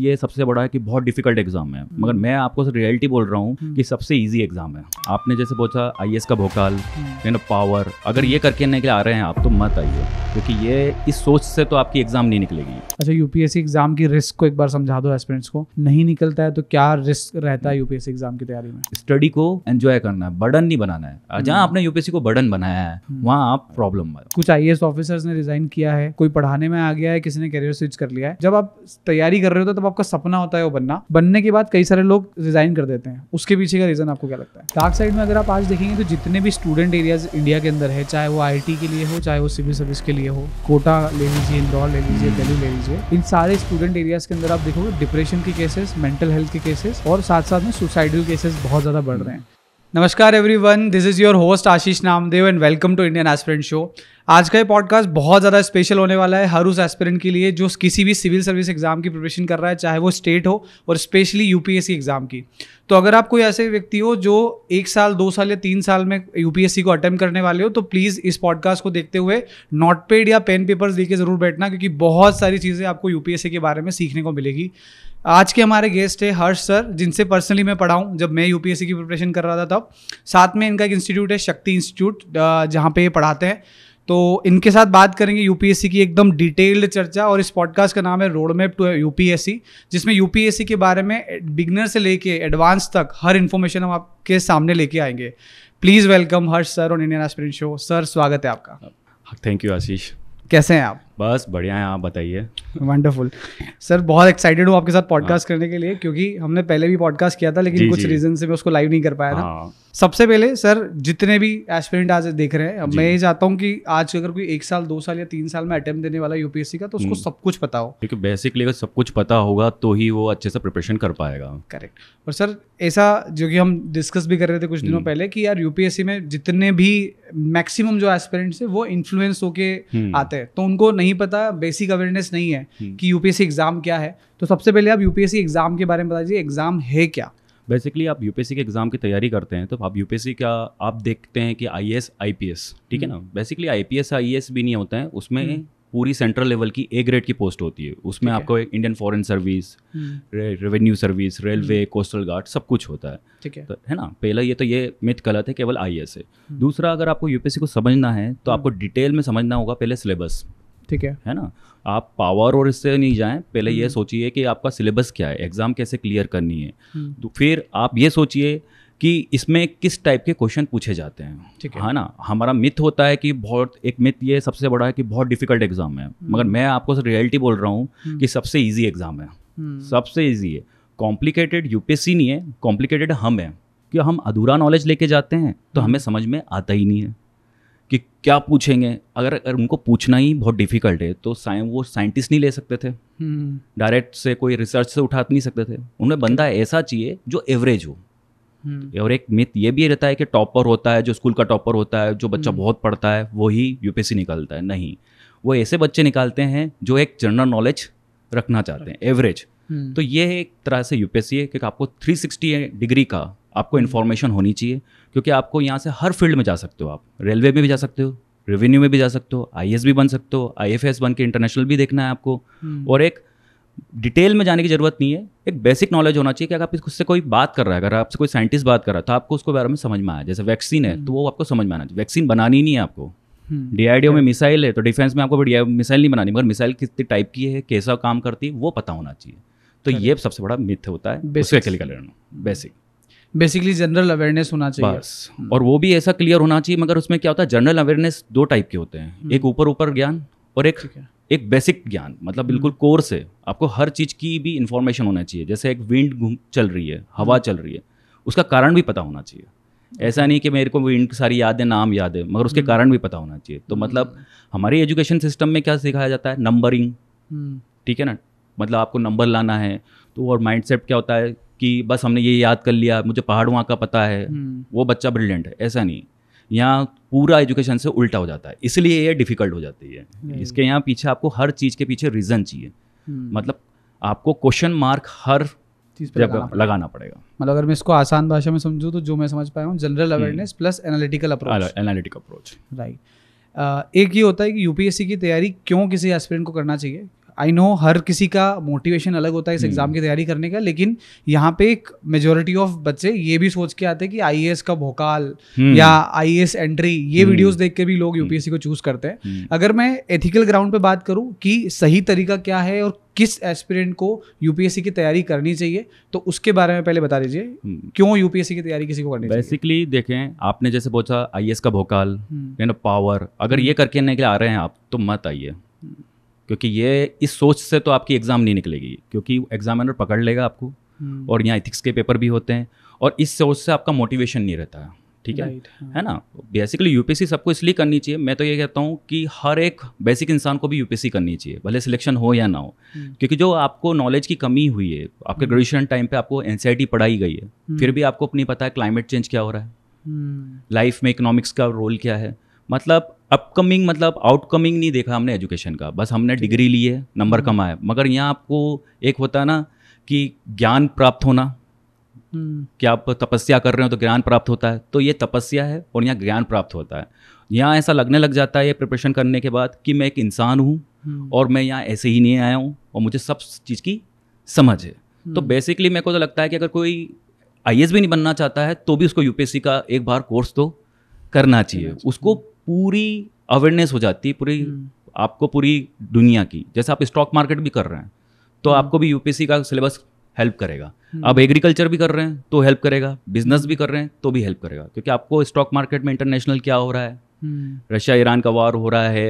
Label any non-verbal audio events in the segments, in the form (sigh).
ये सबसे बड़ा है कि बहुत डिफिकल्ट एग्जाम है मगर हम्म। मैं आपको रियलिटी बोल रहा हूँ हम्म। कि सबसे ईजी एग्जाम है आपने जैसे पूछा आई का भोकाल यू नो पावर अगर ये करके निकले आ रहे हैं आप तो मत आइए क्योंकि ये इस सोच से तो आपकी एग्जाम नहीं निकलेगी अच्छा यूपीएससी एग्जाम की रिस्क को एक बार समझा दो एस्पिरेंट्स को नहीं निकलता है तो क्या रिस्क रहता है यूपीएससी एग्जाम की तैयारी में स्टडी को एंजॉय करना है बर्डन नहीं बनाना है हम्म। जहाँ आपने यूपीएससी को बर्डन बनाया है वहाँ आप प्रॉब्लम कुछ आई ऑफिसर्स ने रिजाइन किया है कोई पढ़ाने में आ गया है किसी ने करियर स्विच कर लिया है जब आप तैयारी कर रहे हो तो तब आपका सपना होता है वो बनना बनने के बाद कई सारे लोग रिजाइन कर देते हैं उसके पीछे का रीजन आपको क्या लगता है डार्क साइड में अगर आप आज देखेंगे तो जितने भी स्टूडेंट एरियाज इंडिया के अंदर है चाहे वो आई के लिए हो चाहे वो सिविल सर्विस के लिए हो कोटा ले लीजिए इंदौर ले लीजिए दिल्ली ले लीजिए इन सारे स्टूडेंट एरियाज के अंदर आप देखोगे डिप्रेशन के केसेस मेंटल हेल्थ के केसेस और साथ साथ में सुसाइडल केसेस बहुत ज्यादा बढ़ रहे हैं नमस्कार everyone this is your host Ashish Namdev and welcome to Indian aspirant show आज का ये पॉडकास्ट बहुत ज़्यादा स्पेशल होने वाला है हर उस एस्पिरेंट के लिए जो किसी भी सिविल सर्विस एग्ज़ाम की प्रिपरेशन कर रहा है चाहे वो स्टेट हो और स्पेशली यू एग्ज़ाम की तो अगर आप कोई ऐसे व्यक्ति हो जो एक साल दो साल या तीन साल में यू को अटैम्प्ट करने वाले हो तो प्लीज़ इस पॉडकास्ट को देखते हुए नोट या पेन पेपर्स लेके ज़रूर बैठना क्योंकि बहुत सारी चीज़ें आपको यू के बारे में सीखने को मिलेगी आज के हमारे गेस्ट है हर्ष सर जिनसे पर्सनली मैं पढ़ा हूँ जब मैं यूपीएससी की प्रिपरेशन कर रहा था तब साथ में इनका एक इंस्टीट्यूट है शक्ति इंस्टीट्यूट जहाँ पे ये पढ़ाते हैं तो इनके साथ बात करेंगे यूपीएससी की एकदम डिटेल्ड चर्चा और इस पॉडकास्ट का नाम है रोड मैप टू यू जिसमें यू के बारे में बिगनर से लेके एडवांस तक हर इन्फॉर्मेशन हम आपके सामने लेके आएंगे प्लीज़ वेलकम हर्ष सर और इंडियन एस्पिरेंट शो सर स्वागत है आपका थैंक यू आशीष कैसे हैं आप बस बढ़िया है आप बताइए वंडरफुल सर बहुत एक्साइटेड हूँ आपके साथ पॉडकास्ट हाँ। करने के लिए क्योंकि हमने पहले भी पॉडकास्ट किया था लेकिन जी, कुछ रीज़न से मैं उसको लाइव नहीं कर पाया था हाँ। सबसे पहले सर जितने भी एस्पिरेंट आज देख रहे हैं मैं ये चाहता हूँ कि आज अगर कोई एक साल दो साल या तीन साल में अटेम्प्ट देने वाला यूपीएससी का तो उसको हम्म। सब कुछ पता हो क्योंकि बेसिकली अगर सब कुछ पता होगा तो ही वो अच्छे से प्रिपरेशन कर पाएगा करेक्ट और सर ऐसा जो कि हम डिस्कस भी कर रहे थे कुछ दिनों हम्म। पहले कि यार यूपीएससी में जितने भी मैक्सिमम जो एस्पिरेंट्स है वो इन्फ्लुएंस होके हम्म। आते हैं तो उनको नहीं नहीं पता बेसिक अवेयरनेस नहीं है हम्म। कि यूपीएससी एग्ज़ाम क्या है तो सबसे पहले आप यूपीएससी एग्ज़ाम के बारे में बता दीजिए एग्ज़ाम है क्या बेसिकली आप यूपीएससी के एग्जाम की तैयारी करते हैं तो आप यूपीएससी का आप देखते हैं कि आईएएस एस ठीक है ना basically I P S I S भी नहीं होते हैं उसमें हम्म। पूरी सेंट्रल लेवल की ए ग्रेड की पोस्ट होती है उसमें आपको एक Indian foreign service revenue service railway coastal guard सब कुछ होता है ठीक है तो है ना पहला ये तो ये मिथ गलत है केवल आई एस है हम्म। दूसरा अगर आपको यूपीएससी को समझना है तो आपको डिटेल में समझना होगा पहले सिलेबस ठीक है है ना आप पावर और इससे नहीं जाएं पहले ये हम्म। सोचिए कि आपका सिलेबस क्या है एग्ज़ाम कैसे क्लियर करनी है हम्म। तो फिर आप ये सोचिए कि इसमें किस टाइप के क्वेश्चन पूछे जाते हैं ठीक है हाँ ना हमारा मिथ होता है कि बहुत एक मिथ ये सबसे बड़ा है कि बहुत डिफिकल्ट एग्ज़ाम है हम्म। मगर मैं आपको रियलिटी बोल रहा हूँ कि सबसे ईजी एग्ज़ाम है सबसे ईजी है कॉम्प्लिकेटेड यूपीएससी नहीं है कॉम्प्लिकेटेड हम हैं कि हम अधूरा नॉलेज लेके जाते हैं तो हमें समझ में आता ही नहीं है कि क्या पूछेंगे अगर अगर उनको पूछना ही बहुत डिफिकल्ट है तो वो साइंटिस्ट नहीं ले सकते थे डायरेक्ट हम्म। से कोई रिसर्च से उठा नहीं सकते थे उन्हें बंदा ऐसा चाहिए जो एवरेज हो हम्म। और एक मिथ ये भी रहता है कि टॉपर होता है जो स्कूल का टॉपर होता है जो बच्चा हम्म। बहुत पढ़ता है वो ही यूपीएससी निकालता है नहीं वो ऐसे बच्चे निकालते हैं जो एक जनरल नॉलेज रखना चाहते हैं एवरेज तो ये एक तरह से यूपीएससी है क्योंकि आपको 360 डिग्री का आपको इन्फॉर्मेशन होनी चाहिए क्योंकि आपको यहाँ से हर फील्ड में जा सकते हो आप रेलवे में भी जा सकते हो रेवेन्यू में भी जा सकते हो आई भी बन सकते हो आई बन के इंटरनेशनल भी देखना है आपको हम्म। और एक डिटेल में जाने की जरूरत नहीं है एक बेसिक नॉलेज होना चाहिए कि अगर आप इससे कोई बात कर रहा है अगर आपसे कोई साइंटिस्ट बात कर रहा है तो आपको उसके बारे में समझ में आया जैसे वैक्सीन है तो वो आपको समझ में आना चाहिए वैक्सीन बनानी नहीं है आपको डीआईडीओ हम्म। में मिसाइल अच्छा। है तो डिफेंस में आपको मिसाइल नहीं बनानी मगर मिसाइल कितनी टाइप की है कैसा काम करती है वो पता होना चाहिए तो ये सबसे बड़ा मिथ होता है basically basic basically general awareness होना चाहिए बस हम्म। और वो भी ऐसा क्लियर होना चाहिए मगर उसमें क्या होता है जनरल अवेयरनेस दो टाइप के होते हैं हम्म। एक ऊपर ऊपर ज्ञान और एक एक बेसिक ज्ञान मतलब हम्म। बिल्कुल कोर से आपको हर चीज़ की भी इंफॉर्मेशन होना चाहिए जैसे एक विंड चल रही है हवा चल रही है उसका कारण भी पता होना चाहिए ऐसा नहीं कि मेरे को विंड सारी याद है नाम याद है मगर उसके कारण भी पता होना चाहिए तो मतलब हमारे एजुकेशन सिस्टम में क्या सिखाया जाता है नंबरिंग ठीक है ना मतलब आपको नंबर लाना है तो और माइंडसेट क्या होता है कि बस हमने ये याद कर लिया मुझे पहाड़ वहाँ का पता है हम्म। वो बच्चा ब्रिलियंट है ऐसा नहीं यहाँ पूरा एजुकेशन से उल्टा हो जाता है इसलिए ये डिफ़िकल्ट हो जाती है इसके यहाँ पीछे आपको हर चीज़ के पीछे रीज़न चाहिए हम्म। मतलब आपको क्वेश्चन मार्क हर चीज़ पर लगाना, लगाना पड़ेगा मतलब अगर मैं इसको आसान भाषा में समझूँ तो जो मैं समझ पाया हूँ general awareness plus analytical approach analytic approach right एक ये होता है कि यूपीएससी की तैयारी क्यों किसी एस्पिरेंट को करना चाहिए आई नो हर किसी का मोटिवेशन अलग होता है इस एग्ज़ाम हम्म। की तैयारी करने का लेकिन यहाँ पे एक मेजोरिटी ऑफ बच्चे ये भी सोच के आते हैं कि आई का भोकाल हम्म। या आई एंट्री ये वीडियोस हम्म। देख के भी लोग यूपीएससी को चूज़ करते हैं अगर मैं एथिकल ग्राउंड पे बात करूँ कि सही तरीका क्या है और किस एस्पिरेंट को यूपीएससी की तैयारी करनी चाहिए तो उसके बारे में पहले बता दीजिए क्यों यूपीएससी की तैयारी किसी को करनी चाहिए बेसिकली देखें आपने जैसे पूछा आई का भोकाल पावर अगर ये करके नहीं आ रहे हैं आप तो मत आइए क्योंकि ये इस सोच से तो आपकी एग्ज़ाम नहीं निकलेगी क्योंकि एग्जामिनर पकड़ लेगा आपको हम्म। और यहाँ इथिक्स के पेपर भी होते हैं और इस सोच से आपका मोटिवेशन नहीं रहता है ठीक है हाँ। है ना बेसिकली यूपीएससी सबको इसलिए करनी चाहिए मैं तो ये कहता हूँ कि हर एक बेसिक इंसान को भी यूपीएससी करनी चाहिए भले सिलेक्शन हो या ना हो हम्म। क्योंकि जो आपको नॉलेज की कमी हुई है आपके ग्रेजुएशन टाइम हम्म। पे आपको एनसीआईटी पढ़ाई गई है फिर भी आपको नहीं पता है क्लाइमेट चेंज क्या हो रहा है लाइफ में इकोनॉमिक्स का रोल क्या है मतलब अपकमिंग मतलब आउटकमिंग नहीं देखा हमने एजुकेशन का बस हमने डिग्री ली है नंबर हम्म। कमाए मगर यहाँ आपको एक होता ना कि ज्ञान प्राप्त होना हम्म। कि आप तपस्या कर रहे हो तो ज्ञान प्राप्त होता है तो ये तपस्या है और यहाँ ज्ञान प्राप्त होता है यहाँ ऐसा लगने लग जाता है ये प्रिपरेशन करने के बाद कि मैं एक इंसान हूँ हम्म। और मैं यहाँ ऐसे ही नहीं आया हूँ और मुझे सब चीज़ की समझ है तो बेसिकली मेरे को तो लगता है कि अगर कोई आई भी नहीं बनना चाहता है तो भी उसको यूपीएससी का एक बार कोर्स तो करना चाहिए उसको पूरी अवेयरनेस हो जाती है पूरी हम्म। आपको पूरी दुनिया की जैसे आप स्टॉक मार्केट भी कर रहे हैं तो हम्म। आपको भी यूपीएससी का सिलेबस हेल्प करेगा हम्म। आप एग्रीकल्चर भी कर रहे हैं तो हेल्प करेगा बिजनेस भी कर रहे हैं तो भी हेल्प करेगा क्योंकि आपको स्टॉक मार्केट में इंटरनेशनल क्या हो रहा है रशिया ईरान का वॉर हो रहा है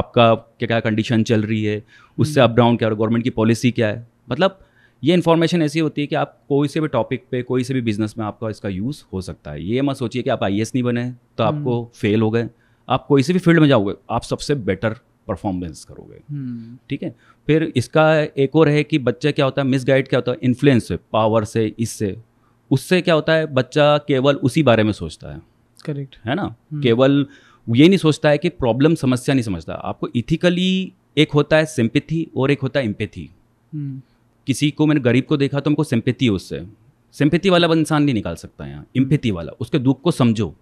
आपका क्या क्या कंडीशन चल रही है उससे अप डाउन क्या गवर्नमेंट की पॉलिसी क्या है मतलब ये इन्फॉर्मेशन ऐसी होती है कि आप कोई से भी टॉपिक पे कोई से भी बिजनेस में आपका इसका यूज़ हो सकता है ये मत सोचिए कि आप आई नहीं बने तो आपको फेल हो गए आप कोई से भी फील्ड में जाओगे आप सबसे बेटर परफॉर्मेंस करोगे हम्म। ठीक है फिर इसका एक और है कि बच्चा क्या होता है मिसगाइड क्या होता है इन्फ्लुएंस से पावर से इससे उससे क्या होता है बच्चा केवल उसी बारे में सोचता है करेक्ट है ना हम्म। केवल ये नहीं सोचता है कि प्रॉब्लम समस्या नहीं समझता आपको इथिकली एक होता है सिंपथी और एक होता है एम्पेथी हम्म। किसी को मैंने गरीब को देखा तो हमको सिंपथी उससे सिंपथी वाला इंसान नहीं निकाल सकता यहाँ एम्पेथी वाला उसके दुख को समझो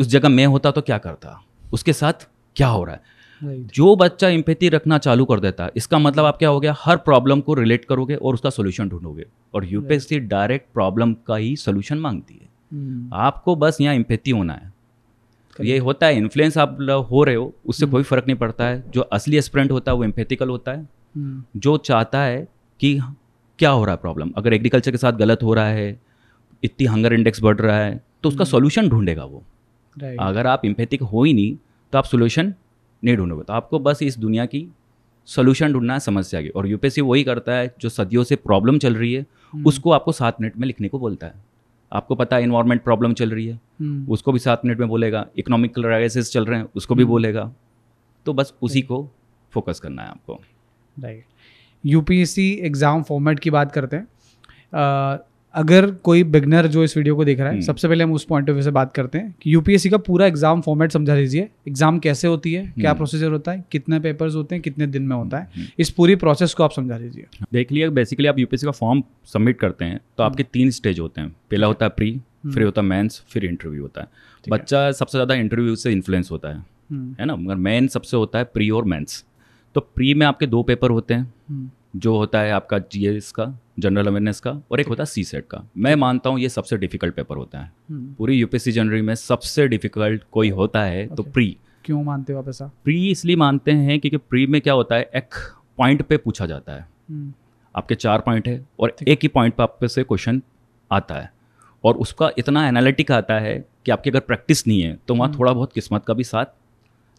उस जगह मैं होता तो क्या करता उसके साथ क्या हो रहा है जो बच्चा इम्पेथी रखना चालू कर देता है इसका मतलब आप क्या हो गया हर प्रॉब्लम को रिलेट करोगे और उसका सोल्यूशन ढूंढोगे और यूपीएससी डायरेक्ट प्रॉब्लम का ही सोल्यूशन मांगती है hmm. आपको बस यहाँ इम्पेथी होना है ये होता है इन्फ्लुएंस आप हो रहे हो उससे hmm. कोई फर्क नहीं पड़ता है जो असली स्प्रेंट होता है वो इम्पेथिकल होता है hmm. जो चाहता है कि क्या हो रहा है प्रॉब्लम अगर एग्रीकल्चर के साथ गलत हो रहा है इतनी हंगर इंडेक्स बढ़ रहा है तो उसका सोल्यूशन हम्म। ढूंढेगा वो अगर आप इम्पैथिक हो ही नहीं तो आप सोल्यूशन नहीं ढूंढोगे तो आपको बस इस दुनिया की सोल्यूशन ढूंढना है समस्या की और यूपीएससी वही करता है जो सदियों से प्रॉब्लम चल रही है हम्म। उसको आपको सात मिनट में लिखने को बोलता है आपको पता है इन्वायरमेंट प्रॉब्लम चल रही है हम्म। उसको भी सात मिनट में बोलेगा इकोनॉमिक क्राइसिस चल रहे हैं उसको भी बोलेगा तो बस उसी को फोकस करना है आपको राइट यूपीएससी एग्ज़ाम फॉर्मेट की बात करते हैं अगर कोई बिगनर जो इस वीडियो को देख रहा है हम्म। सबसे पहले हम उस पॉइंट ऑफ व्यू से बात करते हैं कि यूपीएससी का पूरा एग्जाम फॉर्मेट समझा लीजिए एग्जाम कैसे होती है क्या प्रोसीजर हम्म। होता है कितने पेपर्स होते हैं कितने दिन में होता है हम्म। इस पूरी प्रोसेस को आप समझा लीजिए देख लिया बेसिकली आप यूपीएससी का फॉर्म सबमिट करते हैं तो आपके तीन स्टेज होते हैं पहला होता है प्री फिर होता है मेन्स फिर इंटरव्यू होता है बच्चा सबसे ज़्यादा इंटरव्यू से इन्फ्लुएंस होता है है ना मगर मेन सबसे होता है प्री और मेन्स तो प्री में आपके दो पेपर होते हैं जो होता है आपका जीएस का जनरल अवेयरनेस का और एक होता है सी सेट e का मैं मानता हूँ ये सबसे डिफिकल्ट पेपर होता है हम्म। पूरी यूपीएससी जनरल में सबसे डिफिकल्ट कोई होता है तो प्री क्यों मानते हो आप ऐसा प्री इसलिए मानते हैं क्योंकि प्री में क्या होता है एक पॉइंट पे पूछा जाता है हम्म। आपके चार पॉइंट है और एक ही पॉइंट पर आप से क्वेश्चन आता है और उसका इतना एनालिटिक आता है कि आपकी अगर प्रैक्टिस नहीं है तो वहाँ हम्म। थोड़ा बहुत किस्मत का भी साथ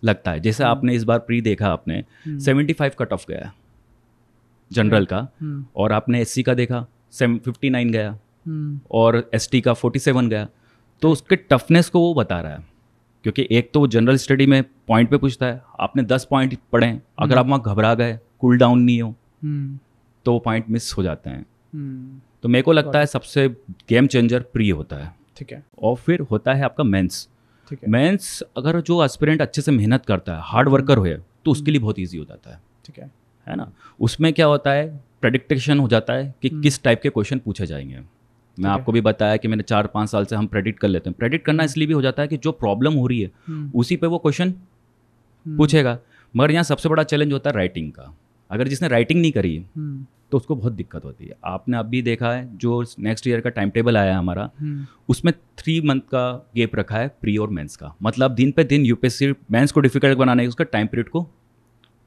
लगता है जैसे आपने इस बार प्री देखा आपने सेवेंटी फाइव कट ऑफ गया है जनरल का hmm. और आपने एस का देखा सेम फिफ्टी नाइन गया hmm. और एस का फोर्टी सेवन गया तो उसके टफनेस को वो बता रहा है क्योंकि एक तो वो जनरल स्टडी में पॉइंट पे पूछता है आपने दस पॉइंट पढ़े अगर hmm. आप वहाँ घबरा गए कूल डाउन नहीं हो तो वो पॉइंट मिस हो जाते हैं तो मेरे को लगता है सबसे गेम चेंजर प्री होता है ठीक है और फिर होता है आपका मेंस मेंस अगर जो एस्पिरेंट अच्छे से मेहनत करता है हार्ड वर्कर हो तो उसके लिए बहुत ईजी हो जाता है ठीक है है ना उसमें क्या होता है प्रडिक्टेशन हो जाता है कि हम्म। किस टाइप के क्वेश्चन पूछे जाएंगे मैं आपको भी बताया कि मैंने चार पाँच साल से हम प्रेडिक्ट कर लेते हैं प्रेडिक्ट करना इसलिए भी हो जाता है कि जो प्रॉब्लम हो रही है हम्म। उसी पे वो क्वेश्चन हम्म। पूछेगा मगर यहाँ सबसे बड़ा चैलेंज होता है राइटिंग का अगर जिसने राइटिंग नहीं करी तो उसको बहुत दिक्कत होती है आपने अब भी देखा है जो नेक्स्ट ईयर का टाइम टेबल आया है हमारा उसमें थ्री मंथ का गेप रखा है प्री और मेंस का मतलब दिन पे दिन यूपीएससी मेंस को डिफिकल्ट बनाने उसका टाइम पीरियड को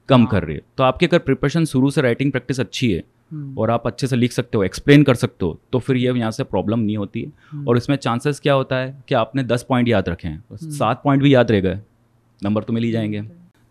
कम हाँ। कर रही है तो आपकी अगर प्रिपरेशन शुरू से राइटिंग प्रैक्टिस अच्छी है हम्म। और आप अच्छे से लिख सकते हो एक्सप्लेन कर सकते हो तो फिर ये यहाँ से प्रॉब्लम नहीं होती है हम्म। और इसमें चांसेस क्या होता है कि आपने दस पॉइंट याद रखे हैं हम्म। सात पॉइंट भी याद रह गए नंबर तो मिल ही जाएंगे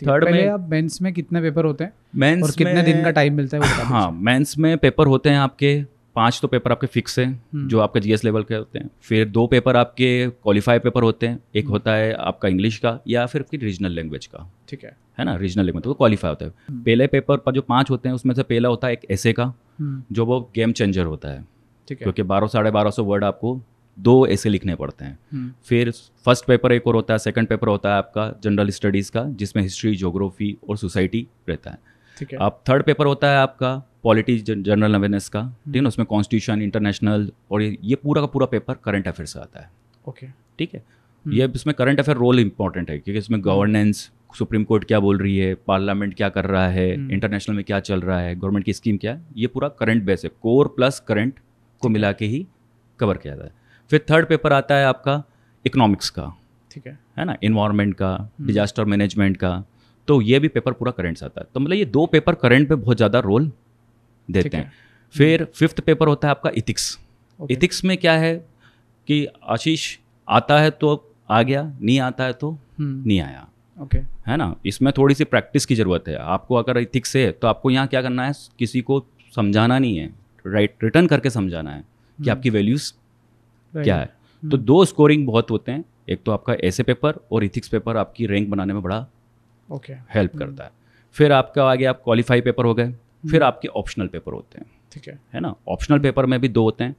थर्ड तो में आप मेंस में कितने पेपर होते हैं मेंस और कितने दिन का टाइम मिलता है हाँ मेंस में पेपर होते हैं आपके पांच तो पेपर आपके फिक्स हैं हम्म। जो आपके जीएस लेवल के होते हैं फिर दो पेपर आपके क्वालिफाई पेपर होते हैं एक हम्म। होता है आपका इंग्लिश का या फिर आपकी रीजनल लैंग्वेज का ठीक है है ना रीजनल लैंग्वेज तो क्वालिफाई होता है हम्म। पहले पेपर पर जो पांच होते हैं उसमें से पहला होता है एक ऐसे का जो वो गेम चेंजर होता है ठीक है क्योंकि बारह साढ़े बारह सौ वर्ड आपको दो ऐसे लिखने पड़ते हैं फिर फर्स्ट पेपर एक और होता है सेकंड पेपर होता है आपका जनरल स्टडीज़ का जिसमें हिस्ट्री जोग्राफी और सोसाइटी रहता है ठीक है आप थर्ड पेपर होता है आपका पॉलिटी जनरल अवेयरनेस का hmm. ठीक है ना उसमें कॉन्स्टिट्यूशन इंटरनेशनल और ये, ये पूरा का पूरा पेपर करंट अफेयर से आता है ओके ठीक है hmm. ये इसमें करंट अफेयर रोल इंपॉर्टेंट है क्योंकि इसमें गवर्नेंस hmm. सुप्रीम कोर्ट क्या बोल रही है पार्लियामेंट क्या कर रहा है इंटरनेशनल में क्या चल रहा है गवर्नमेंट की स्कीम क्या है ये पूरा करंट बेस है कोर प्लस करंट को मिला के ही कवर किया जाता है फिर थर्ड पेपर आता है आपका इकोनॉमिक्स का ठीक है है ना इन्वायरमेंट का डिजास्टर मैनेजमेंट का तो ये भी पेपर पूरा करंट से आता है तो मतलब ये दो पेपर करंट पे बहुत ज़्यादा रोल देते हैं फिर फिफ्थ हम्म। पेपर होता है आपका इथिक्स इथिक्स में क्या है कि आशीष आता है तो आ गया नहीं आता है तो हम्म। नहीं आया ओके okay. है ना इसमें थोड़ी सी प्रैक्टिस की ज़रूरत है आपको अगर इथिक्स है तो आपको यहाँ क्या करना है किसी को समझाना नहीं है राइट रिटर्न करके समझाना है कि हम्म। आपकी वैल्यूज़ क्या है तो दो स्कोरिंग बहुत होते हैं एक तो आपका ऐसे पेपर और इथिक्स पेपर आपकी रैंक बनाने में बड़ा ओके हेल्प करता है फिर आपका आ गया आप क्वालिफाई पेपर हो गए फिर हम्म। आपके ऑप्शनल पेपर होते हैं ठीक है है ना ऑप्शनल पेपर में भी दो होते हैं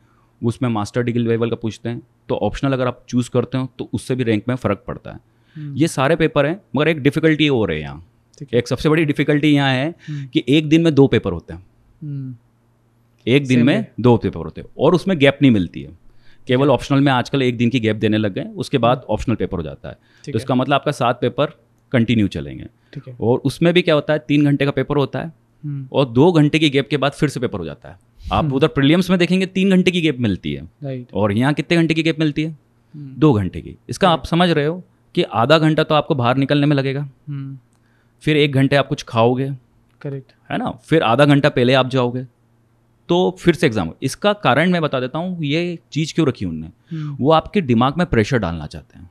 उसमें मास्टर डिग्री लेवल का पूछते हैं तो ऑप्शनल अगर आप चूज़ करते हो तो उससे भी रैंक में फ़र्क पड़ता है हम्म। ये सारे पेपर हैं मगर एक डिफ़िकल्टी हो रही है यहाँ एक सबसे बड़ी डिफ़िकल्टी यहाँ है हम्म। कि एक दिन में दो पेपर होते हैं एक दिन में दो पेपर होते हैं और उसमें गैप नहीं मिलती है केवल ऑप्शनल में आजकल एक दिन की गैप देने लग गए उसके बाद ऑप्शनल पेपर हो जाता है तो इसका मतलब आपका सात पेपर कंटिन्यू चलेंगे और उसमें भी क्या होता है तीन घंटे का पेपर होता है हम्म। और दो घंटे की गैप के बाद फिर से पेपर हो जाता है आप हम्म। उधर प्रिलियम्स में देखेंगे तीन घंटे की गैप मिलती है और यहाँ कितने घंटे की गैप मिलती है हम्म। दो घंटे की इसका आप समझ रहे हो कि आधा घंटा तो आपको बाहर निकलने में लगेगा फिर एक घंटे आप कुछ खाओगे करेक्ट है ना फिर आधा घंटा पहले आप जाओगे तो फिर से एग्जाम इसका कारण मैं बता देता हूँ ये चीज़ क्यों रखी उनने वो आपके दिमाग में प्रेशर डालना चाहते हैं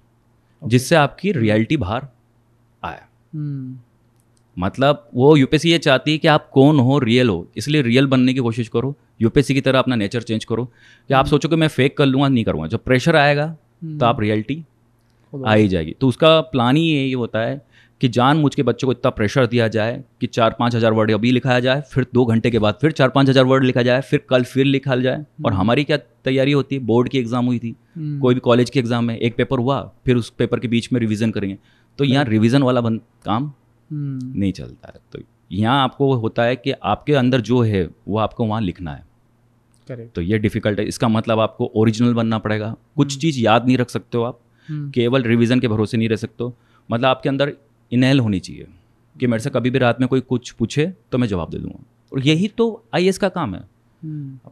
जिससे आपकी रियलिटी बाहर आया मतलब वो यूपीएससी ये चाहती है कि आप कौन हो रियल हो इसलिए रियल बनने की कोशिश करो यूपीएससी की तरह अपना नेचर चेंज करो कि आप हम्म। सोचो कि मैं फेक कर लूँगा नहीं करूँगा जब प्रेशर आएगा हम्म। तो आप रियलिटी आ ही जाएगी तो उसका प्लान ही ये होता है कि जान मुझ के बच्चों को इतना प्रेशर दिया जाए कि चार पाँच हज़ार वर्ड अभी लिखाया जाए फिर दो घंटे के बाद फिर चार पाँच हज़ार वर्ड लिखा जाए फिर कल फिर लिखा जाए और हम्म। हमारी क्या तैयारी होती है बोर्ड की एग्ज़ाम हुई थी कोई भी कॉलेज की एग्ज़ाम है एक पेपर हुआ फिर उस पेपर के बीच में रिविज़न करेंगे तो यहाँ रिविज़न वाला बन, काम हम्म। नहीं चलता है तो यहाँ आपको होता है कि आपके अंदर जो है वो आपको वहाँ लिखना है Correct. तो ये डिफिकल्ट है इसका मतलब आपको ओरिजिनल बनना पड़ेगा कुछ हम्म। चीज़ याद नहीं रख सकते हो आप हम्म। केवल रिविज़न के भरोसे नहीं रह सकते हो मतलब आपके अंदर इनहेल होनी चाहिए कि मेरे से कभी भी रात में कोई कुछ पूछे तो मैं जवाब दे दूँगा और यही तो आई का काम है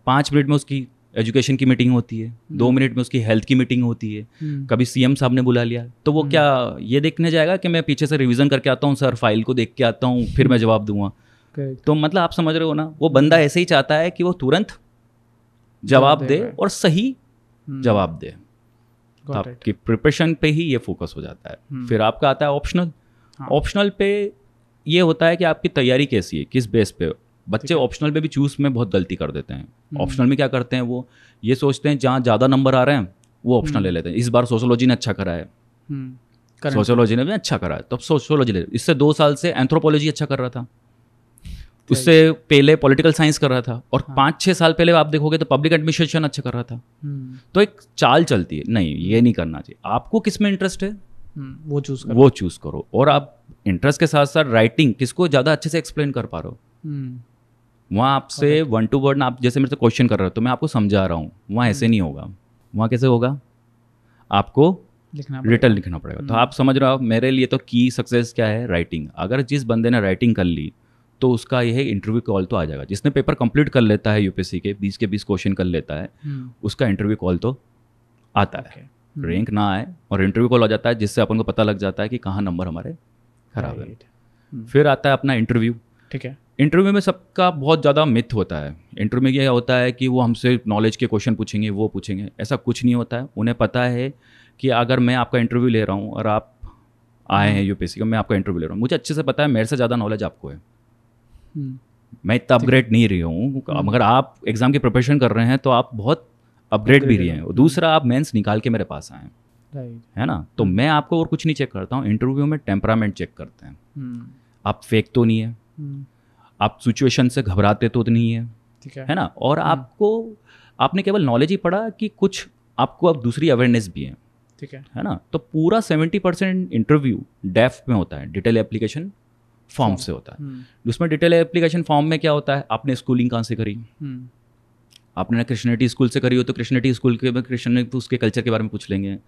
पाँच मिनट में उसकी एजुकेशन की मीटिंग होती है हम्म। दो मिनट में उसकी हेल्थ की मीटिंग होती है हम्म। कभी सीएम साहब ने बुला लिया तो वो हम्म। क्या ये देखने जाएगा कि मैं पीछे से रिवीजन करके आता हूँ सर फाइल को देख के आता हूँ फिर मैं जवाब दूंगा तो मतलब आप समझ रहे हो ना वो बंदा ऐसे ही चाहता है कि वो तुरंत जवाब दे और सही जवाब दे तो आपकी प्रिपरेशन पे ही ये फोकस हो जाता है फिर आपका आता है ऑप्शनल ऑप्शनल हाँ। पे ये होता है कि आपकी तैयारी कैसी है किस बेस पे बच्चे ऑप्शनल में भी चूज में बहुत गलती कर देते हैं ऑप्शनल हम्म। में क्या करते हैं वो ये सोचते हैं जहाँ ज़्यादा नंबर आ रहे हैं वो ऑप्शनल हम्म। ले लेते हैं इस बार सोशोलॉजी ने अच्छा करा है सोशोलॉजी हम्म, ने भी अच्छा करा है तो अब सोशोलॉजी ले इससे दो साल से एंथ्रोपोलॉजी अच्छा कर रहा था उससे पहले पॉलिटिकल साइंस कर रहा था और हाँ। पाँच छः साल पहले आप देखोगे तो पब्लिक एडमिनिस्ट्रेशन अच्छा कर रहा था तो एक चाल चलती है नहीं ये नहीं करना चाहिए आपको किस में इंटरेस्ट है वो चूज करो वो चूज करो और आप इंटरेस्ट के साथ साथ राइटिंग किसको ज़्यादा अच्छे से एक्सप्लेन कर पा रहे हो वहाँ आपसे वन टू वन आप जैसे मेरे से क्वेश्चन कर रहे हो तो मैं आपको समझा रहा हूँ वहाँ ऐसे नहीं होगा वहाँ कैसे होगा आपको लिखना रिटर्न लिखना पड़ेगा तो हम्म। आप समझ रहे हो मेरे लिए तो की सक्सेस क्या है राइटिंग अगर जिस बंदे ने राइटिंग कर ली तो उसका यह इंटरव्यू कॉल तो आ जाएगा जिसने पेपर कंप्लीट कर लेता है यूपीएससी के बीस के बीस क्वेश्चन कर लेता है हम्म। उसका इंटरव्यू कॉल तो आता है रैंक हम्म। ना आए और इंटरव्यू कॉल आ जाता है जिससे अपन को पता लग जाता है कि कहाँ नंबर हमारे खराब है फिर आता है अपना इंटरव्यू ठीक है इंटरव्यू में सबका बहुत ज़्यादा मिथ होता है इंटरव्यू में क्या होता है कि वो हमसे नॉलेज के क्वेश्चन पूछेंगे वो पूछेंगे ऐसा कुछ नहीं होता है उन्हें पता है कि अगर मैं आपका इंटरव्यू ले रहा हूँ और आप आए हैं यूपीएससी हम्म। का मैं आपका इंटरव्यू ले रहा हूँ मुझे अच्छे से पता है मेरे से ज़्यादा नॉलेज आपको है हम्म। मैं इतना अपग्रेड नहीं रही हूँ अगर हम्म। आप एग्ज़ाम की प्रिपरेशन कर रहे हैं तो आप बहुत अपग्रेड भी रही हैं दूसरा आप मेंस निकाल के मेरे पास आए है ना तो मैं आपको और कुछ नहीं चेक करता हूँ इंटरव्यू में टेम्परामेंट चेक करते हैं आप फेक तो नहीं है आप सिचुएशन से घबराते तो नहीं है ठीक है है ना और हम्म। आपको आपने केवल नॉलेज ही पढ़ा कि कुछ आपको अब दूसरी अवेयरनेस भी है ठीक है है ना तो पूरा सेवेंटी परसेंट इंटरव्यू डेफ में होता है डिटेल एप्लीकेशन फॉर्म से होता है हम्म। उसमें डिटेल एप्लीकेशन फॉर्म में क्या होता है आपने स्कूलिंग कहाँ से करी हम्म। आपने कृष्णटी स्कूल से करी हो तो कृष्णटी स्कूल के कृष्ण तो उसके कल्चर के बारे में पूछ लेंगे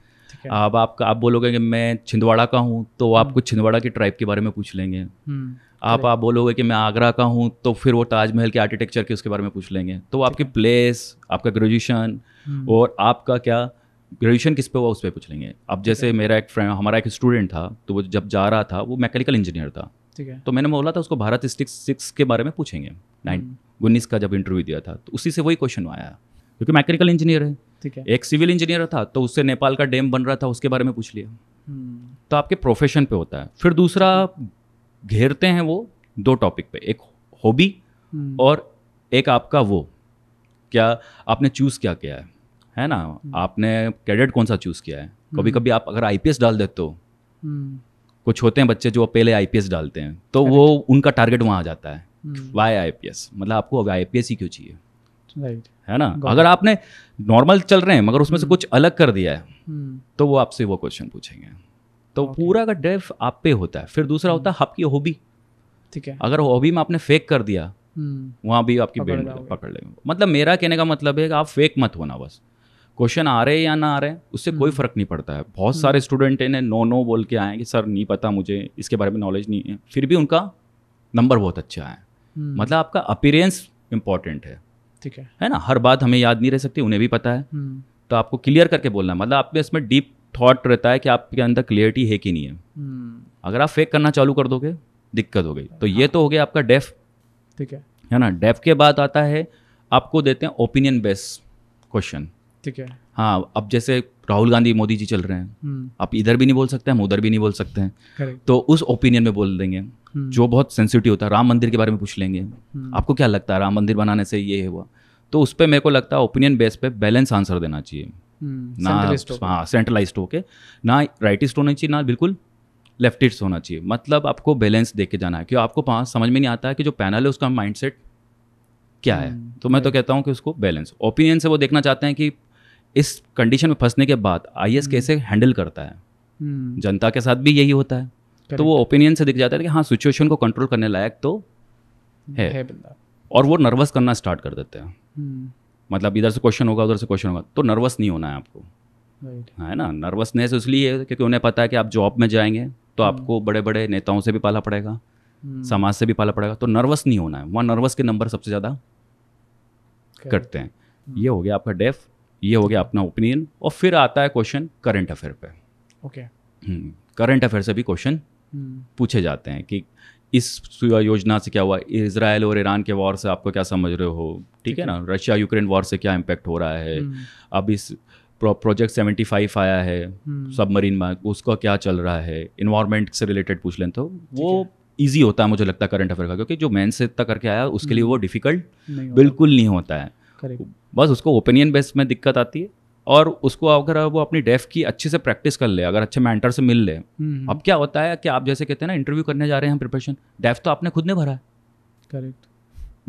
अब आप आप बोलोगे कि मैं छिंदवाड़ा का हूँ तो आपको छिंदवाड़ा के ट्राइब के बारे में पूछ लेंगे आप आप बोलोगे कि मैं आगरा का हूँ तो फिर वो ताजमहल के आर्किटेक्चर के उसके बारे में पूछ लेंगे तो आपकी प्लेस आपका ग्रेजुएशन हम्म। और आपका क्या ग्रेजुएशन किस पे हुआ उस पर पूछ लेंगे अब जैसे मेरा एक फ्रेंड हमारा एक स्टूडेंट था तो वो जब जा रहा था वो मैकेनिकल इंजीनियर था ठीक है तो मैंने बोला था उसको भारत स्टिक्स सिक्स के बारे में पूछेंगे नाइन हम्म। उन्नीस का जब इंटरव्यू दिया था तो उसी से वही क्वेश्चन आया क्योंकि मैकेनिकल इंजीनियर है ठीक है एक सिविल इंजीनियर था तो उससे नेपाल का डैम बन रहा था उसके बारे में पूछ लिया हम्म। तो आपके प्रोफेशन पे होता है फिर दूसरा घेरते हैं वो दो टॉपिक पे एक हॉबी हम्म। और एक आपका वो क्या आपने चूज़ क्या किया है है ना हम्म। आपने कैडेट कौन सा चूज़ किया है हम्म। कभी कभी आप अगर आई डाल देते हो कुछ होते हैं बच्चे जो पहले आई डालते हैं तो वो उनका टारगेट वहाँ आ जाता है वाई आई मतलब आपको आई ही क्यों चाहिए राइट right. है ना God. अगर आपने नॉर्मल चल रहे हैं मगर उसमें से कुछ अलग कर दिया है तो वो आपसे वो क्वेश्चन पूछेंगे तो okay. पूरा का डेफ आप पे होता है फिर दूसरा hmm. होता है आपकी हॉबी ठीक है अगर हॉबी में आपने फेक कर दिया hmm. वहाँ भी आपकी बेड पकड़ लेंगे मतलब मेरा कहने का मतलब है कि आप फेक मत होना बस क्वेश्चन आ रहे हैं या ना आ रहे हैं उससे कोई hmm. फ़र्क नहीं पड़ता है बहुत सारे स्टूडेंट इन्हें नो नो बोल के आए हैं कि सर नहीं पता मुझे इसके बारे में नॉलेज नहीं है फिर भी उनका नंबर बहुत अच्छा है मतलब आपका अपीरेंस इम्पॉर्टेंट है ठीक है है ना हर बात हमें याद नहीं रह सकती उन्हें भी पता है तो आपको क्लियर करके बोलना है मतलब आपके इसमें डीप थॉट रहता है कि आपके अंदर क्लियरिटी है कि नहीं है हम्म। अगर आप फेक करना चालू कर दोगे दिक्कत हो गई तो ये तो हो गया आपका डेफ ठीक है है ना डेफ के बाद आता है आपको देते हैं ओपिनियन बेस क्वेश्चन ठीक है हाँ अब जैसे राहुल गांधी मोदी जी चल रहे हैं हम्म। आप इधर भी नहीं बोल सकते हम उधर भी नहीं बोल सकते हैं तो उस ओपिनियन में बोल देंगे हम्म। जो बहुत सेंसिटिव होता है राम मंदिर के बारे में पूछ लेंगे आपको क्या लगता है राम मंदिर बनाने से ये हुआ तो उस पर मेरे को लगता है ओपिनियन बेस पे बैलेंस आंसर देना चाहिए हम्म, ना हाँ सेंट्रलाइज हो के ना राइटिस्ट होना चाहिए ना बिल्कुल लेफ्टिस्ट होना चाहिए मतलब आपको बैलेंस दे के जाना है क्योंकि आपको पास समझ में नहीं आता है कि जो पैनल है उसका माइंड सेट क्या है हम्म, तो मैं तो कहता हूँ कि उसको बैलेंस ओपिनियन से वो देखना चाहते हैं कि इस कंडीशन में फंसने के बाद आई हम्म। कैसे हैंडल करता है जनता के साथ भी यही होता है तो वो ओपिनियन से दिख जाता है कि हाँ सिचुएशन को कंट्रोल करने लायक तो है, है और वो नर्वस करना स्टार्ट कर देते हैं मतलब इधर से क्वेश्चन होगा उधर से क्वेश्चन होगा तो नर्वस नहीं होना है आपको right. है ना नर्वसनेस इसलिए है क्योंकि उन्हें पता है कि आप जॉब में जाएंगे तो hmm. आपको बड़े बड़े नेताओं से भी पाला पड़ेगा hmm. समाज से भी पाला पड़ेगा तो नर्वस नहीं होना है वहाँ नर्वस के नंबर सबसे ज़्यादा कटते हैं hmm. ये हो गया आपका डेफ ये हो गया अपना ओपिनियन और फिर आता है क्वेश्चन करंट अफेयर पे ओके करंट अफेयर से भी क्वेश्चन पूछे जाते हैं कि इस योजना से क्या हुआ इसराइल और ईरान के वॉर से आपको क्या समझ रहे हो ठीक है ना रशिया यूक्रेन वॉर से क्या इम्पैक्ट हो रहा है हम्म। अब इस प्रोजेक्ट सेवेंटी फाइव आया है सबमरीन हम्म। में उसका क्या चल रहा है इन्वायरमेंट से रिलेटेड पूछ लें तो वो ईजी होता है मुझे लगता है करंट अफेयर का क्योंकि जो मैन से तक करके आया उसके लिए हम्म। वो डिफिकल्ट बिल्कुल नहीं होता है बस उसको ओपिनियन बेस में दिक्कत आती है और उसको अगर वो अपनी डेफ की अच्छे से प्रैक्टिस कर ले अगर अच्छे मेंटर से मिल ले हम्म। अब क्या होता है कि आप जैसे कहते हैं ना इंटरव्यू करने जा रहे हैं प्रिपरेशन डेफ तो आपने खुद ने भरा है करेक्ट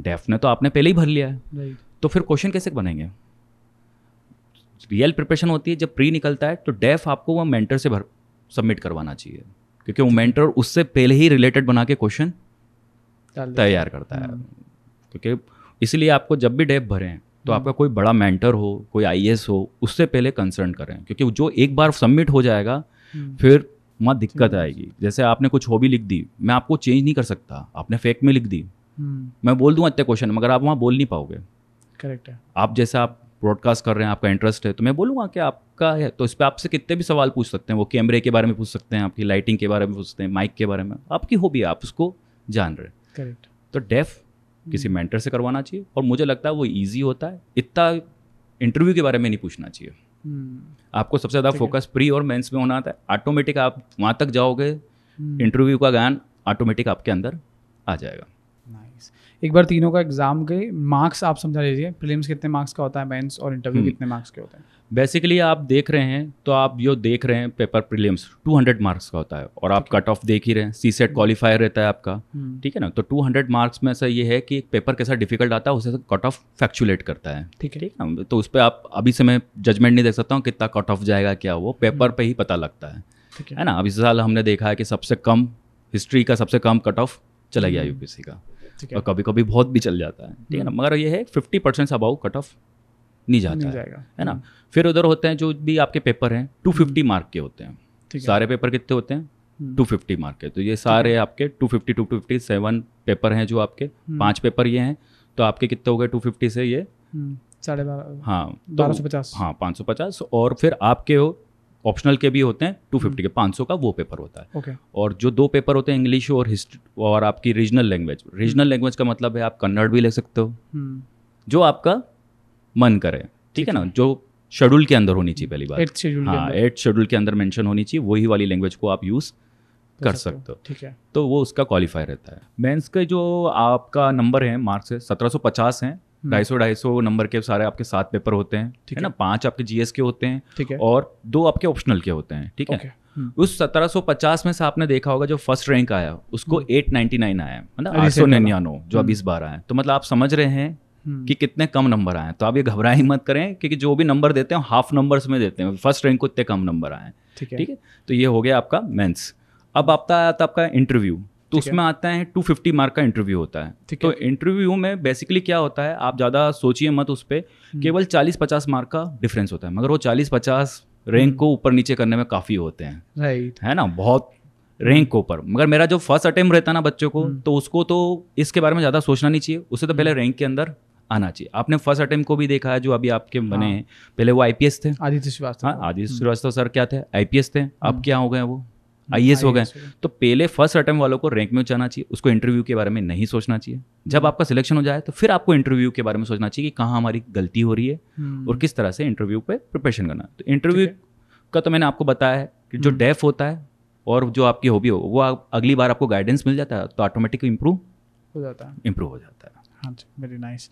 डेफ ने तो आपने पहले ही भर लिया है right. तो फिर क्वेश्चन कैसे बनेंगे रियल प्रिपरेशन होती है जब प्री निकलता है तो डेफ आपको वो मेंटर से भर सबमिट करवाना चाहिए क्योंकि वो मेंटर उससे पहले ही रिलेटेड बना के क्वेश्चन तैयार करता है हम्म। क्योंकि इसलिए आपको जब भी डेफ भरें तो हम्म। आपका कोई बड़ा मेंटर हो कोई आई हो उससे पहले कंसर्न करें क्योंकि जो एक बार सबमिट हो जाएगा हम्म। फिर वहाँ दिक्कत आएगी जैसे आपने कुछ हॉबी लिख दी मैं आपको चेंज नहीं कर सकता आपने फेक में लिख दी हम्म। मैं बोल दूँ इतने क्वेश्चन मगर आप वहाँ बोल नहीं पाओगे करेक्ट है आप जैसे आप ब्रॉडकास्ट कर रहे हैं आपका इंटरेस्ट है तो मैं बोलूँगा कि आपका है तो इस पर आपसे कितने भी सवाल पूछ सकते हैं वो कैमरे के बारे में पूछ सकते हैं आपकी लाइटिंग के बारे में पूछ सकते हैं माइक के बारे में आपकी हॉबी है आप उसको जान रहे करेक्ट तो डेफ किसी हम्म। मेंटर से करवाना चाहिए और मुझे लगता है वो ईजी होता है इतना इंटरव्यू के बारे में नहीं पूछना चाहिए हम्म। आपको सबसे ज़्यादा फोकस प्री और मेंस में होना आता है ऑटोमेटिक आप वहाँ तक जाओगे इंटरव्यू हम्म। का ज्ञान ऑटोमेटिक आपके अंदर आ जाएगा एक बार तीनों का एग्जाम के मार्क्स आप समझा लीजिए प्रीलिम्स कितने मार्क्स का होता है मेंस और इंटरव्यू हम्म। कितने मार्क्स के होते हैं बेसिकली आप देख रहे हैं तो आप जो देख रहे हैं पेपर प्रीलिम्स 200 मार्क्स का होता है और आप कट ऑफ देख ही रहे हैं सी सेट क्वालिफायर रहता है आपका हम्म। ठीक है ना तो 200 मार्क्स में ऐसा ये है कि एक पेपर कैसा डिफिकल्ट आता है उसे कट ऑफ फैक्चुलेट करता है ठीक है ठीक ना तो उस पर आप अभी से मैं जजमेंट नहीं देख सकता हूँ कितना कट ऑफ जाएगा क्या वो हम्म। पेपर पर ही पता लगता है ठीक है ना अब इस साल हमने देखा है कि सबसे कम हिस्ट्री का सबसे कम कट ऑफ चला गया यूपीसी का और कभी कभी बहुत भी चल जाता है ठीक है ना हम्म। मगर ये है fifty percent about cut off नहीं जाता है है ना फिर उधर होते हैं जो भी आपके पेपर हैं टू फिफ्टी मार्क के होते हैं सारे पेपर कितने होते हैं टू फिफ्टी मार्क के तो ये सारे आपके two fifty two fifty seven paper हैं जो आपके हम्म। पांच पेपर ये हैं तो आपके कितने हो गए टू फिफ्टी से ये हम्म, साढ़े बारह हाँ तो बारह सौ पचास हाँ पाँच सौ पचास और फिर आपके हो ऑप्शनल के भी होते हैं टू हम्म। फिफ्टी के पाँच सौ का वो पेपर होता है okay. और जो दो पेपर होते हैं इंग्लिश और हिस्ट्री और आपकी रीजनल लैंग्वेज रीजनल लैंग्वेज का मतलब है आप कन्नड़ भी ले सकते हो हम्म। जो आपका मन करे ठीक है ना जो शेड्यूल के अंदर होनी चाहिए पहली बार एट शेड्यूल हाँ एट शेड्यूल के अंदर मेंशन होनी चाहिए वही वाली लैंग्वेज को आप यूज़ कर सकते हो ठीक है तो वो उसका क्वालिफाई रहता है मेंस के जो आपका नंबर है मार्क्स है सत्रह सौ पचास हैं हम्म। ढाई सौ ढाई सौ नंबर के सारे आपके सात पेपर होते हैं ठीक है ना पांच आपके जीएस के होते हैं ठीक है और दो आपके ऑप्शनल के होते हैं ठीक है हम्म। उस 1750 में से आपने देखा होगा जो फर्स्ट रैंक आया उसको 899 हम्म। आया मतलब आठ सौ निन्यानवे जो अब इस बार आया तो मतलब आप समझ रहे हैं कि कितने कम नंबर आए तो आप ये घबराए मत करें क्योंकि जो भी नंबर देते हैं हाफ नंबर्स में देते हैं फर्स्ट रैंक को इतने कम नंबर आए ठीक है ठीक है तो ये हो गया आपका मेंस अब आपका आया था आपका इंटरव्यू तो उसमें आता है टू फिफ्टी मार्क का इंटरव्यू होता है तो इंटरव्यू में बेसिकली क्या होता है आप ज़्यादा सोचिए मत उस पर हम्म। केवल चालीस पचास मार्क का डिफरेंस होता है मगर वो चालीस पचास रैंक हम्म। को ऊपर नीचे करने में काफ़ी होते हैं राइट है ना बहुत रैंक के ऊपर मगर मेरा जो फर्स्ट अटेम्प रहता ना बच्चों को हम्म। तो उसको तो इसके बारे में ज़्यादा सोचना नहीं चाहिए उसे तो पहले रैंक के अंदर आना चाहिए आपने फर्स्ट अटेम्प को भी देखा है जो अभी आपके हाँ। बने हैं पहले वो आईपीएस थे आदित्य श्रीवास्तव हाँ आदित्य श्रीवास्तव सर क्या थे आईपीएस थे अब क्या हो गए वो आई हो गए तो पहले फर्स्ट अटैम्प वालों को रैंक में जाना चाहिए उसको इंटरव्यू के बारे में नहीं सोचना चाहिए जब हम्म। आपका सिलेक्शन हो जाए तो फिर आपको इंटरव्यू के बारे में सोचना चाहिए कि कहाँ हमारी गलती हो रही है हम्म। और किस तरह से इंटरव्यू पे प्रिपरेशन करना तो इंटरव्यू का तो मैंने आपको बताया है कि जो डेफ हम्म। होता है और जो आपकी हॉबी हो वो आप अगली बार आपको गाइडेंस मिल जाता है तो ऑटोमेटिक इम्प्रूव हो जाता है इम्प्रूव हो जाता है हाँ जी वेरी नाइस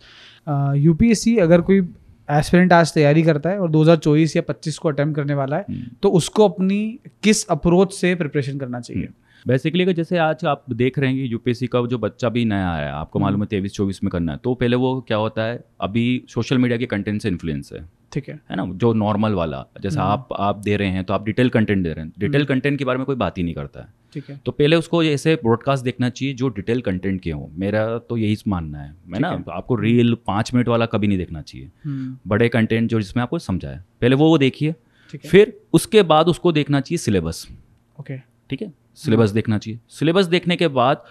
यूपीएससी अगर कोई एस्पिरेंट आज तैयारी करता है और 2024 या 25 को अटेम्प्ट करने वाला है हम्म। तो उसको अपनी किस अप्रोच से प्रिपरेशन करना चाहिए हम्म। बेसिकली जैसे आज आप देख रहे हैं यूपीएससी का जो बच्चा भी नया आया है आपको हम्म। मालूम है तेईस चौबीस में करना है तो पहले वो क्या होता है अभी सोशल मीडिया के कंटेंट से इन्फ्लुएंस है ठीक है है ना जो नॉर्मल वाला जैसा आप आप दे रहे हैं तो आप डिटेल कंटेंट दे रहे हैं डिटेल कंटेंट के बारे में कोई बात ही नहीं करता है ठीक है तो पहले उसको ऐसे ब्रॉडकास्ट देखना चाहिए जो डिटेल कंटेंट के हों मेरा तो यही मानना है मैं ना आपको रील पाँच मिनट वाला कभी नहीं देखना चाहिए हम्म। बड़े कंटेंट जो जिसमें आपको समझाए पहले वो वो देखिए फिर उसके बाद उसको देखना चाहिए सिलेबस ओके ठीक है सिलेबस देखना चाहिए सिलेबस देखने के बाद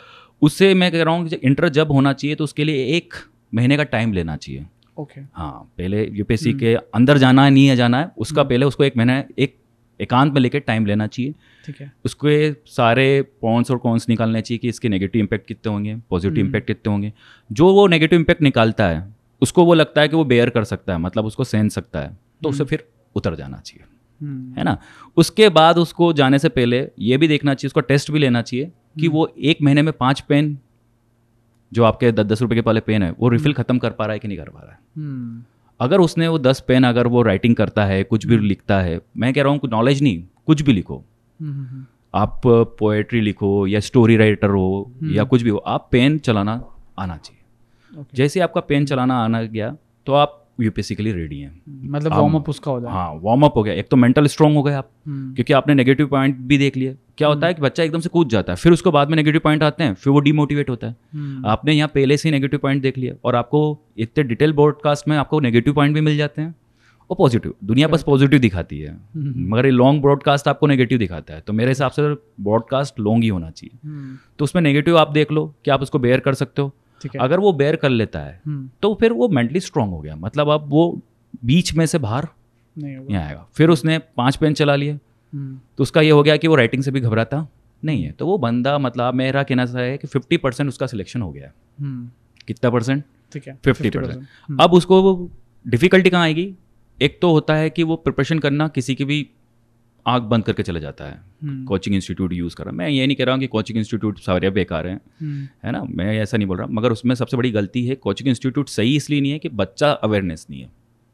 उससे मैं कह रहा हूँ इंटर जब होना चाहिए तो उसके लिए एक महीने का टाइम लेना चाहिए ओके okay. हाँ पहले यूपीएससी हम्म। के अंदर जाना है नहीं है जाना है उसका हम्म। पहले उसको एक महीना एक एकांत में लेकर टाइम लेना चाहिए ठीक है उसके सारे पॉन्स और कॉन्स निकालने चाहिए कि इसके नेगेटिव इम्पैक्ट कितने होंगे पॉजिटिव इम्पैक्ट हम्म। कितने होंगे जो वो नेगेटिव इम्पैक्ट निकालता है उसको वो लगता है कि वो बेयर कर सकता है मतलब उसको सहन सकता है तो उसे हम्म। फिर उतर जाना चाहिए हम्म। है ना उसके बाद उसको जाने से पहले ये भी देखना चाहिए उसका टेस्ट भी लेना चाहिए कि वो एक महीने में पाँच पेन जो आपके दस दस रुपये के पहले पेन है वो रिफिल खत्म कर पा रहा है कि नहीं कर पा रहा है अगर उसने वो दस पेन अगर वो राइटिंग करता है कुछ भी लिखता है मैं कह रहा हूँ नॉलेज नहीं कुछ भी लिखो आप पोएट्री लिखो या स्टोरी राइटर हो हम्म। या कुछ भी हो आप पेन चलाना आना चाहिए जैसे आपका पेन चलाना आना गया तो आप यू बेसिकली रेडी हैं मतलब वार्म अप um, उसका हो जाए हाँ वार्म अप हो गया एक तो मेंटल स्ट्रॉन्ग हो गए आप हम्म। क्योंकि आपने नेगेटिव पॉइंट भी देख लिया क्या होता हम्म। है कि बच्चा एकदम से कूद जाता है फिर उसको बाद में नेगेटिव पॉइंट आते हैं फिर वो डीमोटिवेट होता है हम्म। आपने यहाँ पहले से ही नेगेटिव पॉइंट देख लिया और आपको इतने डिटेल ब्रॉडकास्ट में आपको नेगेटिव पॉइंट भी मिल जाते हैं और पॉजिटिव दुनिया बस पॉजिटिव दिखाती है मगर ये लॉन्ग ब्रॉडकास्ट आपको नेगेटिव दिखाता है तो मेरे हिसाब से ब्रॉडकास्ट लॉन्ग ही होना चाहिए तो उसमें नेगेटिव आप देख लो कि आप उसको बेयर कर सकते हो अगर वो बेयर कर लेता है हम्म। तो फिर वो मेंटली स्ट्रांग हो गया मतलब अब वो बीच में से बाहर नहीं, आएगा फिर उसने पांच पेन चला लिए हम्म। तो उसका ये हो गया कि वो राइटिंग से भी घबराता नहीं है तो वो बंदा मतलब मेरा कहना सा है कि फिफ्टी परसेंट उसका सिलेक्शन हो गया है हम्म। कितना परसेंट ठीक है फिफ्टी परसेंट अब उसको डिफ़िकल्टी कहाँ आएगी एक तो होता है कि वो प्रिपरेशन करना किसी की भी आँख बंद करके चला जाता है हम्म। कोचिंग इंस्टीट्यूट यूज़ कर रहा मैं ये नहीं कह रहा हूँ कि कोचिंग इंस्टीट्यूट सारे बेकार हैं हम्म। है ना मैं ऐसा नहीं बोल रहा मगर उसमें सबसे बड़ी गलती है कोचिंग इंस्टीट्यूट सही इसलिए नहीं है कि बच्चा अवेयरनेस नहीं है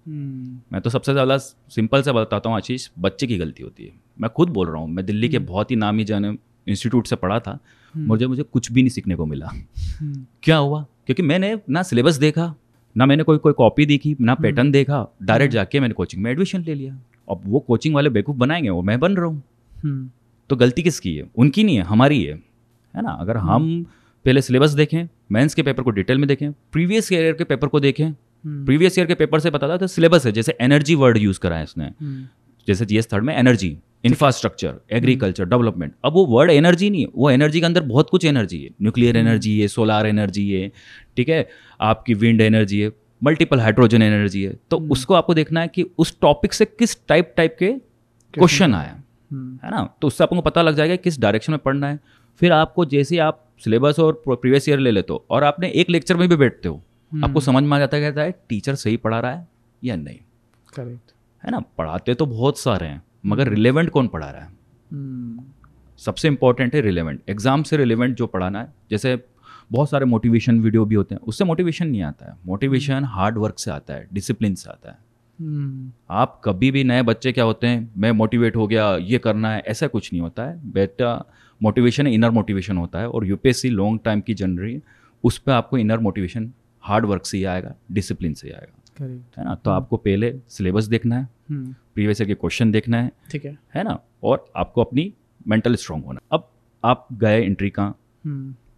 हम्म। मैं तो सबसे ज़्यादा सिंपल से बताता हूँ आशीष बच्चे की गलती होती है मैं खुद बोल रहा हूँ मैं दिल्ली के बहुत ही नामी जाने इंस्टीट्यूट से पढ़ा था मुझे मुझे कुछ भी नहीं सीखने को मिला क्या हुआ क्योंकि मैंने ना सिलेबस देखा ना मैंने कोई कोई कॉपी देखी ना पैटर्न देखा डायरेक्ट जाके मैंने कोचिंग में एडमिशन ले लिया अब वो कोचिंग वाले बेवकूफ़ बनाएंगे वो मैं बन रहा हूँ हम्म। तो गलती किसकी है उनकी नहीं है हमारी है है ना अगर हम हम्म। पहले सिलेबस देखें मेंस के पेपर को डिटेल में देखें प्रीवियस ईयर के पेपर को देखें प्रीवियस हम्म। ईयर के पेपर से पता था सिलेबस तो है जैसे एनर्जी वर्ड यूज़ करा है इसने जैसे जीएस थर्ड में एनर्जी इंफ्रास्ट्रक्चर एग्रीकल्चर डेवलपमेंट अब वो वर्ड एनर्जी नहीं है वो एनर्जी के अंदर बहुत कुछ एनर्जी है न्यूक्लियर एनर्जी है सोलार एनर्जी है ठीक है आपकी विंड एनर्जी है मल्टीपल हाइड्रोजन एनर्जी है तो hmm. उसको आपको देखना है कि उस टॉपिक से किस टाइप टाइप के क्वेश्चन आया hmm. है ना तो उससे आपको पता लग जाएगा किस डायरेक्शन में पढ़ना है फिर आपको जैसे आप सिलेबस और प्रीवियस ईयर ले लेते हो और आपने एक लेक्चर में भी बैठते हो hmm. आपको समझ में आ जाता कहता है टीचर सही पढ़ा रहा है या नहीं करेक्ट है ना पढ़ाते तो बहुत सारे हैं मगर रिलेवेंट कौन पढ़ा रहा है सबसे इम्पोर्टेंट है रिलेवेंट एग्जाम से रिलेवेंट जो पढ़ाना है जैसे बहुत सारे मोटिवेशन वीडियो भी होते हैं उससे मोटिवेशन नहीं आता है मोटिवेशन हार्ड वर्क से आता है डिसिप्लिन से आता है Hmm. आप कभी भी नए बच्चे क्या होते हैं मैं मोटिवेट हो गया ये करना है ऐसा कुछ नहीं होता है बेटा मोटिवेशन इनर मोटिवेशन होता है और यूपीएससी लॉन्ग टाइम की जनरी उस पर आपको इनर मोटिवेशन हार्ड वर्क से ही आएगा डिसिप्लिन से ही आएगा है ना तो हम्म। आपको पहले सिलेबस देखना है प्रीवियस हम्म। के क्वेश्चन देखना है ठीक है है ना और आपको अपनी मेंटल स्ट्रांग होना अब आप गए एंट्री का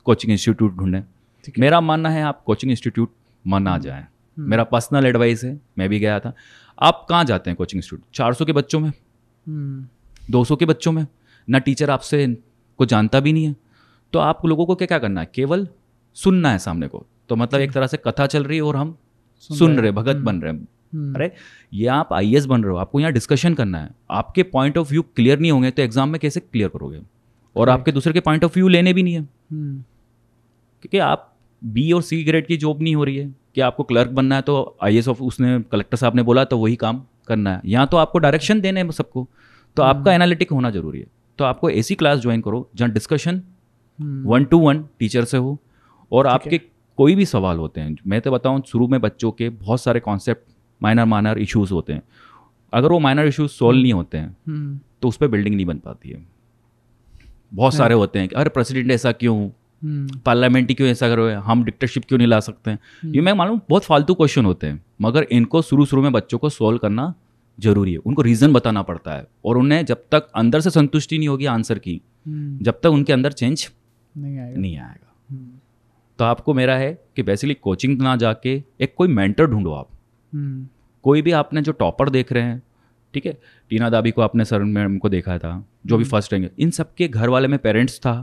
कोचिंग इंस्टीट्यूट ढूंढें मेरा मानना है आप कोचिंग इंस्टीट्यूट मन आ हम्म। मेरा पर्सनल एडवाइस है मैं भी गया था आप कहाँ जाते हैं कोचिंग इंस्टीट्यूट चार सौ के बच्चों में हम्म। दो सौ के बच्चों में ना टीचर आपसे को जानता भी नहीं है तो आप लोगों को क्या क्या करना है केवल सुनना है सामने को तो मतलब एक तरह से कथा चल रही है और हम सुन, रहे भगत हम्म। बन रहे अरे ये आप आई बन रहे हो आपको यहाँ डिस्कशन करना है आपके पॉइंट ऑफ व्यू क्लियर नहीं होंगे तो एग्जाम में कैसे क्लियर करोगे और आपके दूसरे के पॉइंट ऑफ व्यू लेने भी नहीं है क्योंकि आप बी और सी ग्रेड की जॉब नहीं हो रही है कि आपको क्लर्क बनना है तो आई एस ऑफ उसने कलेक्टर साहब ने बोला तो वही काम करना है यहाँ तो आपको डायरेक्शन देने हैं सबको तो आपका एनालिटिक हम्म। होना जरूरी है तो आपको ऐसी क्लास ज्वाइन करो जहाँ discussion one to one teacher से हो और आपके कोई भी सवाल होते हैं मैं तो बताऊँ शुरू में बच्चों के बहुत सारे कॉन्सेप्ट माइनर माइनर इश्यूज़ होते हैं अगर वो माइनर इश्यूज सॉल्व नहीं होते हैं हम्म। तो उस पर बिल्डिंग नहीं बन पाती है बहुत सारे हाँ। होते हैं कि अरे प्रेसिडेंट ऐसा क्यों हम्म। पार्लियामेंट क्यों ऐसा करो हम डिक्टरशिप क्यों नहीं ला सकते हैं हम्म। ये मैं मालूम बहुत फालतू क्वेश्चन होते हैं मगर इनको शुरू शुरू में बच्चों को सोल्व करना जरूरी है उनको रीज़न बताना पड़ता है और उन्हें जब तक अंदर से संतुष्टि नहीं होगी आंसर की हम्म। जब तक उनके अंदर चेंज नहीं आएगा नहीं आएगा तो आपको मेरा है कि बेसिकली कोचिंग ना जाके एक कोई मेंटर ढूंढो आप कोई भी आपने जो टॉपर देख रहे हैं ठीक है टीना दाबी को आपने सर मैम को देखा था जो भी फर्स्ट रैंक इन सबके घर वाले में पेरेंट्स था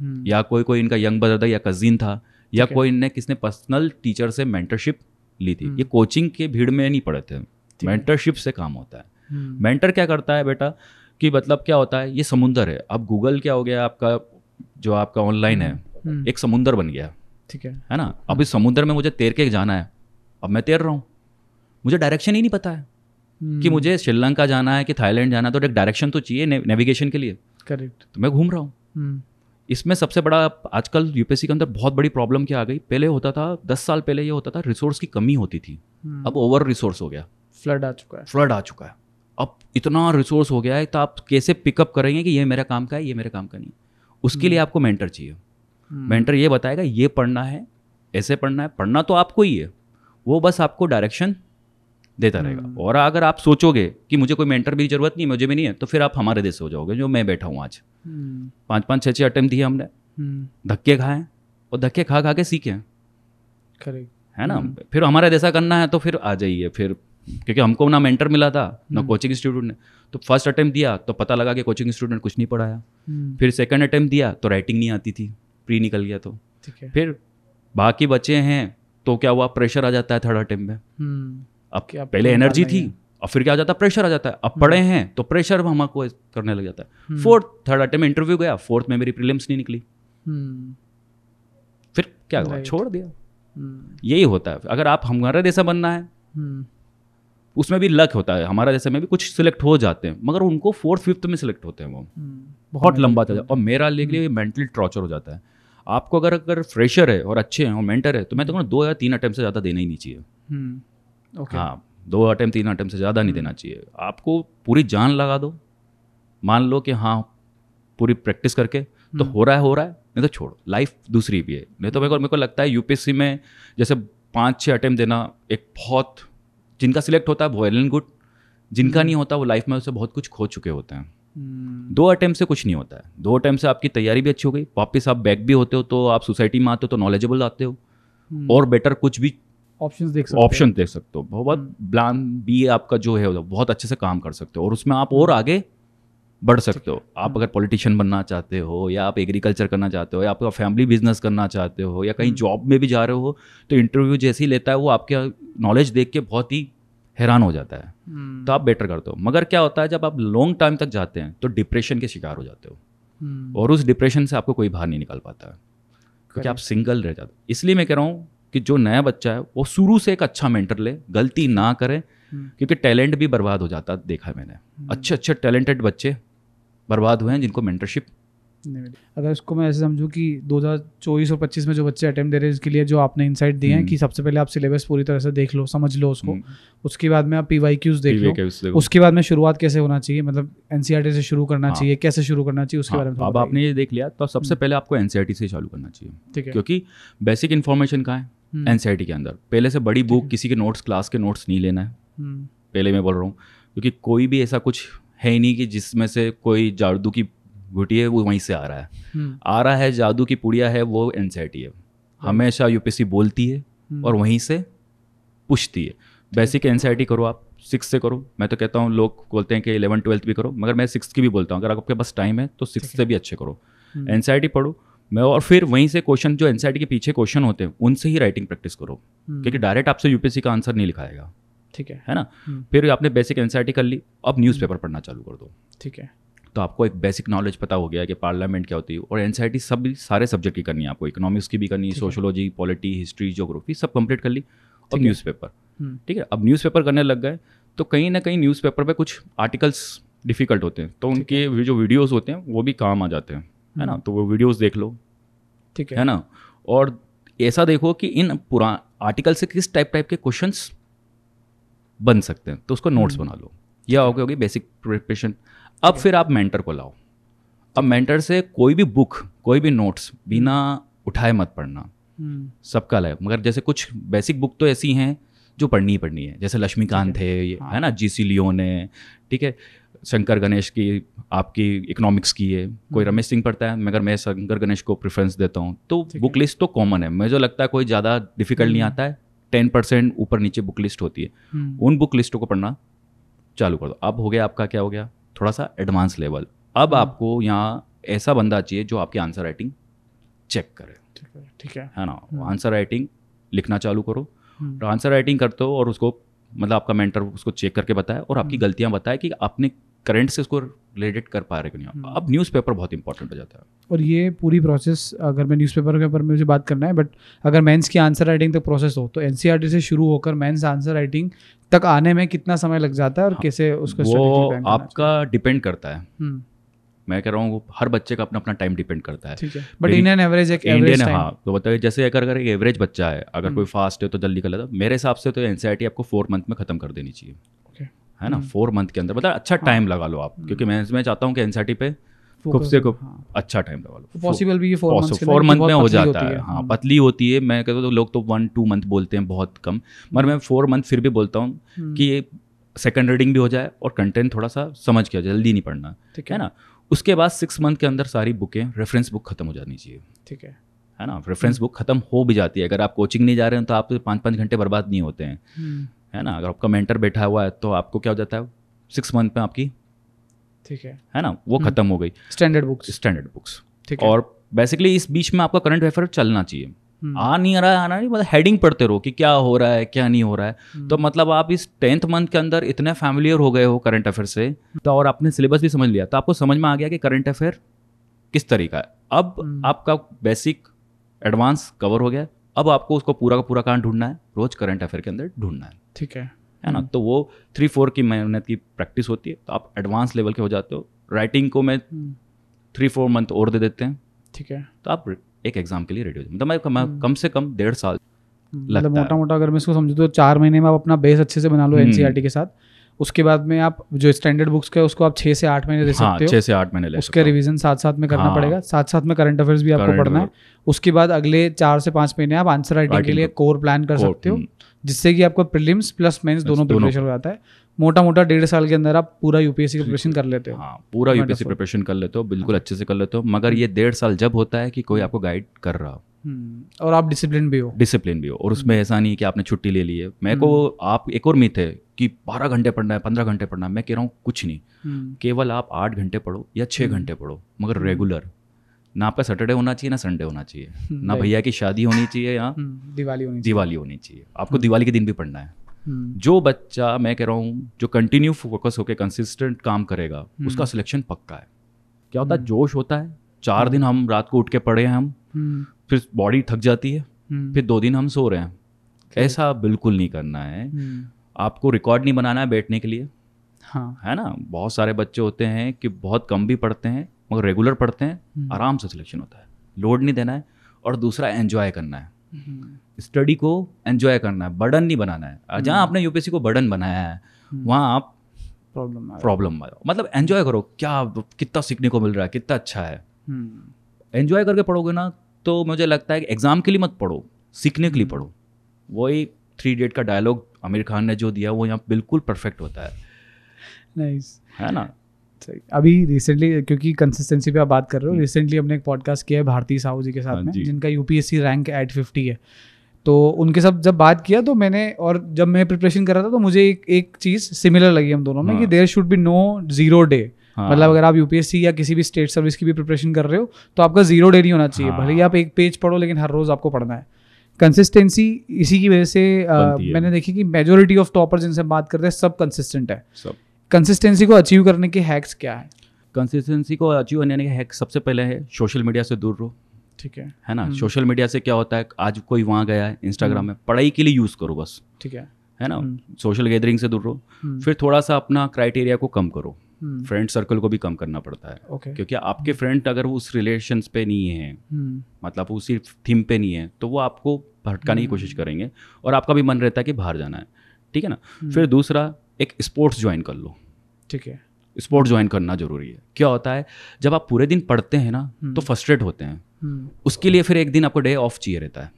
हम्म। या कोई कोई इनका यंग ब्रदर था या कजिन था या कोई इनने किसने पर्सनल टीचर से मेंटरशिप ली थी हम्म। ये कोचिंग के भीड़ में नहीं पड़े थे मेंटरशिप से काम होता है हम्म। मेंटर क्या करता है बेटा कि मतलब क्या होता है ये समुंदर है अब गूगल क्या हो गया आपका जो आपका ऑनलाइन है एक समुंदर बन गया ठीक है है ना अब इस समुंदर में मुझे तैर के जाना है अब मैं तैर रहा हूँ मुझे डायरेक्शन ही नहीं पता है कि मुझे श्रीलंका जाना है कि थाईलैंड जाना है तो एक डायरेक्शन तो चाहिए नेविगेशन के लिए करेक्ट तो मैं घूम रहा हूँ इसमें सबसे बड़ा आजकल यूपीएससी के अंदर बहुत बड़ी प्रॉब्लम क्या आ गई पहले होता था दस साल पहले ये होता था रिसोर्स की कमी होती थी हम्म। अब ओवर रिसोर्स हो गया फ्लड आ चुका है फ्लड आ चुका है अब इतना रिसोर्स हो गया है तो आप कैसे पिकअप करेंगे कि ये मेरा काम का है ये मेरे काम का नहीं उसके हम्म। लिए आपको मेंटर चाहिए मेंटर हम्म। ये बताएगा ये पढ़ना है ऐसे पढ़ना है पढ़ना तो आपको ही है वो बस आपको डायरेक्शन देता रहेगा और अगर आप सोचोगे कि मुझे कोई मेंटर भी जरूरत नहीं मुझे भी नहीं है तो फिर आप हमारे देश हो जाओगे जो मैं बैठा हूँ आज पाँच पाँच छः छः अटैम्प्ट दिए हमने हम्म। धक्के खाए और धक्के खा खा के सीखे है ना हम्म। फिर हमारा जैसा करना है तो फिर आ जाइए फिर क्योंकि हमको ना मेंटर मिला था ना कोचिंग हम्म। स्टूडेंट ने तो फर्स्ट अटैम्प्ट दिया तो पता लगा कि कोचिंग स्टूडेंट कुछ नहीं पढ़ाया फिर सेकंड अटैम्प्ट दिया तो राइटिंग नहीं आती थी प्री निकल गया तो फिर बाकी बच्चे हैं तो क्या हुआ प्रेशर आ जाता है थर्ड अटैम्प्ट में अब पहले एनर्जी तो थी और फिर क्या हो जाता है प्रेशर आ जाता है अब हम्म। पढ़े हैं तो प्रेशर हमको करने लग जाता है फोर्थ थर्ड अटेम्प इंटरव्यू गया फोर्थ में मेरी प्रीलिम्स नहीं निकली हम्म। फिर क्या हुआ छोड़ दिया हम्म। यही होता है अगर आप हमारा जैसा बनना है उसमें भी लक होता है हमारा जैसे में भी कुछ सिलेक्ट हो जाते हैं मगर उनको फोर्थ फिफ्थ में सिलेक्ट होते हैं वो बहुत लंबा चल और मेरा लेके लिए मेंटली टॉर्चर हो जाता है आपको अगर अगर फ्रेशर है और अच्छे हैं और मेंटर है तो मैं तो दो या तीन अटैम्प से ज़्यादा देना ही नहीं चाहिए हाँ दो अटैम्प तीन अटैम्प से ज़्यादा नहीं हम्म। देना चाहिए आपको पूरी जान लगा दो मान लो कि हाँ पूरी प्रैक्टिस करके तो हम्म। हो रहा है हो रहा है नहीं तो छोड़ो लाइफ दूसरी भी है नहीं तो मेरे को मेरे को लगता है यूपीएससी में जैसे पाँच छः अटैम्प्ट देना एक बहुत जिनका सिलेक्ट होता है वो एल गुड जिनका हम्म। नहीं होता वो लाइफ में उसे बहुत कुछ खो चुके होते हैं दो अटैम्प्ट से कुछ नहीं होता है दो अटैम्प्ट से आपकी तैयारी भी अच्छी हो गई वापस आप बैक भी होते हो तो आप सोसाइटी में आते हो तो नॉलेजेबल आते हो और बेटर कुछ भी ऑप्शन देख सकते ऑप्शन देख सकते हो बहुत प्लान बी आपका जो है बहुत अच्छे से काम कर सकते हो और उसमें आप और आगे बढ़ सकते हो आप अगर पॉलिटिशियन बनना चाहते हो या आप एग्रीकल्चर करना चाहते हो या आपका फैमिली बिजनेस करना चाहते हो या कहीं जॉब हम्म। में भी जा रहे हो तो इंटरव्यू जैसे ही लेता है वो आपके नॉलेज देख के बहुत ही हैरान हो जाता है हम्म। तो आप बेटर करते हो मगर क्या होता है जब आप लॉन्ग टाइम तक जाते हैं तो डिप्रेशन के शिकार हो जाते हो हम्म। और उस डिप्रेशन से आपको कोई बाहर नहीं निकल पाता क्योंकि आप सिंगल रह जाते हो इसलिए मैं कह रहा हूँ कि जो नया बच्चा है वो शुरू से एक अच्छा मेंटर ले गलती ना करे हम्म। क्योंकि टैलेंट भी बर्बाद हो जाता देखा है मैंने हम्म। अच्छे अच्छे टैलेंटेड बच्चे बर्बाद हुए हैं जिनको मेंटरशिप अगर इसको मैं ऐसे समझूं कि 2024 और 25 में जो बच्चे अटैम्प्ट दे रहे हैं इसके लिए जो आपने इंसाइट दिए हैं हम्म। कि सबसे पहले आप सिलेबस पूरी तरह से देख लो समझ लो उसको उसके बाद में आप पी वाई क्यूज देख लो उसके बाद में शुरुआत कैसे होना चाहिए मतलब एनसीआरटी e से शुरू करना हाँ। चाहिए कैसे शुरू करना चाहिए उसके हाँ, बारे में अब आपने ये देख लिया तो सबसे पहले आपको एनसीआरटी e से चालू करना चाहिए ठीक है क्योंकि बेसिक इन्फॉर्मेशन कहाँ है एनसीआईटी हम्म। के अंदर पहले से बड़ी बुक किसी के नोट्स क्लास के नोट्स नहीं लेना है हम्म। पहले मैं बोल रहा हूँ क्योंकि कोई भी ऐसा कुछ है ही नहीं कि जिसमें से कोई जादू की घुटी है वो वहीं से आ रहा है हम्म। आ रहा है जादू की पुड़िया है वो एनसीआईटी है हाँ। हमेशा यूपीएससी बोलती है और वहीं से पूछती है बेसिक एनसीआईटी करो आप सिक्स से करो मैं तो कहता हूँ लोग बोलते हैं कि इलेवन ट्वेल्थ भी करो मगर मैं सिक्स की भी बोलता हूँ अगर आपके पास टाइम है तो सिक्स से भी अच्छे करो एनसीआईटी पढ़ो मैं और फिर वहीं से क्वेश्चन जो एन e के पीछे क्वेश्चन होते हैं उनसे ही राइटिंग प्रैक्टिस करो हम्म। क्योंकि डायरेक्ट आपसे यूपीएससी का आंसर नहीं लिखाएगा ठीक है है ना हम्म। फिर आपने बेसिक एन e कर ली अब न्यूज़पेपर हम्म। पढ़ना चालू कर दो ठीक है तो आपको एक बेसिक नॉलेज पता हो गया कि पार्लियामेंट क्या होती है और एन e सब सारे सब्जेक्ट की करनी है आपको इकोनॉमिक्स की भी करनी है सोशोलॉजी पॉलिटी हिस्ट्री जोग्राफी सब कंप्लीट कर ली और न्यूज़ पेपर ठीक है अब न्यूज़ पेपर करने लग गए तो कहीं ना कहीं पेपर पर कुछ आर्टिकल्स डिफ़िकल्ट होते हैं तो उनके जो वीडियोज़ होते हैं वो भी काम आ जाते हैं है ना हम्म। तो वो वीडियोस देख लो ठीक है है ना और ऐसा देखो कि इन पुरा आर्टिकल से किस टाइप टाइप के क्वेश्चन बन सकते हैं तो उसको नोट्स हम्म। बना लो यह हो गया बेसिक प्रिपरेशन अब फिर आप मेंटर को लाओ अब मेंटर से कोई भी बुक कोई भी नोट्स बिना हम्म। उठाए मत पढ़ना सबका लाइफ मगर जैसे कुछ बेसिक बुक तो ऐसी हैं जो पढ़नी ही पढ़नी है जैसे लक्ष्मीकांत है ये हाँ। है ना जी सी लियोन ठीक है शंकर गणेश की आपकी इकोनॉमिक्स की है कोई हम्म। रमेश सिंह पढ़ता है मगर मैं शंकर गणेश को प्रेफरेंस देता हूँ तो बुक लिस्ट तो कॉमन है मुझे लगता है कोई ज़्यादा डिफिकल्ट नहीं हम्म। आता है टेन परसेंट ऊपर नीचे बुक लिस्ट होती है हम्म। उन बुक लिस्टों को पढ़ना चालू कर दो अब हो गया आपका क्या हो गया थोड़ा सा एडवांस लेवल अब आपको यहाँ ऐसा बंदा चाहिए जो आपकी आंसर राइटिंग चेक करे ठीक है ठीक है है ना आंसर राइटिंग लिखना चालू करो आंसर राइटिंग करते हो और उसको मतलब आपका मेंटर उसको चेक करके बताए और आपकी हम्म। गलतियां बताए कि आपने करंट से उसको रिलेटेड कर पा रहे कि नहीं हम्म। अब न्यूज़पेपर बहुत इंपॉर्टेंट हो जाता है और ये पूरी प्रोसेस अगर मैं न्यूज़पेपर के ऊपर मुझे बात करना है बट अगर मेंस की आंसर राइटिंग तक प्रोसेस हो तो एन e से शुरू होकर मेंस आंसर राइटिंग तक आने में कितना समय लग जाता है और हाँ, कैसे उसका वो आपका डिपेंड करता है हम्म। मैं कह रहा हूँ हर बच्चे का अपना अपना टाइम डिपेंड करता है बट इंडियन एवरेज एक इंडियन हाँ तो बताइए जैसे अगर अगर एक एवरेज बच्चा है अगर कोई फास्ट हम्म। है तो जल्दी कर लेता मेरे हिसाब से तो एनसीआईटी आपको फोर मंथ में खत्म कर देनी चाहिए है ना फोर हम्म। मंथ के अंदर मतलब अच्छा टाइम हाँ। लगा लो आप हम्म। क्योंकि मैं मैं चाहता हूँ कि एनसीआईटी पे खुब से खुब हाँ। अच्छा टाइम लगा लो पॉसिबल भी फोर मंथ फोर मंथ में हो जाता है हाँ पतली होती है मैं कहता हूँ तो लोग तो वन टू मंथ बोलते हैं बहुत कम मगर मैं फोर मंथ फिर भी बोलता हूँ कि ये सेकंड रीडिंग भी हो जाए और कंटेंट थोड़ा सा समझ के जल्दी नहीं पढ़ना ठीक है ना उसके बाद सिक्स मंथ के अंदर सारी बुकें रेफरेंस बुक खत्म हो जानी चाहिए ठीक है है ना रेफरेंस बुक खत्म हो भी जाती है अगर आप कोचिंग नहीं जा रहे हैं तो आप पाँच पाँच घंटे बर्बाद नहीं होते हैं हम्म। है ना अगर आपका मेंटर बैठा हुआ है तो आपको क्या हो जाता है सिक्स मंथ में आपकी ठीक है है ना वो खत्म हम्म। हो गई स्टैंडर्ड बुक्स स्टैंडर्ड बुक्स ठीक और बेसिकली इस बीच में आपका करंट अफेयर चलना चाहिए हम्म। आ नहीं आ रहा है आना नहीं मतलब हेडिंग पढ़ते रहो कि क्या हो रहा है क्या नहीं हो रहा है हम्म। तो मतलब आप इस टेंथ मंथ के अंदर इतने फैमिलियर हो गए हो करंट अफेयर से तो और आपने सिलेबस भी समझ लिया तो आपको समझ में आ गया कि करंट अफेयर किस तरीका है अब हम्म। आपका बेसिक एडवांस कवर हो गया अब आपको उसको पूरा का पूरा कहाँ ढूंढना है रोज करंट अफेयर के अंदर ढूंढना है ठीक है है ना तो वो थ्री फोर की मेहनत की प्रैक्टिस होती है तो आप एडवांस लेवल के हो जाते हो राइटिंग को मैं थ्री फोर मंथ और दे देते हैं ठीक है तो आप एक एग्जाम के लिए रेडी हो जाए मतलब मैं हम्म। कम, से कम डेढ़ साल मतलब मोटा मोटा अगर मैं इसको समझू तो चार महीने में आप अपना बेस अच्छे से बना लो एनसीईआरटी हम्म। e के साथ उसके बाद में आप जो स्टैंडर्ड बुक्स का उसको आप छह से आठ महीने दे हाँ, सकते हाँ, हो छः से आठ महीने ले उसका रिवीजन साथ साथ में करना हाँ, पड़ेगा साथ साथ में करंट अफेयर्स भी आपको पढ़ना है उसके बाद अगले चार से पांच महीने आप आंसर राइटिंग के लिए कोर प्लान कर सकते हो हम्म। जिससे कि आपको प्रिलिम्स प्लस मेंस दोनों प्रिपरेशन हो जाता है मोटा मोटा डेढ़ साल के अंदर आप पूरा यूपीएससी का प्रिपरेशन कर लेते हो हाँ पूरा यूपीएससी प्रिपरेशन कर लेते हो हाँ। बिल्कुल अच्छे से कर लेते हो मगर ये डेढ़ साल जब होता है कि कोई आपको गाइड कर रहा हो हम्म, और आप डिसिप्लिन भी हो डिसिप्लिन भी हो और उसमें हम्म। ऐसा नहीं है कि आपने छुट्टी ले ली है मेरे को हम्म। आप एक और मिथ है कि बारह घंटे पढ़ना है पंद्रह घंटे पढ़ना है मैं कह रहा हूँ कुछ नहीं केवल आप आठ घंटे पढ़ो या छः घंटे पढ़ो मगर रेगुलर ना आपका सैटरडे होना चाहिए ना संडे होना चाहिए (laughs) ना भैया की शादी होनी चाहिए या दिवाली होनी दिवाली होनी चाहिए आपको दिवाली के दिन भी पढ़ना है हम्म। जो बच्चा मैं कह रहा हूँ जो कंटिन्यू फोकस होकर कंसिस्टेंट काम करेगा हम्म। उसका सिलेक्शन पक्का है क्या होता है हम्म। जोश होता है चार दिन हम रात को उठ के पड़े हैं हम फिर बॉडी थक जाती है फिर दो दिन हम सो रहे हैं ऐसा बिल्कुल नहीं करना है आपको रिकॉर्ड नहीं बनाना है बैठने के लिए हाँ है ना बहुत सारे बच्चे होते हैं कि बहुत कम भी पढ़ते हैं मगर रेगुलर पढ़ते हैं आराम से सिलेक्शन होता है लोड नहीं देना है और दूसरा एंजॉय करना है स्टडी को एन्जॉय करना है बर्डन नहीं बनाना है जहाँ हम्म। आपने यूपीएससी को बर्डन बनाया है हम्म। वहाँ आप प्रॉब्लम प्रॉब्लम मतलब एन्जॉय करो क्या कितना सीखने को मिल रहा है कितना अच्छा है एन्जॉय हम्म। करके पढ़ोगे ना तो मुझे लगता है कि एग्ज़ाम के लिए मत पढ़ो सीखने के लिए पढ़ो वही थ्री डेट का डायलॉग आमिर खान ने जो दिया वो यहाँ बिल्कुल परफेक्ट होता है नाइस है ना अभी रिसेंटली क्योंकि कंसिस्टेंसी पे आप बात कर रहे हो रिसेंटली हमने एक पॉडकास्ट किया है भारतीय साहू जी के साथ हाँ में जिनका यूपीएससी रैंक एट फिफ्टी है तो उनके साथ जब बात किया तो मैंने और जब मैं प्रिपरेशन कर रहा था तो मुझे एक एक चीज़ सिमिलर लगी हम दोनों में कि there should be no zero day मतलब अगर आप यूपीएससी या किसी भी स्टेट सर्विस की भी प्रिपरेशन कर रहे हो तो आपका जीरो डे नहीं होना चाहिए भले ही हाँ। आप एक पेज पढ़ो लेकिन हर रोज़ आपको पढ़ना है कंसिस्टेंसी इसी की वजह से आ, मैंने देखी कि मेजोरिटी ऑफ टॉपर जिनसे बात करते हैं सब कंसिस्टेंट है कंसिस्टेंसी को अचीव करने के हैक्स क्या है कंसिस्टेंसी को अचीव करने के हैक्स सबसे पहले है सोशल मीडिया से दूर रहो ठीक है है ना हम्म। सोशल मीडिया से क्या होता है आज कोई वहाँ गया है इंस्टाग्राम हम्म। में पढ़ाई के लिए यूज़ करो बस ठीक है है ना सोशल हम्म। गैदरिंग से दूर रहो फिर थोड़ा सा अपना क्राइटेरिया को कम करो फ्रेंड सर्कल को भी कम करना पड़ता है okay. क्योंकि आपके फ्रेंड अगर वो उस रिलेशन पे नहीं है मतलब उसी थीम पे नहीं है तो वो आपको भटकाने की कोशिश करेंगे और आपका भी मन रहता है कि बाहर जाना है ठीक है ना फिर दूसरा एक स्पोर्ट्स ज्वाइन कर लो ठीक है स्पोर्ट ज्वाइन करना जरूरी है क्या होता है जब आप पूरे दिन पढ़ते हैं ना हम्म। तो फर्स्ट्रेट होते हैं हम्म। उसके लिए फिर एक दिन आपको डे ऑफ चाहिए रहता है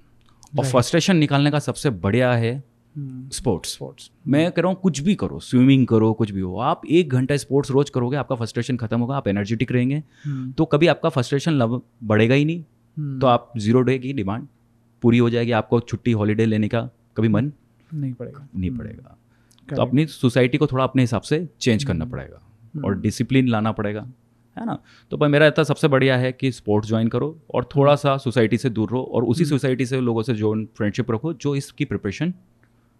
और फर्स्ट्रेशन निकालने का सबसे बढ़िया है स्पोर्ट्स हम्म। स्पोर्ट्स मैं कह रहा हूँ कुछ भी करो स्विमिंग करो कुछ भी हो आप एक घंटा स्पोर्ट्स रोज करोगे आपका फर्स्ट्रेशन खत्म होगा आप एनर्जेटिक रहेंगे तो कभी आपका फर्स्ट्रेशन लव बढ़ेगा ही नहीं तो आप जीरो डे की डिमांड पूरी हो जाएगी आपको छुट्टी हॉलीडे लेने का कभी मन नहीं पड़ेगा नहीं पड़ेगा तो अपनी सोसाइटी को थोड़ा अपने हिसाब से चेंज करना पड़ेगा और डिसिप्लिन हम्म। लाना पड़ेगा है ना तो भाई मेरा इतना सबसे बढ़िया है कि स्पोर्ट्स ज्वाइन करो और थोड़ा सा सोसाइटी से दूर रहो और उसी सोसाइटी हम्म। से लोगों से जो फ्रेंडशिप रखो जो इसकी प्रिपरेशन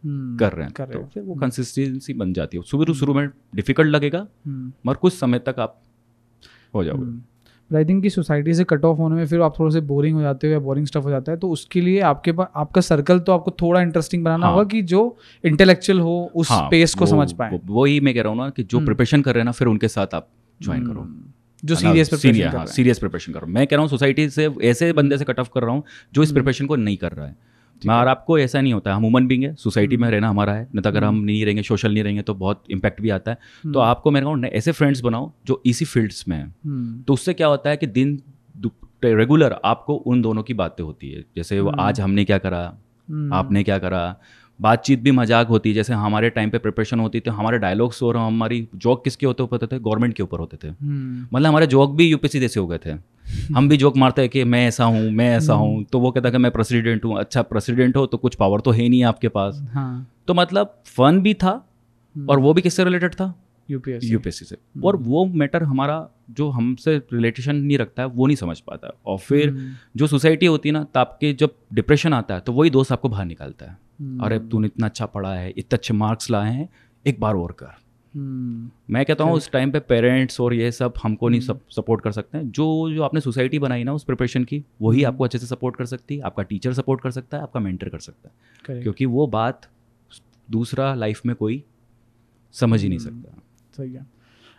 हम्म, कर रहे हैं कर रहे तो फिर वो कंसिस्टेंसी बन जाती है शुरू शुरू में डिफिकल्ट लगेगा मगर कुछ समय तक आप हो जाओगे बट आई थिंक कि सोसाइटी से कट ऑफ होने में फिर आप थोड़े से बोरिंग हो जाते हो या बोरिंग स्टफ हो जाता है तो उसके लिए आपके पास आपका सर्कल तो आपको थोड़ा इंटरेस्टिंग बनाना हाँ. होगा कि जो इंटेलेक्चुअल हो उस स्पेस हाँ, को समझ पाए वही मैं कह रहा हूँ ना कि जो प्रिपरेशन हम्म। कर रहे हैं ना फिर उनके साथ आप ज्वाइन करो हम्म। जो सीरियस सीरियस प्रिपरेशन करो मैं कह रहा हूँ सोसाइटी से ऐसे बंदे से कट ऑफ कर रहा हूँ जो इस प्रिपरेशन हम्म। को नहीं कर रहा है और आपको ऐसा नहीं होता हम ह्यूमन बींग है सोसाइटी में हम्म। रहना हमारा है नहीं तो अगर हम हम्म। नहीं रहेंगे सोशल नहीं रहेंगे तो बहुत इंपैक्ट भी आता है तो हम्म। आपको मेरे को ऐसे फ्रेंड्स बनाओ जो इसी फील्ड्स में हैं तो उससे क्या होता है कि दिन रेगुलर आपको उन दोनों की बातें होती है जैसे आज हमने क्या करा आपने क्या करा बातचीत भी मजाक होती जैसे हमारे टाइम पे प्रिपरेशन होती थी हमारे डायलॉग्स और हमारी जॉक किसके होते होते थे गवर्नमेंट के ऊपर होते थे हम्म। मतलब हमारे जॉक भी यूपीसी जैसे हो गए थे हम भी जोक मारते हैं कि मैं ऐसा हूँ मैं ऐसा हम्म। हूँ तो वो कहता है कि मैं प्रेसिडेंट हूँ अच्छा प्रेसिडेंट हो तो कुछ पावर तो है नहीं आपके पास हाँ। तो मतलब फन भी था हम्म। और वो भी किससे रिलेटेड था यूपीएससी यूपीएससी से और वो मैटर हमारा जो हमसे रिलेटेशन नहीं रखता है वो नहीं समझ पाता और फिर जो सोसाइटी होती है ना तो आपके जब डिप्रेशन आता है तो वही दोस्त आपको बाहर निकालता है अरे तूने इतना अच्छा पढ़ा है इतने अच्छे मार्क्स लाए हैं एक बार और कर हम्म। मैं कहता हूँ अच्छा। उस टाइम पे पेरेंट्स और ये सब हमको नहीं सब हम्म। सपोर्ट कर सकते हैं जो जो आपने सोसाइटी बनाई ना उस प्रिपरेशन की वही हम्म। आपको अच्छे से सपोर्ट कर सकती है आपका टीचर सपोर्ट कर सकता है आपका मेंटर कर सकता है क्योंकि वो बात दूसरा लाइफ में कोई समझ ही नहीं सकता सही है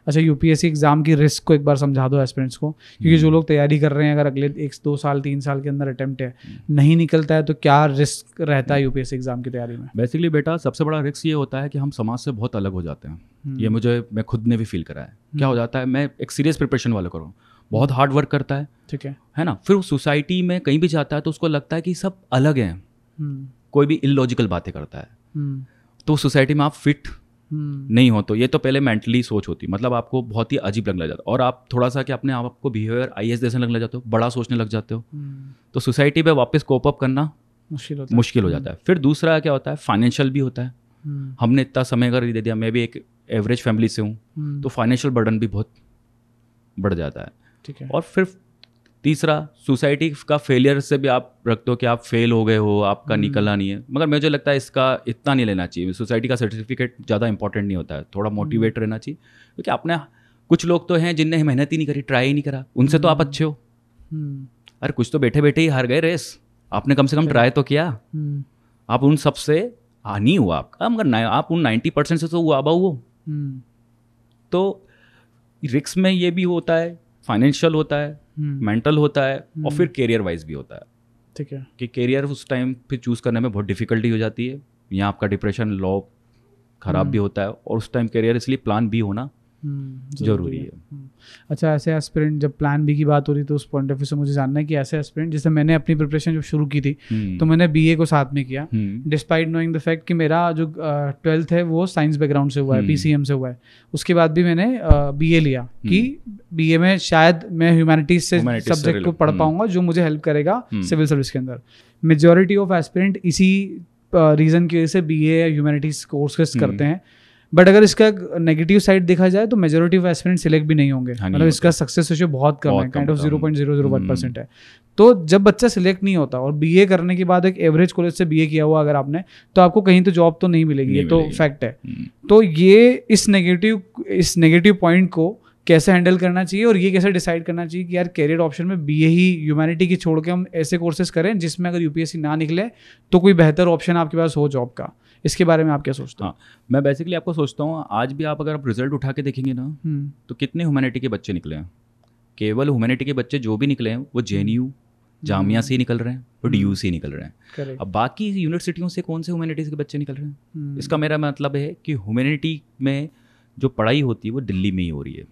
अच्छा यूपीएससी एग्ज़ाम की रिस्क को एक बार समझा दो एस्पिरेंट्स को क्योंकि जो हम्म। लोग तैयारी कर रहे हैं अगर अगले एक दो साल तीन साल के अंदर अटैम्प्ट है नहीं निकलता है तो क्या रिस्क रहता है यूपीएससी एग्ज़ाम हम्म। की तैयारी में बेसिकली बेटा सबसे बड़ा रिस्क ये होता है कि हम समाज से बहुत अलग हो जाते हैं हम्म। ये मुझे मैं खुद ने भी फील करा है क्या हो जाता है मैं एक सीरियस प्रिपरेशन वाला करूँ बहुत हार्ड वर्क करता है ठीक है है ना फिर वो सोसाइटी में कहीं भी जाता है तो उसको लगता है कि सब अलग हैं कोई भी इलॉजिकल बातें करता है तो सोसाइटी में आप फिट हम्म। नहीं हो तो ये तो पहले मेंटली सोच होती मतलब आपको बहुत ही अजीब लगने लग जाता और आप थोड़ा सा कि अपने आपको बिहेवियर आई एस जैसे लगने लग जाते हो बड़ा सोचने लग जाते हो हम्म। तो सोसाइटी पे वापस कोप अप करना मुश्किल होता मुश्किल हो जाता है फिर दूसरा क्या होता है फाइनेंशियल भी होता है हम्म। हमने इतना समय अगर दे दिया मैं भी एक एवरेज फैमिली से हूँ तो फाइनेंशियल बर्डन भी बहुत बढ़ जाता है ठीक है और फिर तीसरा सोसाइटी का फेलियर से भी आप रखते हो कि आप फेल हो गए हो आपका हम्म। निकलना नहीं है मगर मुझे लगता है इसका इतना नहीं लेना चाहिए सोसाइटी का सर्टिफिकेट ज़्यादा इंपॉर्टेंट नहीं होता है थोड़ा मोटिवेट हम्म। रहना चाहिए क्योंकि आपने कुछ लोग तो हैं जिनने मेहनत ही नहीं करी ट्राई ही नहीं करा उनसे तो आप हम्म। अच्छे हो अरे कुछ तो बैठे बैठे ही हार गए रेस आपने कम से कम ट्राई तो किया आप उन सबसे हानि हुआ आपका मगर आप उन नाइन्टी परसेंट से तो हुआ आबा हो तो रिक्स में ये भी होता है फाइनेंशियल होता है हम्म। मेंटल होता है और हम्म। फिर कैरियर वाइज भी होता है ठीक है कि कैरियर उस टाइम फिर चूज़ करने में बहुत डिफिकल्टी हो जाती है यहाँ आपका डिप्रेशन लॉ खराब हम्म। भी होता है और उस टाइम कैरियर इसलिए प्लान भी होना हम्म, जरूरी है हम्म। अच्छा ऐसे एस्पिरेंट जब प्लान बी की बात हो रही तो उस पॉइंट ऑफ व्यू से मुझे जानना है कि ऐसे एस्पिरेंट जैसे मैंने अपनी प्रिपरेशन जब शुरू की थी हम्म। तो मैंने बीए को साथ में किया डिस्पाइट नोइंग द फैक्ट कि मेरा जो ट्वेल्थ है वो साइंस बैकग्राउंड से हुआ है पीसीएम से हुआ है उसके बाद भी मैंने बी लिया कि बी में शायद मैं ह्यूमैनिटीज से सब्जेक्ट को पढ़ पाऊंगा जो मुझे हेल्प करेगा सिविल सर्विस के अंदर मेजोरिटी ऑफ एस्पिरेंट इसी रीज़न की वजह से बी ए ह्यूमैनिटीज कोर्सेस करते हैं बट अगर इसका नेगेटिव साइड देखा जाए तो मेजोरिटी ऑफ एस्पिरेंट सिलेक्ट भी नहीं होंगे हाँ मतलब इसका सक्सेस रेशियो बहुत कम है kind of zero point zero zero one percent है तो जब बच्चा सिलेक्ट नहीं होता और बीए करने के बाद एक एवरेज कॉलेज से बीए किया हुआ अगर आपने तो आपको कहीं तो जॉब तो नहीं मिलेगी ये तो फैक्ट है हम्म। तो ये इस नेगेटिव इस नेगेटिव पॉइंट को कैसे हैंडल करना चाहिए और ये कैसे डिसाइड करना चाहिए कि यार कैरियर ऑप्शन में बीए ही ह्यूमैनिटी की छोड़ के हम ऐसे कोर्सेज करें जिसमें अगर यूपीएससी ना निकले तो कोई बेहतर ऑप्शन आपके पास हो जॉब का इसके बारे में आप क्या सोचते हैं हाँ मैं बेसिकली आपको सोचता हूँ आज भी आप अगर आप रिजल्ट उठा के देखेंगे ना हम्म। तो कितने ह्यूमैनिटी के बच्चे निकले हैं केवल ह्यूमैनिटी के बच्चे जो भी निकले हैं वो जे हम्म। जामिया से ही निकल रहे हैं और डी हम्म। यू से ही निकल रहे हैं अब बाकी यूनिवर्सिटियों से कौन से ह्यूमैनिटीज़ के बच्चे निकल रहे हैं इसका मेरा मतलब है कि ह्यूमैनिटी में जो पढ़ाई होती है वो दिल्ली में ही हो रही है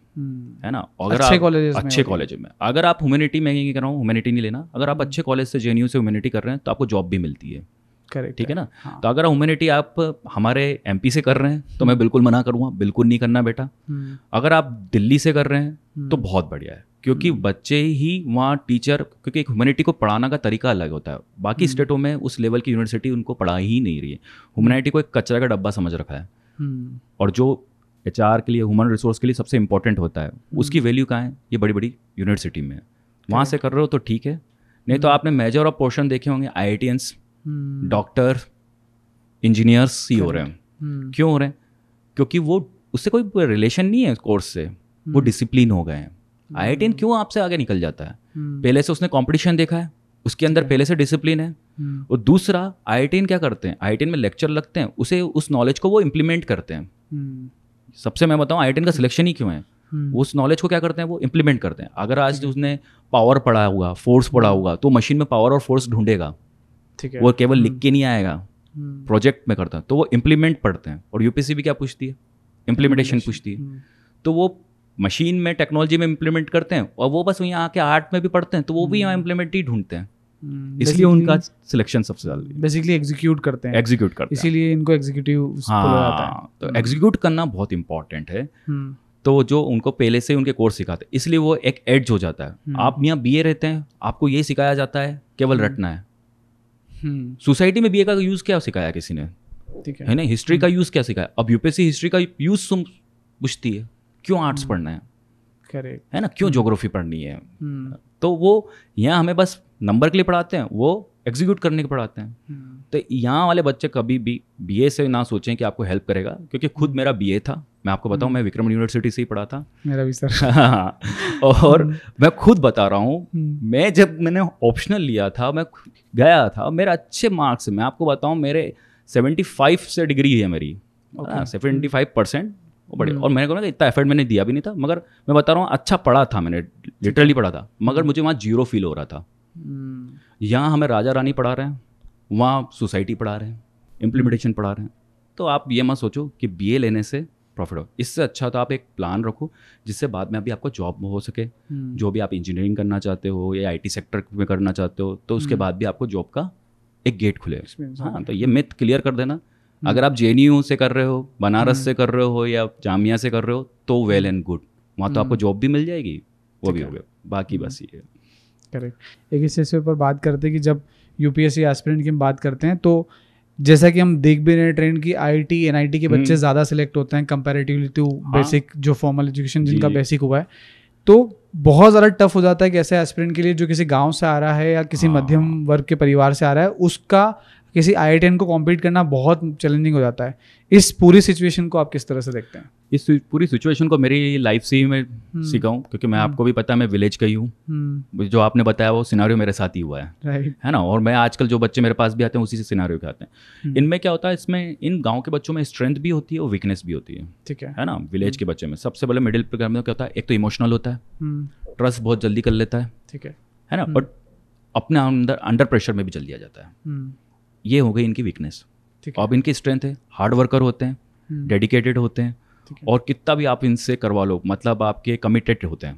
है ना अगर अच्छे कॉलेज अच्छे कॉलेज में अगर आप ह्यूमैनिटी में ये कह रहा हूँ ह्यूमैनिटी नहीं लेना अगर आप अच्छे कॉलेज से जे से ह्यूमैनिटी कर रहे हैं तो आपको जॉब भी मिलती है करेक्ट ठीक है ना हाँ. तो अगर ह्यूमैनिटी आप हमारे एमपी से कर रहे हैं तो मैं बिल्कुल मना करूँगा बिल्कुल नहीं करना बेटा हम्म. अगर आप दिल्ली से कर रहे हैं तो हम्म. बहुत बढ़िया है क्योंकि हम्म. बच्चे ही वहाँ टीचर क्योंकि एक ह्यूमैनिटी को पढ़ाना का तरीका अलग होता है बाकी स्टेटों में उस लेवल की यूनिवर्सिटी उनको पढ़ा ही नहीं रही है ह्यूमैनिटी को एक कचरा का डब्बा समझ रखा है और जो एच के लिए ह्यूमन रिसोर्स के लिए सबसे इंपॉर्टेंट होता है उसकी वैल्यू कहाँ है ये बड़ी बड़ी यूनिवर्सिटी में है वहाँ से कर रहे हो तो ठीक है नहीं तो आपने मेजर ऑफ पोर्शन देखे होंगे आई Hmm. डॉक्टर इंजीनियर्स ही हो रहे हैं hmm. क्यों हो रहे हैं क्योंकि वो उससे कोई रिलेशन नहीं है कोर्स से वो डिसिप्लिन hmm. हो गए हैं आई क्यों आपसे आगे निकल जाता है पहले से उसने कॉम्पिटिशन देखा है उसके अंदर पहले से डिसिप्लिन है और दूसरा आई क्या करते हैं आई में लेक्चर लगते हैं उसे उस नॉलेज को वो इम्प्लीमेंट करते हैं सबसे मैं बताऊँ आई का सिलेक्शन ही क्यों है उस नॉलेज को क्या करते हैं वो इम्प्लीमेंट करते हैं अगर आज उसने पावर पढ़ा हुआ फोर्स पढ़ा हुआ तो मशीन में पावर और फोर्स ढूंढेगा वो केवल लिख हम्म। के नहीं आएगा प्रोजेक्ट हम्म। में करता तो वो इम्प्लीमेंट पढ़ते हैं और यूपीएससी भी क्या पूछती है इम्प्लीमेंटेशन पूछती है हम्म। तो वो मशीन में टेक्नोलॉजी में इम्प्लीमेंट करते हैं और वो बस वहीं आके आर्ट में भी पढ़ते हैं तो वो भी यहाँ इम्प्लीमेंट ही ढूंढते हैं इसलिए उनका सिलेक्शन सबसे ज्यादा बेसिकली एग्जीक्यूट करते हैं एग्जीक्यूट करते इसीलिए इनको एग्जीक्यूटिव हाँ तो एग्जीक्यूट करना बहुत इंपॉर्टेंट है तो जो उनको पहले से उनके कोर्स सिखाते हैं इसलिए वो एक एड्ज हो जाता है आप यहाँ बी रहते हैं आपको ये सिखाया जाता है केवल रटना है सोसाइटी हम्म। में बी का यूज़ क्या सिखाया किसी ने ठीक है है ना हिस्ट्री का यूज़ क्या सिखाया अब यूपीएससी हिस्ट्री का यूज़ तुम पूछती है क्यों आर्ट्स हम्म। पढ़ना है करेक्ट है ना क्यों जोग्राफी हम्म। पढ़नी है तो वो यहाँ हमें बस नंबर के लिए पढ़ाते हैं वो एग्जीक्यूट करने के पढ़ाते हैं हम्म। तो यहाँ वाले बच्चे कभी भी बीए से ना सोचें कि आपको हेल्प करेगा क्योंकि खुद मेरा बीए था मैं आपको बताऊँ हम्म। मैं विक्रम यूनिवर्सिटी से ही पढ़ा था मेरा भी सर (laughs) और हम्म। मैं खुद बता रहा हूँ मैं जब मैंने ऑप्शनल लिया था मैं गया था मेरे अच्छे मार्क्स मैं आपको बताऊँ मेरे सेवेंटी फाइव से डिग्री है मेरी सेवेंटी फाइव परसेंट बड़े और मैंने कहा इतना एफर्ट मैंने दिया भी नहीं था मगर मैं बता रहा हूँ अच्छा पढ़ा था मैंने लिटरली पढ़ा था मगर मुझे वहाँ जीरो फील हो रहा था हम्म। यहाँ हमें राजा रानी पढ़ा रहे हैं वहाँ सोसाइटी पढ़ा रहे हैं इम्प्लीमेंटेशन पढ़ा रहे हैं तो आप ये मत सोचो कि बी लेने से प्रॉफिट हो इससे अच्छा तो आप एक प्लान रखो जिससे बाद में अभी आपको जॉब हो सके हम्म। जो भी आप इंजीनियरिंग करना चाहते हो या आईटी सेक्टर में करना चाहते हो तो उसके हम्म। बाद भी आपको जॉब का एक गेट खुले हाँ, हाँ तो ये मिथ क्लियर कर देना अगर आप जे से कर रहे हो बनारस से कर रहे हो या जामिया से कर रहे हो तो वेल एंड गुड वहाँ तो आपको जॉब भी मिल जाएगी वो भी हो गया बाकी बस ये करेक्ट एक इस चीज़ पर बात करते हैं कि जब यूपीएससी एस्पिरेंट की हम बात करते हैं तो जैसा कि हम देख भी रहे हैं ट्रेंड की आई आई टी के बच्चे हम्म। ज़्यादा सिलेक्ट होते हैं कंपेरेटिवली टू बेसिक जो फॉर्मल एजुकेशन जिनका बेसिक हुआ है तो बहुत ज़्यादा टफ हो जाता है कि ऐसे एस्पिरेंट के लिए जो किसी गांव से आ रहा है या किसी हाँ। मध्यम वर्ग के परिवार से आ रहा है उसका किसी आई को कॉम्पीट करना बहुत चैलेंजिंग हो जाता है इस पूरी सिचुएशन को आप किस तरह से देखते हैं इस पूरी सिचुएशन को मेरी लाइफ से ही मैं हम्म। सिखाऊँ क्योंकि मैं हम्म। आपको भी पता है मैं विलेज का ही हूँ हम्म। जो आपने बताया वो सिनारियो मेरे साथ ही हुआ है right. है ना और मैं आजकल जो बच्चे मेरे पास भी आते हैं उसी से सिनारियो के आते हैं इनमें क्या होता है इसमें इन गाँव के बच्चों में स्ट्रेंथ भी होती है और वीकनेस भी होती है ठीक है है ना विलेज के बच्चे में सबसे पहले मिडिल प्रोग्राम में क्या होता है एक तो इमोशनल होता है ट्रस्ट बहुत जल्दी कर लेता है ठीक है है ना बट अपने अंदर अंडर प्रेशर में भी जल्दी आ जाता है ये हो गई इनकी वीकनेस अब इनकी स्ट्रेंथ है हार्ड वर्कर होते हैं डेडिकेटेड हम्म। होते हैं और कितना भी आप इनसे करवा लो मतलब आपके कमिटेड होते हैं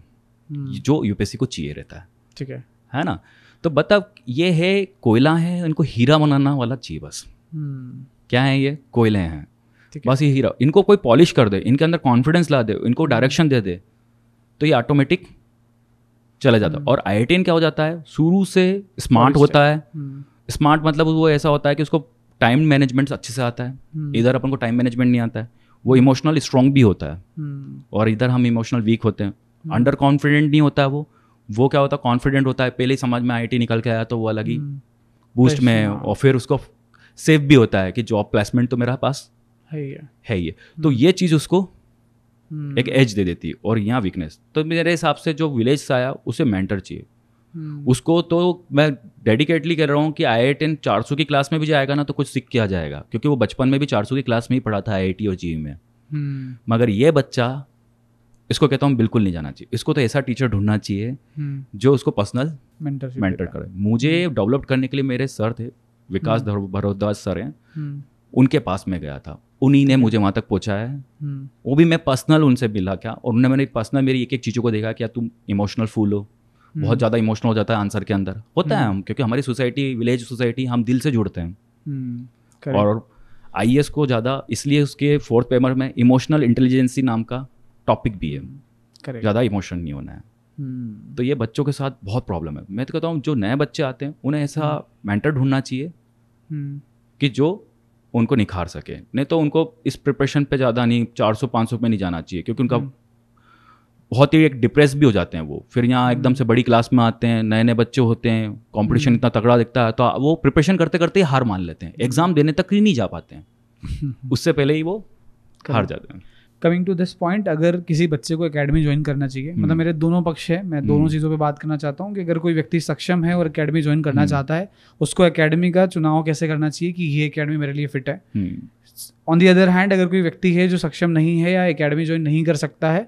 हम्म। जो यूपीएससी को चाहिए रहता है ठीक है है ना तो बताओ मतलब ये है कोयला है इनको हीरा बनाना वाला चाहिए बस हम्म। क्या है ये कोयले हैं बस ये हीरा इनको कोई पॉलिश कर दे इनके अंदर कॉन्फिडेंस ला दे इनको डायरेक्शन दे दे तो ये ऑटोमेटिक चला जाता है और आई क्या हो जाता है शुरू से स्मार्ट होता है स्मार्ट मतलब वो ऐसा होता है कि उसको टाइम मैनेजमेंट अच्छे से आता है हम्म। इधर अपन को टाइम मैनेजमेंट नहीं आता है वो इमोशनल स्ट्रॉन्ग भी होता है हम्म। और इधर हम इमोशनल वीक होते हैं हम्म। अंडर कॉन्फिडेंट नहीं होता है वो वो क्या होता है कॉन्फिडेंट होता है पहले ही समाज में आई निकल के आया तो वो अलग ही बूस्ट में और हाँ। फिर उसको सेफ भी होता है कि जॉब प्लेसमेंट तो मेरा पास है है ये तो ये चीज़ उसको एक एज दे देती है और यहाँ वीकनेस तो मेरे हिसाब से जो विलेज से आया उसे मेंटर चाहिए हम्म। उसको तो मैं डेडिकेटली कह रहा हूँ कि आई आई टेन चार सौ की क्लास में भी जाएगा ना तो कुछ सीख के आ जाएगा क्योंकि वो बचपन में भी चार सौ की क्लास में ही पढ़ा था आई और जी e e में हम्म। मगर ये बच्चा इसको कहता हूँ बिल्कुल नहीं जाना चाहिए इसको तो ऐसा टीचर ढूंढना चाहिए हम्म। जो उसको पर्सनल मेंटर करे मुझे डेवलप करने के लिए मेरे सर थे विकास भरोदास सर हैं उनके पास में गया था उन्हीं ने मुझे वहाँ तक पहुँचा है वो भी मैं पर्सनल उनसे मिला क्या और उन्होंने मैंने पर्सनल मेरी एक एक चीज़ों को देखा क्या तुम इमोशनल फूल हो बहुत हम्म। ज़्यादा इमोशनल हो जाता है आंसर के अंदर होता है हम्म। हम क्योंकि हमारी सोसाइटी विलेज सोसाइटी हम दिल से जुड़ते हैं हम्म, और आई को ज़्यादा इसलिए उसके फोर्थ पेपर में इमोशनल इंटेलिजेंसी नाम का टॉपिक भी है ज़्यादा इमोशन नहीं होना है तो ये बच्चों के साथ बहुत प्रॉब्लम है मैं तो कहता हूँ जो नए बच्चे आते हैं उन्हें ऐसा hmm. मेंटर ढूंढना चाहिए कि जो उनको निखार सके नहीं तो उनको इस प्रिपरेशन पे ज़्यादा नहीं 400 500 पे नहीं जाना चाहिए क्योंकि उनका बहुत ही एक डिप्रेस भी हो जाते हैं वो फिर यहाँ हम्म। एकदम से बड़ी क्लास में आते हैं नए नए बच्चे होते हैं कंपटीशन हम्म। इतना तगड़ा दिखता है तो वो प्रिपरेशन करते करते ही हार मान लेते हैं एग्ज़ाम हम्म। देने तक ही नहीं जा पाते हैं (laughs) उससे पहले ही वो हार जाते हैं कमिंग टू दिस पॉइंट अगर किसी बच्चे को अकेडमी ज्वाइन करना चाहिए मतलब मेरे दोनों पक्ष है मैं दोनों चीज़ों पे बात करना चाहता हूँ कि अगर कोई व्यक्ति सक्षम है और अकेडमी ज्वाइन करना चाहता है उसको अकेडमी का चुनाव कैसे करना चाहिए कि ये अकेडमी मेरे लिए फिट है ऑन दी अदर हैंड अगर कोई व्यक्ति है जो सक्षम नहीं है या अकेडमी ज्वाइन नहीं कर सकता है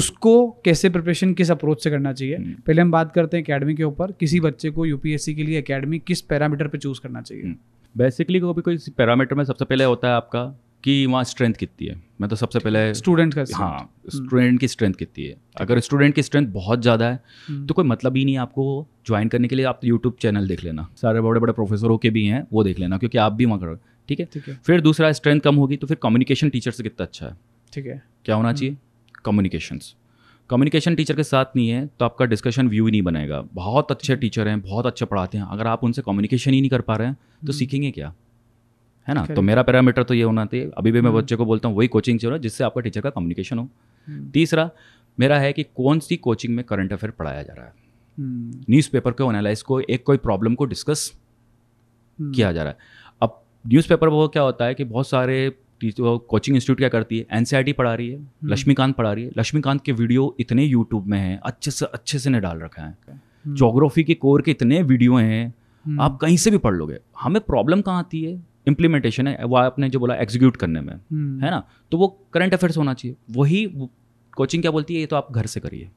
उसको कैसे प्रिपरेशन किस अप्रोच से करना चाहिए हम्म। पहले हम बात करते हैं अकेडमी के ऊपर किसी बच्चे को यूपीएससी के लिए अकेडमी किस पैरामीटर पर चूज़ करना चाहिए बेसिकली हम्म। को भी कोई पैरामीटर में सबसे पहले होता है आपका कि वहाँ स्ट्रेंथ कितनी है मैं मतलब तो सबसे पहले स्टूडेंट का हाँ स्टूडेंट हम्म। की स्ट्रेंथ कितनी है अगर स्टूडेंट की स्ट्रेंथ बहुत ज़्यादा है तो कोई मतलब ही नहीं आपको ज्वाइन करने के लिए आप यूट्यूब चैनल देख लेना सारे बड़े बड़े प्रोफेसरों के भी हैं वो देख लेना क्योंकि आप भी वहाँ करो ठीक है फिर दूसरा स्ट्रेंथ कम होगी तो फिर कम्युनिकेशन टीचर से कितना अच्छा है ठीक है क्या होना चाहिए कम्युनिकेशंस कम्युनिकेशन टीचर के साथ नहीं है तो आपका डिस्कशन व्यू ही नहीं बनेगा बहुत अच्छे टीचर हैं बहुत अच्छे पढ़ाते हैं अगर आप उनसे कम्युनिकेशन ही नहीं कर पा रहे हैं तो हम्म। सीखेंगे क्या है ना तो मेरा पैरामीटर तो ये होना चाहिए अभी भी मैं हम्म। बच्चे को बोलता हूँ वही कोचिंग चाहिए जिससे आपका टीचर का कम्युनिकेशन हो हम्म। तीसरा मेरा है कि कौन सी कोचिंग में करंट अफेयर पढ़ाया जा रहा है न्यूज़पेपर को एनालाइज को एक कोई प्रॉब्लम को डिस्कस किया जा रहा है अब न्यूज़पेपर वो क्या होता है कि बहुत सारे वो कोचिंग इंस्टीट्यूट क्या करती है एन e पढ़ा रही है हम्म। लक्ष्मीकांत पढ़ा रही है लक्ष्मीकांत के वीडियो इतने यूट्यूब में हैं अच्छे से अच्छे से ने डाल रखा है जोग्राफी हम्म। के कोर के इतने वीडियो हैं हम्म। आप कहीं से भी पढ़ लोगे हमें प्रॉब्लम कहाँ आती है इम्प्लीमेंटेशन है वो आपने जो बोला एग्जीक्यूट करने में है ना तो वो करंट अफेयर्स होना चाहिए वही कोचिंग क्या बोलती है ये तो आप घर से करिए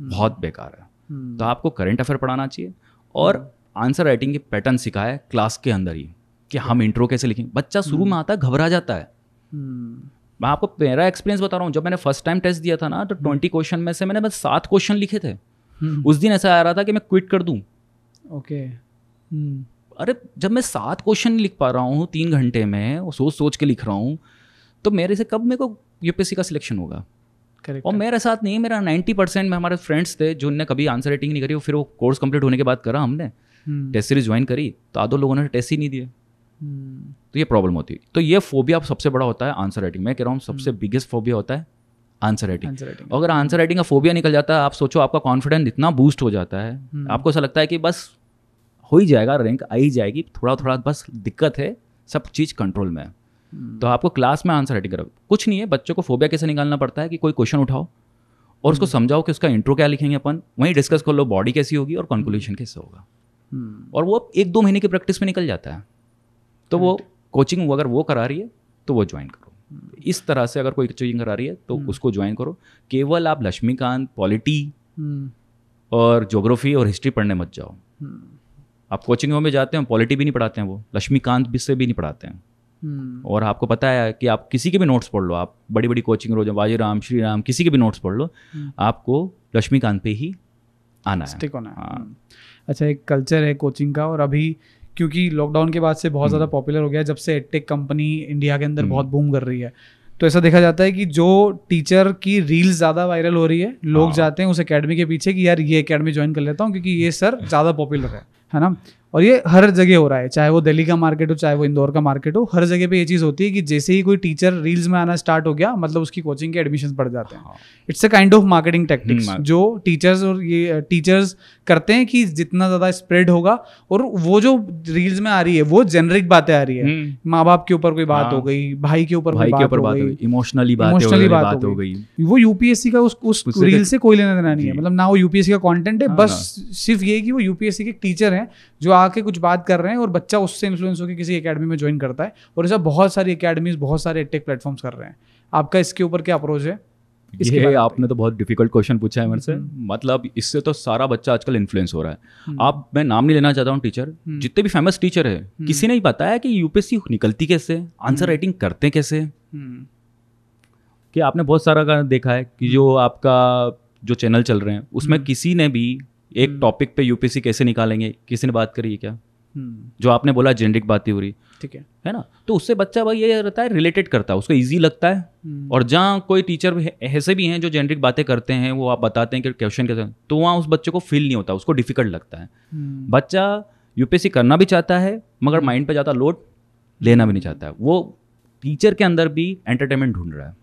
बहुत बेकार है तो आपको करंट अफेयर पढ़ाना चाहिए और आंसर राइटिंग के पैटर्न सिखाए क्लास के अंदर ही कि हम इंट्रो कैसे लिखें बच्चा शुरू में आता है घबरा जाता है मैं आपको मेरा एक्सपीरियंस बता रहा हूँ जब मैंने फर्स्ट टाइम टेस्ट दिया था ना तो ट्वेंटी हम्म। क्वेश्चन में से मैंने बस सात क्वेश्चन लिखे थे हम्म। उस दिन ऐसा आ रहा था कि मैं क्विट कर दूँ ओके हम्म। अरे जब मैं सात क्वेश्चन लिख पा रहा हूँ तीन घंटे में सोच सोच के लिख रहा हूँ तो मेरे से कब मेरे को यूपीएससी का सिलेक्शन होगा करेक्ट और मेरे साथ नहीं मेरा नाइन्टी परसेंट में हमारे फ्रेंड्स थे जिनने कभी आंसर रेटिंग नहीं करी और फिर वो कोर्स कंप्लीट होने के बाद करा हमने टेस्ट सीरीज ज्वाइन करी तो आधो लोगों ने टेस्ट ही नहीं दिए तो ये प्रॉब्लम होती है तो ये फोबिया सबसे बड़ा होता है आंसर राइटिंग मैं कह रहा हूँ सबसे बिगेस्ट हम्म। फोबिया होता है आंसर राइटिंग अगर आंसर राइटिंग हम्म। का फोबिया निकल जाता है आप सोचो आपका कॉन्फिडेंस इतना बूस्ट हो जाता है हम्म। आपको ऐसा लगता है कि बस हो ही जाएगा रैंक आ ही जाएगी थोड़ा थोड़ा बस दिक्कत है सब चीज़ कंट्रोल में है तो आपको क्लास में आंसर राइटिंग करो कुछ नहीं है बच्चों को फोबिया कैसे निकालना पड़ता है कि कोई क्वेश्चन उठाओ और उसको समझाओ कि उसका इंट्रो क्या लिखेंगे अपन वहीं डिस्कस कर लो बॉडी कैसी होगी और कंक्लूजन कैसे होगा और वो एक दो महीने की प्रैक्टिस में निकल जाता है तो वो कोचिंग अगर वो करा रही है तो वो ज्वाइन करो इस तरह से अगर कोई कोचिंग करा रही है तो हम्म। उसको ज्वाइन करो केवल आप लक्ष्मीकांत पॉलिटी हम्म। और जोग्राफी और हिस्ट्री पढ़ने मत जाओ हम्म। आप कोचिंगों में जाते हैं पॉलिटी भी नहीं पढ़ाते हैं वो लक्ष्मीकांत भी से भी नहीं पढ़ाते हैं और आपको पता है कि आप किसी के भी नोट्स पढ़ लो आप बड़ी बड़ी कोचिंग रोज बाजी राम श्री राम किसी के भी नोट्स पढ़ लो आपको लक्ष्मीकांत पे ही आना है, है। हाँ। अच्छा एक कल्चर है कोचिंग का और अभी क्योंकि लॉकडाउन के बाद से बहुत ज़्यादा पॉपुलर हम्म। हो गया जब से एडटेक कंपनी इंडिया के अंदर हम्म। बहुत बूम कर रही है तो ऐसा देखा जाता है कि जो टीचर की रील ज़्यादा वायरल हो रही है लोग हाँ। जाते हैं उस अकेडमी के पीछे कि यार ये अकेडमी ज्वाइन कर लेता हूँ क्योंकि ये सर ज़्यादा पॉपुलर है है ना और ये हर जगह हो रहा है चाहे वो दिल्ली का मार्केट हो चाहे वो इंदौर का मार्केट हो हर जगह पे ये चीज़ होती है कि जैसे ही कोई टीचर रील्स में आना स्टार्ट हो गया मतलब उसकी कोचिंग के एडमिशन बढ़ जाते हैं it's a kind of marketing techniques जो टीचर्स और ये टीचर्स करते हैं कि जितना ज़्यादा स्प्रेड होगा और वो जो रील्स में आ रही है वो जेनरिक बातें आ रही है hmm। माँ बाप के ऊपर कोई बात हाँ। हो गई भाई के ऊपर भाई के ऊपर इमोशनली इमोशनली बात हो गई वो यूपीएससी का उस रील से कोई लेना देना नहीं है मतलब ना वो यूपीएससी का कॉन्टेंट है हाँ, बस सिर्फ ये कि वो यूपीएससी के टीचर हैं जो आके कुछ बात कर रहे हैं और बच्चा उससे इन्फ्लुएंस होकर किसी अकेडमी में ज्वाइन करता है और ऐसा बहुत सारी अकेडमीज बहुत सारे टेक प्लेटफॉर्म्स कर रहे हैं आपका इसके ऊपर क्या अप्रोच है ये आपने तो बहुत डिफिकल्ट क्वेश्चन पूछा है मेरे से हम्म। मतलब इससे तो सारा बच्चा आजकल इन्फ्लुएंस हो रहा है हम्म। आप मैं नाम नहीं लेना चाहता हूँ टीचर हम्म। जितने भी फेमस टीचर है किसी ने ही बताया कि यूपीएससी निकलती कैसे आंसर राइटिंग करते कैसे कि आपने बहुत सारा देखा है कि जो आपका जो चैनल चल रहे हैं उसमें किसी ने भी एक टॉपिक हम्म। पे यूपीसी कैसे निकालेंगे किसी ने बात करी है क्या हम्म। जो आपने बोला जेनरिक बातें हो रही ठीक है है ना तो उससे बच्चा भाई ये रहता है रिलेटेड करता है उसको इजी लगता है हम्म। और जहाँ कोई टीचर ऐसे भी हैं जो जेनरिक बातें करते हैं वो आप बताते हैं कि क्वेश्चन कैसे तो वहाँ उस बच्चे को फील नहीं होता उसको डिफिकल्ट लगता है बच्चा यूपीएससी करना भी चाहता है मगर माइंड पर ज़्यादा लोड लेना भी नहीं चाहता है वो टीचर के अंदर भी एंटरटेनमेंट ढूंढ रहा है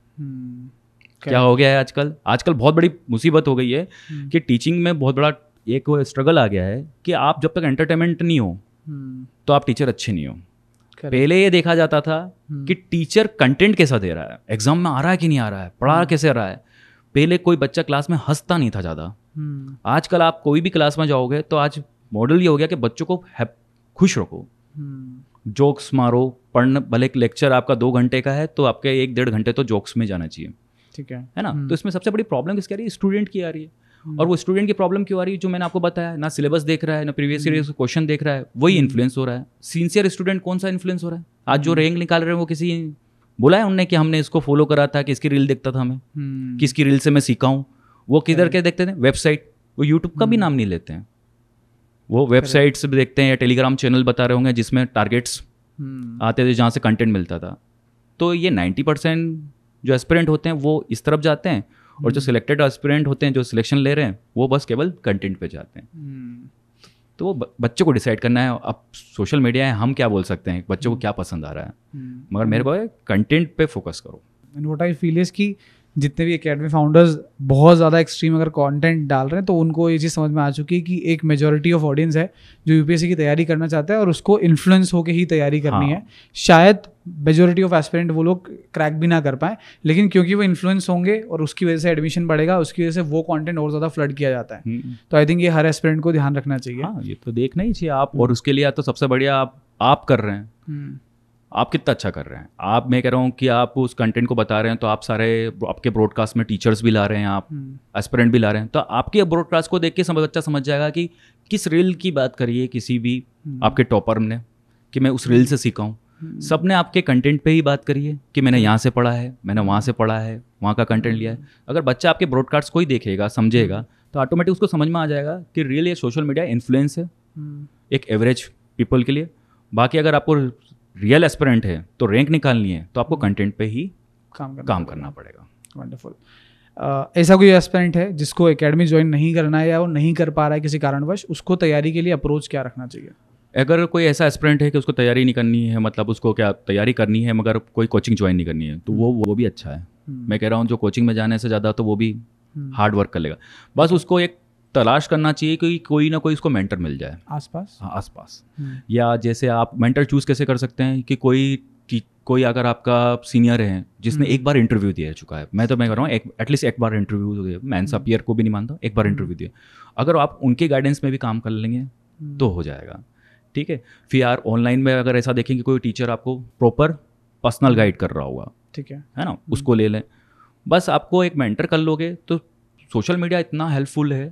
क्या हो गया है आजकल आजकल बहुत बड़ी मुसीबत हो गई है कि टीचिंग में बहुत बड़ा एक वो स्ट्रगल आ गया है कि आप जब तक एंटरटेनमेंट नहीं हो हम्म। तो आप टीचर अच्छे नहीं हो पहले ये देखा जाता था हम्म। कि टीचर कंटेंट कैसा दे रहा है एग्जाम में आ रहा है कि नहीं आ रहा है पढ़ा हम्म। कैसे रहा है पहले कोई बच्चा क्लास में हंसता नहीं था ज़्यादा आजकल आप कोई भी क्लास में जाओगे तो आज मॉडल ये हो गया कि बच्चों को खुश रखो जोक्स मारो पढ़ने भले लेक्चर आपका दो घंटे का है तो आपके एक डेढ़ घंटे तो जोक्स में जाना चाहिए ठीक है है ना तो इसमें सबसे बड़ी प्रॉब्लम किसकी आ रही है स्टूडेंट की आ रही है हम्म। और वो स्टूडेंट की प्रॉब्लम क्यों आ रही है जो मैंने आपको बताया ना सिलेबस देख रहा है ना प्रीवियस ईयर क्वेश्चन देख रहा है वही इन्फ्लुएंस हो रहा है सीनियर स्टूडेंट कौन सा इन्फ्लुएंस हो रहा है आज जो रैंक हम्म। निकाल रहे हैं वो किसी बोला है उनने कि हमने इसको फॉलो करा था किसकी रील देखता था हमें हम्म। किसकी रील से मैं सीखा हूँ वो किधर के देखते थे वेबसाइट वो यूट्यूब का भी नाम नहीं लेते हैं वो वेबसाइट्स भी देखते हैं या टेलीग्राम चैनल बता रहे होंगे जिसमें टारगेट्स आते थे जहाँ से कंटेंट मिलता था तो ये नाइन्टी परसेंट जो एस्पिरेंट होते हैं वो इस तरफ जाते हैं और जो सिलेक्टेड हम्म। एस्पिरेंट होते हैं जो सिलेक्शन ले रहे हैं वो बस केवल कंटेंट पे जाते हैं हम्म। तो वो बच्चों को डिसाइड करना है अब सोशल मीडिया है हम क्या बोल सकते हैं बच्चों को हम्म। क्या पसंद आ रहा है मगर मेरे को कंटेंट पे फोकस करो and what I feel is की जितने भी अकेडमी फाउंडर्स बहुत ज़्यादा एक्सट्रीम अगर कंटेंट डाल रहे हैं तो उनको ये चीज़ समझ में आ चुकी है कि एक मेजोरिटी ऑफ ऑडियंस है जो यूपीएससी की तैयारी करना चाहता है और उसको इन्फ्लुएंस होकर ही तैयारी करनी हाँ. है शायद मेजोरिटी ऑफ एस्पिरेंट वो लोग क्रैक भी ना कर पाएँ लेकिन क्योंकि वो इन्फ्लुएंस होंगे और उसकी वजह से एडमिशन बढ़ेगा उसकी वजह से वो कॉन्टेंट और ज़्यादा फ्लड किया जाता है हम्म। तो आई थिंक ये हर एस्पिरेंट को ध्यान रखना चाहिए हाँ, ये तो देखना ही चाहिए आप और उसके लिए तो सबसे बढ़िया आप आप कर रहे हैं हम्म। आप कितना अच्छा कर रहे हैं आप मैं कह रहा हूँ कि आप उस कंटेंट को बता रहे हैं तो आप सारे आपके ब्रॉडकास्ट में टीचर्स भी ला रहे हैं आप एस्परेंट हम्म। भी ला रहे हैं तो आपके ब्रॉडकास्ट को देख के समझ बच्चा समझ जाएगा कि किस रील की बात करिए किसी भी हम्म। आपके टॉपर ने कि मैं उस रील से सीखा हूँ हम्म। सब ने आपके कंटेंट पे ही बात करी है कि मैंने यहाँ से पढ़ा है मैंने वहाँ से पढ़ा है वहाँ का कंटेंट लिया है अगर बच्चा आपके ब्रॉडकास्ट को ही देखेगा समझेगा तो ऑटोमेटिक उसको समझ में आ जाएगा कि रियल ये सोशल मीडिया इन्फ्लुएंस है एक एवरेज पीपल के लिए बाकी अगर आपको रियल एस्पिरेंट है तो रैंक निकालनी है तो आपको कंटेंट पे ही काम करना काम करना पड़ेगा वंडरफुल uh, ऐसा कोई एस्पिरेंट है जिसको एकेडमी ज्वाइन नहीं करना है या वो नहीं कर पा रहा है किसी कारणवश उसको तैयारी के लिए अप्रोच क्या रखना चाहिए अगर कोई ऐसा एस्पिरेंट है कि उसको तैयारी नहीं करनी है मतलब उसको क्या तैयारी करनी है मगर कोई कोचिंग ज्वाइन नहीं करनी है तो वो वो भी अच्छा है hmm. मैं कह रहा हूँ जो कोचिंग में जाने से ज़्यादा तो वो भी हार्ड hmm. वर्क कर लेगा बस उसको एक तलाश करना चाहिए कि कोई ना कोई उसको मेंटर मिल जाए आसपास हाँ आसपास हम्म। या जैसे आप मेंटर चूज़ कैसे कर सकते हैं कि कोई कोई अगर आपका सीनियर है जिसने हम्म। एक बार इंटरव्यू दिया चुका है मैं तो मैं कह रहा हूँ एटलीस्ट एक, एक बार इंटरव्यू तो दिया मैं एंसा पियर हम्म। को भी नहीं मानता एक बार इंटरव्यू दिया अगर आप उनके गाइडेंस में भी काम कर लेंगे तो हो जाएगा ठीक है फिर यार ऑनलाइन में अगर ऐसा देखेंगे कोई टीचर आपको प्रॉपर पर्सनल गाइड कर रहा होगा ठीक है है ना उसको ले लें बस आपको एक मेंटर कर लोगे तो सोशल मीडिया इतना हेल्पफुल है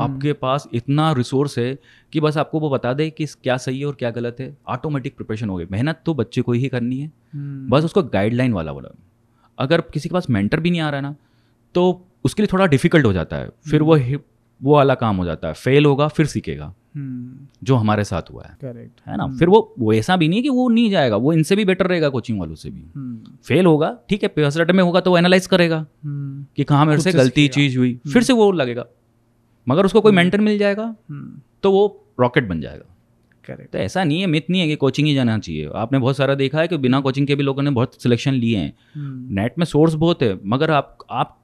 आपके हम्म। पास इतना रिसोर्स है कि बस आपको वो बता दे कि क्या सही है और क्या गलत है ऑटोमेटिक प्रिपरेशन हो गई मेहनत तो बच्चे को ही करनी है हम्म। बस उसको गाइडलाइन वाला बोला अगर किसी के पास मेंटर भी नहीं आ रहा ना तो उसके लिए थोड़ा डिफिकल्ट हो जाता है फिर वो हम्म। वो वाला काम हो जाता है फेल होगा फिर सीखेगा जो हमारे साथ हुआ है करेक्ट है ना फिर वो वो ऐसा भी नहीं कि वो नहीं जाएगा वो इनसे भी बेटर रहेगा कोचिंग वालों से भी फेल होगा ठीक है में होगा तो वो एनालाइज करेगा कि कहाँ मेरे से गलती चीज हुई फिर से वो लगेगा मगर उसको कोई मेंटर हम्म। मिल जाएगा हम्म। तो वो रॉकेट बन जाएगा करेक्ट तो ऐसा नहीं है मित नहीं है कि कोचिंग ही जाना चाहिए आपने बहुत सारा देखा है कि बिना कोचिंग के भी लोगों ने बहुत सिलेक्शन लिए हैं नेट हम्म। में सोर्स बहुत है मगर आप आप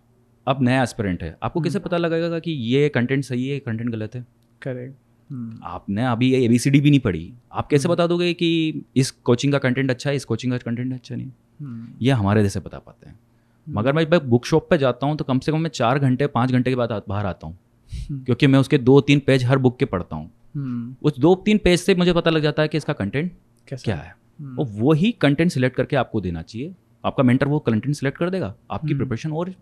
अब नया एस्पिरेंट है आपको कैसे पता लगेगा कि ये कंटेंट सही है कंटेंट गलत है करेक्ट आपने अभी ए बी सी डी भी नहीं पढ़ी आप कैसे बता दोगे कि इस कोचिंग का कंटेंट अच्छा है इस कोचिंग का कंटेंट अच्छा नहीं ये हमारे जैसे बता पाते हैं मगर मैं बुक शॉप पर जाता हूँ तो कम से कम मैं चार घंटे पाँच घंटे के बाद बाहर आता हूँ हम्म। क्योंकि मैं उसके दो तीन पेज हर बुक के पढ़ता हूँ हम्म। उस दो तीन पेज से मुझे पता लग जाता है कि इसका कंटेंट क्या है हम्म। और वही कंटेंट सिलेक्ट करके आपको देना चाहिए आपका मेंटर वो कंटेंट सिलेक्ट कर देगा आपकी प्रिपरेशन और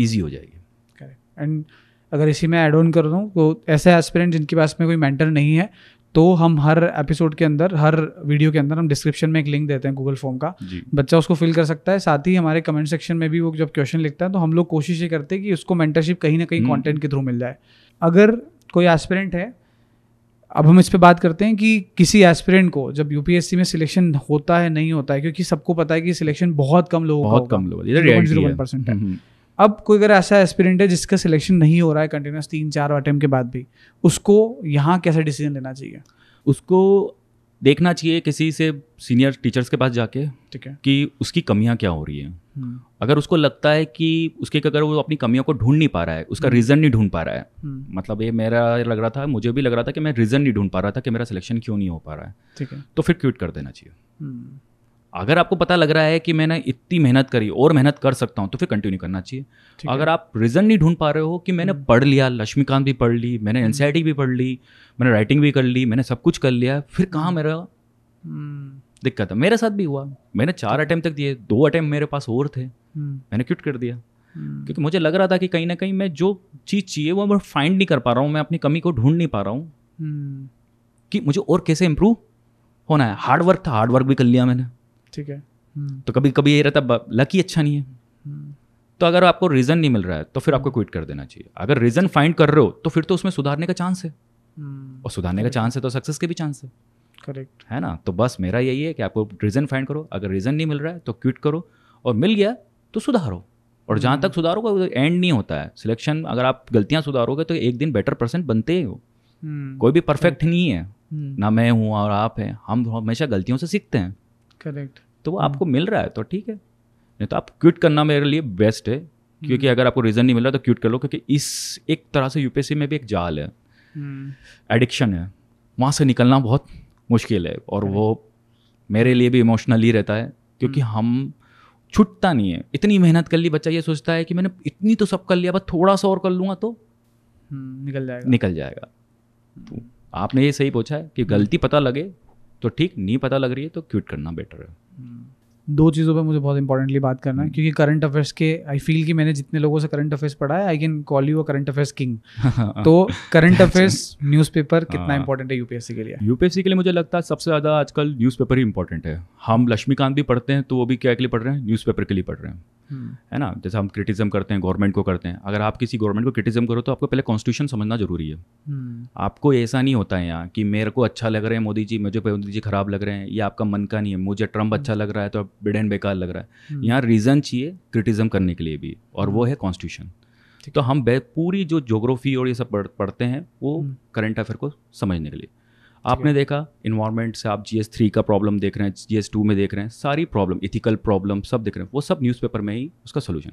ईजी हो जाएगी करेक्ट एंड अगर इसी में एड ऑन कर दूँ तो ऐसे एस्पिरेंट जिनके पास में कोई मेंटर नहीं है तो हम हर एपिसोड के अंदर हर वीडियो के अंदर हम डिस्क्रिप्शन में एक लिंक देते हैं गूगल फॉर्म का बच्चा उसको फिल कर सकता है साथ ही हमारे कमेंट सेक्शन में भी वो जब क्वेश्चन लिखता है तो हम लोग कोशिश ये करते हैं कि उसको मेंटरशिप कहीं ना कहीं कॉन्टेंट हम्म। के थ्रू मिल जाए अगर कोई एस्पिरेंट है अब हम इस पर बात करते हैं कि किसी एस्पिरेंट को जब यूपीएससी में सिलेक्शन होता है नहीं होता है क्योंकि सबको पता है कि सिलेक्शन बहुत कम लोगों बहुत कम लोग तो जीरो परसेंट है हम्म, हम्म। अब कोई अगर ऐसा एस्पिरेंट है जिसका सिलेक्शन नहीं हो रहा है कंटिन्यूस तीन चार अटैम्प के बाद भी उसको यहाँ कैसा डिसीजन लेना चाहिए उसको देखना चाहिए किसी से सीनियर टीचर्स के पास जाके ठीक है कि उसकी कमियाँ क्या हो रही है हम्म। अगर उसको लगता है कि उसके अगर वो अपनी कमियों को ढूंढ नहीं पा रहा है उसका रीज़न हम्म। नहीं ढूंढ पा रहा है हम्म। मतलब ये मेरा लग रहा था मुझे भी लग रहा था कि मैं रीज़न नहीं ढूंढ पा रहा था कि मेरा सिलेक्शन क्यों नहीं हो पा रहा है ठीक है तो फिर क्विट कर देना चाहिए अगर आपको पता लग रहा है कि मैंने इतनी मेहनत करी और मेहनत कर सकता हूँ तो फिर कंटिन्यू करना चाहिए अगर आप रीज़न नहीं ढूंढ पा रहे हो कि मैंने हम्म। पढ़ लिया लक्ष्मीकांत भी पढ़ ली मैंने एनसीआईटी हम्म। भी पढ़ ली मैंने राइटिंग भी कर ली मैंने सब कुछ कर लिया फिर कहाँ हम्म। मेरा दिक्कत है मेरे साथ भी हुआ मैंने चार अटैम्प्ट तक दिए दो अटैम्प्ट मेरे पास और थे मैंने क्विट कर दिया क्योंकि मुझे लग रहा था कि कहीं ना कहीं मैं जो चीज़ चाहिए वो मैं फाइंड नहीं कर पा रहा हूँ मैं अपनी कमी को ढूंढ नहीं पा रहा हूँ कि मुझे और कैसे इम्प्रूव होना है हार्ड वर्क था हार्ड वर्क भी कर लिया मैंने ठीक है हम्म। तो कभी कभी ये रहता लकी अच्छा नहीं है हम्म। तो अगर आपको रीज़न नहीं मिल रहा है तो फिर आपको क्विट कर देना चाहिए अगर रीज़न फाइंड कर रहे हो तो फिर तो उसमें सुधारने का चांस है हम्म। और सुधारने का चांस है तो सक्सेस के भी चांस है करेक्ट है ना तो बस मेरा यही है कि आपको रीज़न फाइंड करो अगर रीज़न नहीं मिल रहा है तो क्विट करो और मिल गया तो सुधारो और जहाँ तक सुधारो का एंड नहीं होता है सिलेक्शन अगर आप गलतियाँ सुधारोगे तो एक दिन बेटर पर्सन बनते ही हो कोई भी परफेक्ट नहीं है ना मैं हूँ और आप हैं हम हमेशा गलतियों से सीखते हैं करेक्ट तो वो आपको हम्म। मिल रहा है तो ठीक है नहीं तो आप क्विट करना मेरे लिए बेस्ट है क्योंकि हम्म। अगर आपको रीज़न नहीं मिल रहा तो क्विट कर लो क्योंकि इस एक तरह से यूपीएससी में भी एक जाल है एडिक्शन हम्म। है वहाँ से निकलना बहुत मुश्किल है और वो मेरे लिए भी इमोशनली रहता है क्योंकि हम छुटता नहीं है इतनी मेहनत कर ली बच्चा ये सोचता है कि मैंने इतनी तो सब कर लिया बस थोड़ा सा और कर लूँगा तो निकल जाएगा निकल जाएगा तो आपने ये सही पूछा है कि गलती पता लगे तो ठीक नहीं पता लग रही है तो क्विट करना बेटर है hmm. दो चीज़ों पे मुझे बहुत इंपॉर्टेंटली बात करना है hmm. क्योंकि करंट अफेयर्स के आई फील कि मैंने जितने लोगों से करंट अफेयर्स पढ़ा है I can call you a current affairs king तो करंट अफेयर्स न्यूज़पेपर कितना इंपॉर्टेंट हाँ। है यूपीएससी के लिए यूपीएससी के लिए मुझे लगता है सबसे ज़्यादा आजकल न्यूज़पेपर ही इंपॉर्टेंट है हम लक्ष्मीकांत भी पढ़ते हैं तो वो भी क्या के लिए पढ़ रहे हैं न्यूज़पेपर के लिए पढ़ रहे हैं है ना जैसे हम क्रिटिज्म करते हैं गवर्नमेंट को करते हैं अगर आप किसी गवर्नमेंट को क्रिटिज्म करो तो आपको पहले कॉन्स्टिट्यूशन समझना जरूरी है हम्म। आपको ऐसा नहीं होता है यहाँ कि मेरे को अच्छा लग रहा है मोदी जी मुझे मोदी जी खराब लग रहे हैं ये आपका मन का नहीं है मुझे ट्रंप हम्म। अच्छा लग रहा है तो अब बिडेन बेकार लग रहा है हम्म। यहाँ रीज़न चाहिए क्रिटिज्म करने के लिए भी और वो है कॉन्स्टिट्यूशन तो हम पूरी जो जोग्राफी और ये सब पढ़ते हैं वो करंट अफेयर को समझने के लिए आपने देखा इन्वायरमेंट से आप जी एस थ्री का प्रॉब्लम देख रहे हैं जी एस टू में देख रहे हैं सारी प्रॉब्लम इथिकल प्रॉब्लम सब देख रहे हैं वो सब न्यूज़पेपर में ही उसका सोल्यूशन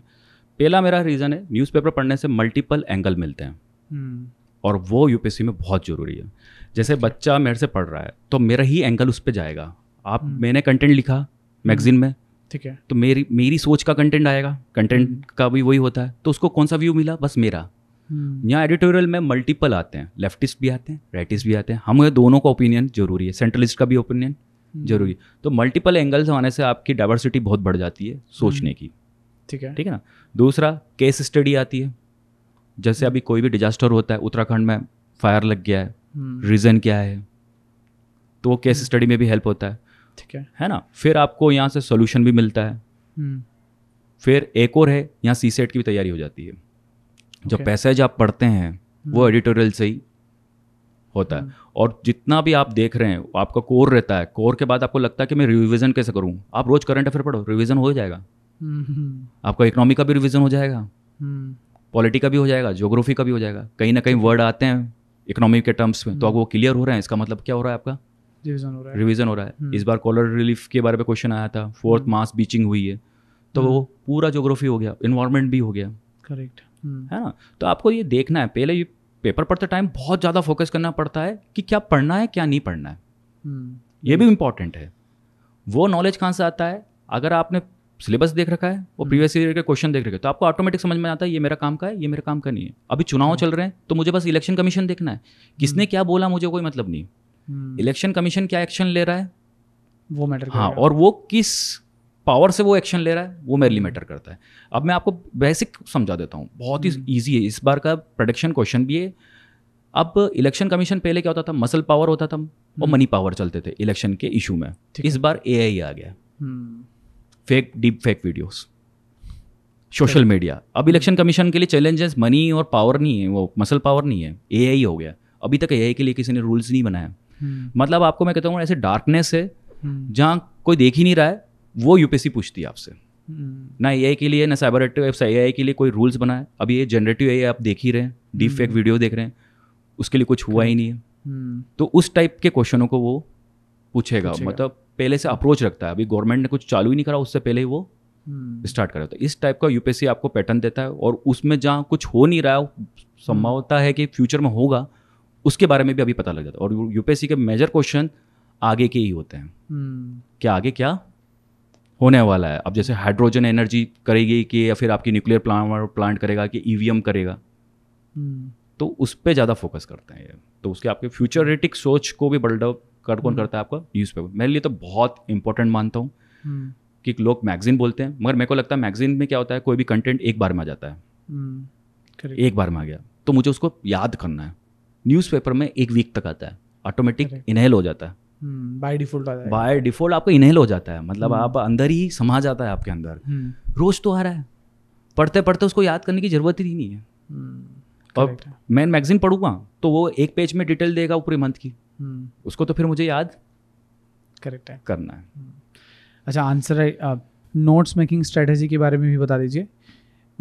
पहला मेरा रीज़न है न्यूज़पेपर पढ़ने से मल्टीपल एंगल मिलते हैं हम्म। और वो यूपीएससी में बहुत ज़रूरी है जैसे बच्चा मेरे से पढ़ रहा है तो मेरा ही एंगल उस पर जाएगा आप हम्म। मैंने कंटेंट लिखा मैगजीन हम्म। में ठीक है तो मेरी मेरी सोच का कंटेंट आएगा कंटेंट का भी वही होता है तो उसको कौन सा व्यू मिला बस मेरा हम्म। यहाँ एडिटोरियल में मल्टीपल आते हैं लेफ्टिस्ट भी आते हैं राइटिस्ट भी आते हैं हमें दोनों का ओपिनियन जरूरी है सेंट्रलिस्ट का भी ओपिनियन हम्म। जरूरी है तो मल्टीपल एंगल्स आने से आपकी डाइवर्सिटी बहुत बढ़ जाती है हम्म। सोचने की ठीक है ठीक है ना दूसरा केस स्टडी आती है जैसे अभी कोई भी डिजास्टर होता है उत्तराखंड में फायर लग गया है रीज़न क्या है तो वो केस स्टडी में भी हेल्प होता है ठीक है है ना फिर आपको यहाँ से सोल्यूशन भी मिलता है फिर एक और है यहाँ सी सेट की भी तैयारी हो जाती है जो okay. पैसेज आप पढ़ते हैं वो एडिटोरियल हम्म। से ही होता है हम्म। और जितना भी आप देख रहे हैं आपका कोर रहता है कोर के बाद आपको लगता है कि मैं रिविजन कैसे करूँ आप रोज करंट अफेयर पढ़ो रिविजन हो जाएगा हम्म। आपका इकोनॉमी का भी रिविजन हो जाएगा पॉलिटी का भी हो जाएगा ज्योग्राफी का भी हो जाएगा कहीं ना कहीं वर्ड आते हैं इकोनॉमी के टर्म्स में तो अब वो क्लियर हो रहे हैं इसका मतलब क्या हो रहा है आपका रिविजन हो रहा है रिविजन हो रहा है इस बार कॉलर रिलीफ के बारे में क्वेश्चन आया था फोर्थ मास बीचिंग हुई है तो वो पूरा ज्योग्राफी हो गया इन्वायरमेंट भी हो गया करेक्ट हम्म। है ना तो आपको ये देखना है पहले ये पेपर पढ़ते टाइम बहुत ज़्यादा फोकस करना पड़ता है कि क्या पढ़ना है क्या नहीं पढ़ना है हम्म। ये भी इम्पॉर्टेंट है वो नॉलेज कहाँ से आता है अगर आपने सिलेबस देख रखा है और प्रीवियस ईयर के क्वेश्चन देख रखे तो आपको ऑटोमेटिक समझ में आता है ये मेरा काम का है ये मेरा काम का नहीं है अभी चुनाव हम्म। चल रहे हैं तो मुझे बस इलेक्शन कमीशन देखना है किसने क्या बोला मुझे कोई मतलब नहीं इलेक्शन कमीशन क्या एक्शन ले रहा है वो मैटर हाँ और वो किस पावर से वो एक्शन ले रहा है वो मेरे लिए मैटर करता है अब मैं आपको बेसिक समझा देता हूँ बहुत ही ईजी हम्म। है इस बार का प्रोडक्शन क्वेश्चन भी है अब इलेक्शन कमीशन पहले क्या होता था मसल पावर होता था और मनी हम्म। पावर चलते थे इलेक्शन के इशू में इस बार ए आ गया fake deep fake videos social media अब इलेक्शन हम्म। कमीशन के लिए चैलेंजेस मनी और पावर नहीं है वो मसल पावर नहीं है ए हो गया अभी तक ए के लिए किसी ने रूल्स नहीं बनाया मतलब आपको मैं कहता हूँ ऐसे डार्कनेस है जहाँ कोई देख ही नहीं रहा है वो यूपीएससी पूछती है आपसे हम्म। ना ए के लिए ना साइबर ए आई के लिए कोई रूल्स बनाए अभी ये जनरेटिव ए आप देख ही रहे हैं डीप फेक वीडियो देख रहे हैं उसके लिए कुछ हुआ ही नहीं है हम्म। तो उस टाइप के क्वेश्चनों को वो पूछेगा मतलब पहले से अप्रोच रखता है अभी गवर्नमेंट ने कुछ चालू ही नहीं करा उससे पहले ही वो स्टार्ट करा होता है इस टाइप का यूपीएससी आपको पैटर्न देता है और उसमें जहाँ कुछ हो नहीं रहा संभवता है कि फ्यूचर में होगा उसके बारे में भी अभी पता लग जाता है और यूपीएससी के मेजर क्वेश्चन आगे के ही होते हैं हम्म। क्या आगे क्या होने वाला है अब जैसे हाइड्रोजन एनर्जी करेगी कि या फिर आपकी न्यूक्लियर प्लांट प्लांट करेगा कि ई करेगा हम्म। तो उस पर ज़्यादा फोकस करते हैं ये तो उसके आपके फ्यूचरिटिक सोच को भी बल्डअप कर कौन हम्म। करता है आपका न्यूज़पेपर मेरे लिए तो बहुत इंपॉर्टेंट मानता हूँ हम्म। कि लोग मैगजीन बोलते हैं मगर मेरे को लगता है मैगजीन में क्या होता है कोई भी कंटेंट एक बार में आ जाता है एक बार में आ गया तो मुझे उसको याद करना है न्यूज़पेपर में एक वीक तक आता है ऑटोमेटिक इनहेल हो जाता है बाय डिफॉल्ट बाय डिफॉल्ट आपका इनहेल हो जाता है मतलब हम्म। आप अंदर ही समा जाता है आपके अंदर हम्म। रोज तो आ रहा है पढ़ते पढ़ते उसको याद करने की जरूरत ही नहीं है और हम्म, मैं मैगजीन पढ़ूंगा तो वो एक पेज में डिटेल देगा पूरे मंथ की उसको तो फिर मुझे याद करेक्ट है करना है अच्छा आंसर नोट्स मेकिंग स्ट्रेटेजी के बारे में भी बता दीजिए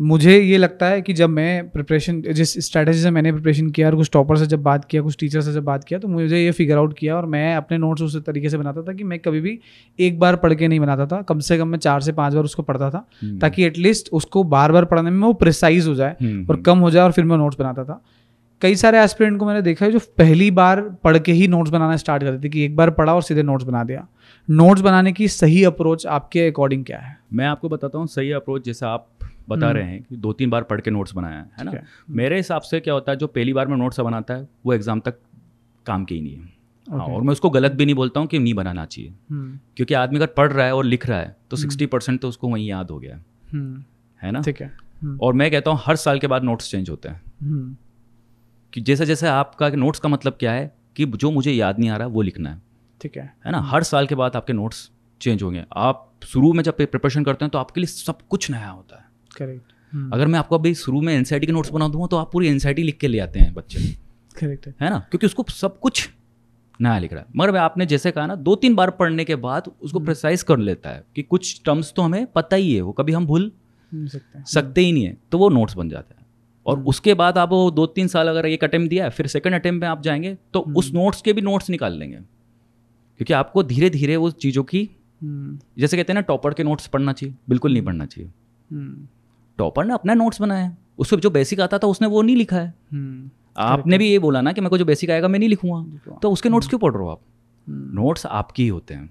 मुझे ये लगता है कि जब मैं प्रिपरेशन जिस स्ट्रैटेजी से मैंने प्रिपरेशन किया और कुछ टॉपर से जब बात किया कुछ टीचर से जब बात किया तो मुझे ये फिगर आउट किया और मैं अपने नोट्स उस तरीके से बनाता था कि मैं कभी भी एक बार पढ़ के नहीं बनाता था कम से कम मैं चार से पाँच बार उसको पढ़ता था हम्म। ताकि एटलीस्ट उसको बार बार पढ़ने में वो प्रिसाइज हो जाए हम्म, और हम्म। कम हो जाए और फिर मैं नोट्स बनाता था कई सारे एस्पिरेंट को मैंने देखा है जो पहली बार पढ़ के ही नोट्स बनाना स्टार्ट करते थे कि एक बार पढ़ा और सीधे नोट्स बना दिया नोट्स बनाने की सही अप्रोच आपके अकॉर्डिंग क्या है मैं आपको बताता हूँ सही अप्रोच जैसा आप बता हम्म। रहे हैं कि दो तीन बार पढ़ के नोट्स बनाया है है ना मेरे हिसाब से क्या होता है जो पहली बार में नोट्स बनाता है वो एग्ज़ाम तक काम के ही नहीं है हाँ और मैं उसको गलत भी नहीं बोलता हूँ कि नहीं बनाना चाहिए हम्म। क्योंकि आदमी अगर पढ़ रहा है और लिख रहा है तो हम्म। सिक्सटी परसेंट तो उसको वहीं याद हो गया है है ना ठीक है और मैं कहता हूँ हर साल के बाद नोट्स चेंज होते हैं कि जैसे जैसे आपका नोट्स का मतलब क्या है कि जो मुझे याद नहीं आ रहा वो लिखना है ठीक है है ना हर साल के बाद आपके नोट्स चेंज होंगे आप शुरू में जब प्रिपरेशन करते हैं तो आपके लिए सब कुछ नया होता है करेक्ट hmm. अगर मैं आपको अभी शुरू में एनसीआई के नोट्स बना दूंगा तो आप पूरी एन लिख के ले आते हैं बच्चे करेक्ट है।, ना क्योंकि उसको सब कुछ नया लिख रहा है मगर आपने जैसे कहा ना दो तीन बार पढ़ने के बाद उसको प्रिसाइज hmm. कर लेता है कि कुछ टर्म्स तो हमें पता ही है वो कभी हम भूल सकते, सकते ही नहीं है तो वो नोट्स बन जाता है और hmm. उसके बाद आप वो दो तीन साल अगर एक अटैम्प्ट दिया है फिर सेकंड अटैम्प्ट में आप जाएंगे तो उस नोट्स के भी नोट्स निकाल लेंगे क्योंकि आपको धीरे धीरे वो चीज़ों की जैसे कहते हैं ना टॉपर के नोट्स पढ़ना चाहिए बिल्कुल नहीं पढ़ना चाहिए टॉपर ने अपना नोट्स बनाया है उसको जो बेसिक आता था उसने वो नहीं लिखा है हम्म, आपने भी ये बोला ना कि मेरे को जो बेसिक आएगा मैं नहीं लिखूंगा तो उसके नोट्स हम्म। क्यों पढ़ रहे हो आप नोट्स हम्म। आपके ही होते हैं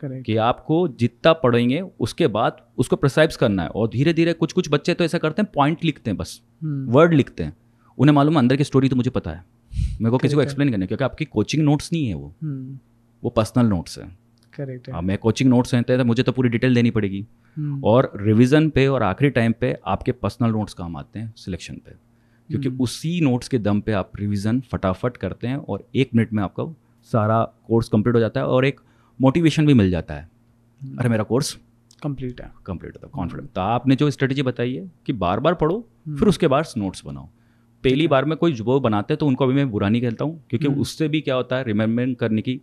Correct. कि आपको जितना पढ़ेंगे उसके बाद उसको प्रसाइब्स करना है और धीरे धीरे कुछ कुछ बच्चे तो ऐसा करते हैं पॉइंट लिखते हैं बस वर्ड लिखते हैं उन्हें मालूम है अंदर की स्टोरी तो मुझे पता है मेरे को किसी को एक्सप्लेन करना है क्योंकि आपकी कोचिंग नोट्स नहीं है वो वो पर्सनल नोट्स है करेक्ट हाँ मैं कोचिंग नोट्स रहते हैं तो मुझे तो पूरी डिटेल देनी पड़ेगी हम्म। और रिविजन पे और आखिरी टाइम पे आपके पर्सनल नोट्स काम आते हैं सिलेक्शन पे क्योंकि हम्म। उसी नोट्स के दम पे आप रिविजन फटाफट करते हैं और एक मिनट में आपका सारा कोर्स कंप्लीट हो जाता है और एक मोटिवेशन भी मिल जाता है हम्म। अरे मेरा कोर्स कंप्लीट है कंप्लीट होता है कॉन्फिडेंट तो, तो आपने जो स्ट्रेटेजी बताई है कि बार बार पढ़ो फिर उसके बाद नोट्स बनाओ पहली बार में कोई जुबो बनाते हैं तो उनको अभी मैं बुरा नहीं कहता हूँ क्योंकि उससे भी क्या होता है रिमेम्बरिंग करने की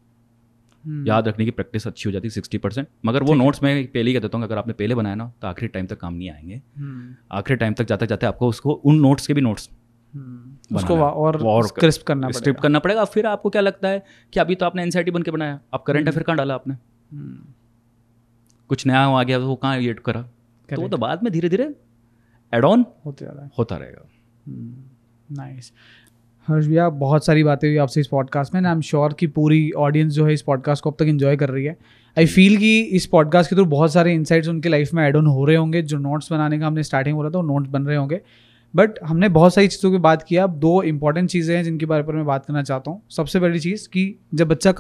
हम्म। याद रखने की प्रैक्टिस अच्छी हो जाती है सिक्सटी परसेंट मगर वो नोट्स मैं पहले ही कह देता हूँ अगर आपने पहले बनाया ना तो आखिरी टाइम तक काम नहीं आएंगे हम्म। आखिरी टाइम तक जाते जाते आपको उसको उन नोट्स के भी नोट्स हम्म। उसको और, और क्रिस्प करना स्ट्रिप करना पड़ेगा फिर आपको क्या लगता है कि अभी तो आपने एनसीआईटी बन के बनाया आप करंट अफेयर कहाँ डाला आपने कुछ नया आ गया वो कहाँ एड करा तो वो तो बाद में धीरे धीरे एड ऑन होता रहेगा नाइस हर्ष भैया बहुत सारी बातें हुई आपसे इस पॉडकास्ट में आई एम श्योर कि पूरी ऑडियंस जो है इस पॉडकास्ट को अब तक इन्जॉय कर रही है आई फील कि इस पॉडकास्ट के थ्रू बहुत सारे इनसाइट्स उनके लाइफ में एड ऑन हो रहे होंगे जो नोट्स बनाने का हमने स्टार्टिंग बोला था वो नोट्स बन रहे होंगे बट हमने बहुत सारी चीज़ों की बात किया अब दो इंपॉर्टेंट चीज़ें हैं जिनके बारे पर मैं बात करना चाहता हूँ सबसे पहली चीज़ कि जब बच्चा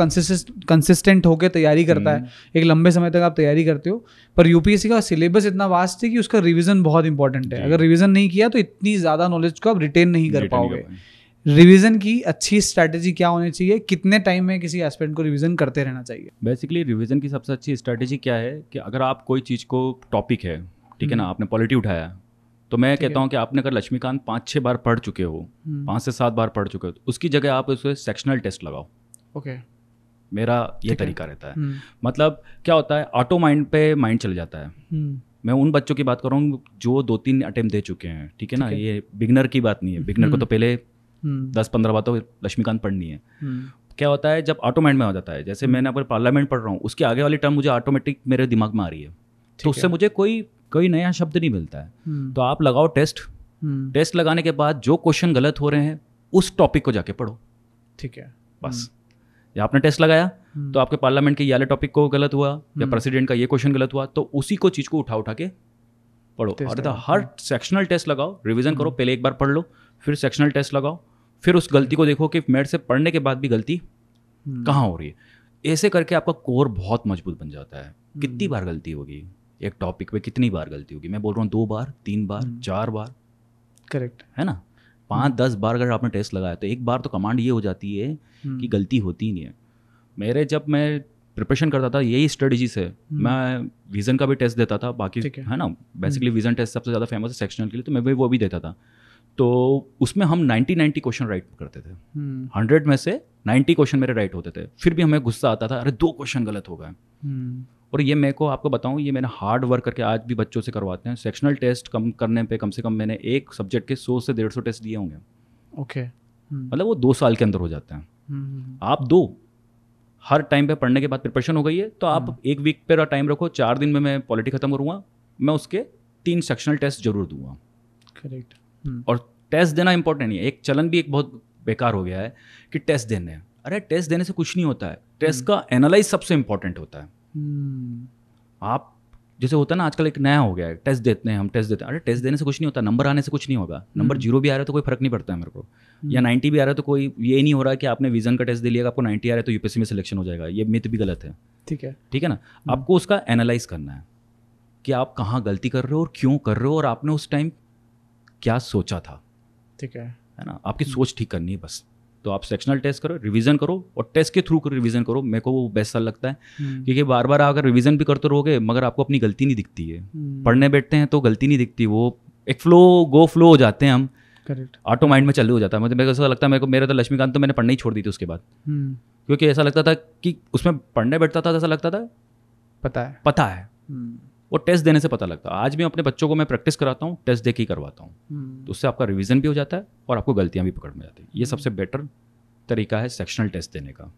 कंसिस्टेंट होकर तैयारी करता है हम्म। एक लंबे समय तक आप तैयारी करते हो पर यूपीएससी का सिलेबस इतना वास्ट है कि उसका रिविजन बहुत इंपॉर्टेंट है अगर रिविजन नहीं किया तो इतनी ज़्यादा नॉलेज को आप रिटेन नहीं कर पाओगे रिवीजन की अच्छी स्ट्रैटेजी क्या होनी चाहिए कितने टाइम में किसी एस्पेक्ट को रिवीजन करते रहना चाहिए बेसिकली रिवीजन की सबसे अच्छी स्ट्रैटेजी क्या है कि अगर आप कोई चीज़ को टॉपिक है ठीक है ना हम्म। आपने पॉलिटी उठाया तो मैं कहता हूँ कि आपने अगर लक्ष्मीकांत पाँच छः बार पढ़ चुके हो हम्म। पाँच से सात बार पढ़ चुके हो तो उसकी जगह आप उसे सेक्शनल टेस्ट लगाओ ओके मेरा ये तरीका रहता है हम्म। मतलब क्या होता है ऑटो माइंड पे माइंड चल जाता है मैं उन बच्चों की बात कर रहा हूँ जो दो तीन अटेम्प्ट दे चुके हैं ठीक है ना ये बिगनर की बात नहीं है बिगनर को तो पहले हम्म। दस पंद्रह बातों लक्ष्मीकांत पढ़नी है हम्म। क्या होता है जब ऑटोमेट में हो जाता है जैसे मैंने अगर पार्लियामेंट पढ़ रहा हूँ उसके आगे वाली टर्म मुझे ऑटोमेटिक मेरे दिमाग में आ रही है तो उससे मुझे कोई कोई नया शब्द नहीं मिलता है हम्म। तो आप लगाओ टेस्ट टेस्ट लगाने के बाद जो क्वेश्चन गलत हो रहे हैं उस टॉपिक को जाके पढ़ो ठीक है बस या आपने टेस्ट लगाया तो आपके पार्लियामेंट के ये वाले टॉपिक को गलत हुआ या प्रेसिडेंट का ये क्वेश्चन गलत हुआ तो उसी को चीज़ को उठा उठा के पढ़ो और तो हर सेक्शनल टेस्ट लगाओ रिविजन करो पहले एक बार पढ़ लो फिर सेक्शनल टेस्ट लगाओ फिर उस गलती को देखो कि मेड से पढ़ने के बाद भी गलती हम्म। कहाँ हो रही है ऐसे करके आपका कोर बहुत मजबूत बन जाता है हम्म। कितनी बार गलती होगी एक टॉपिक पे कितनी बार गलती होगी मैं बोल रहा हूँ दो बार तीन बार हम्म। चार बार करेक्ट है ना पाँच दस बार अगर आपने टेस्ट लगाया तो एक बार तो कमांड ये हो जाती है कि गलती होती नहीं है मेरे जब मैं प्रिपरेशन करता था यही स्ट्रेटजी से मैं विजन का भी टेस्ट देता था बाकी है ना बेसिकली विजन टेस्ट सबसे ज़्यादा फेमस है सेक्शनल के लिए तो मैं भी वो भी देता था तो उसमें हम 90 90 क्वेश्चन राइट करते थे हम्म। हंड्रेड में से 90 क्वेश्चन मेरे राइट होते थे फिर भी हमें गुस्सा आता था अरे दो क्वेश्चन गलत हो गए हम्म। और ये मेरे को आपको बताऊँ ये मैंने हार्ड वर्क करके आज भी बच्चों से करवाते हैं सेक्शनल टेस्ट कम करने पे कम से कम मैंने एक सब्जेक्ट के सौ से डेढ़ सौ टेस्ट दिए होंगे ओके okay. हम्म। मतलब वो दो साल के अंदर हो जाते हैं आप दो हर टाइम पे पढ़ने के बाद प्रिपरेशन हो गई है तो आप एक वीक पर टाइम रखो चार दिन में मैं पॉलिटी खत्म करूँगा मैं उसके तीन सेक्शनल टेस्ट जरूर दूंगा करेक्ट हम्म। और टेस्ट देना इंपॉर्टेंट नहीं है एक चलन भी एक बहुत बेकार हो गया है कि टेस्ट देने अरे टेस्ट देने से कुछ नहीं होता है टेस्ट हम्म। का एनालाइज सबसे इंपॉर्टेंट होता है हम्म। आप जैसे होता है ना आजकल एक नया हो गया है टेस्ट देते हैं हम टेस्ट देते हैं अरे टेस्ट देने से कुछ नहीं होता नंबर आने से कुछ नहीं होगा नंबर जीरो भी आ रहा है तो कोई फर्क नहीं पड़ता है मेरे को या नाइन्टी भी आ रहा है तो कोई ये नहीं हो रहा है कि आपने विजन का टेस्ट दे लिया आपको नाइन्टी आ रहा है तो यूपीएससी में सिलेक्शन हो जाएगा ये मित भी गलत है ठीक है ठीक है ना आपको उसका एनालाइज करना है कि आप कहाँ गलती कर रहे हो और क्यों कर रहे हो और आपने उस टाइम क्या सोचा था ठीक है है ना आपकी सोच ठीक करनी है बस तो आप सेक्शनल टेस्ट करो रिवीजन करो और टेस्ट के थ्रू करो रिवीजन करो मेरे को वो बेस्ट साल लगता है हम्म। क्योंकि बार बार अगर रिवीजन भी करते रहोगे मगर आपको अपनी गलती नहीं दिखती है हम्म। पढ़ने बैठते हैं तो गलती नहीं दिखती वो एक फ्लो गो फ्लो हो जाते हैं हम करेक्ट ऑटो माइंड में चल हो जाता है मतलब मेरे को ऐसा लगता है मेरे को मेरा तो लक्ष्मीकांत तो मैंने पढ़ना ही छोड़ दी थी उसके बाद हम्म। क्योंकि ऐसा लगता था कि उसमें पढ़ने बैठता था ऐसा लगता था पता है पता है वो टेस्ट देने से पता लगता है आज भी अपने बच्चों को मैं प्रैक्टिस कराता हूँ टेस्ट दे के करवाता हूँ हम्म। तो उससे आपका रिविजन भी हो जाता है और आपको गलतियाँ भी पकड़ में जाती है ये हम्म। सबसे बेटर तरीका है सेक्शनल टेस्ट देने का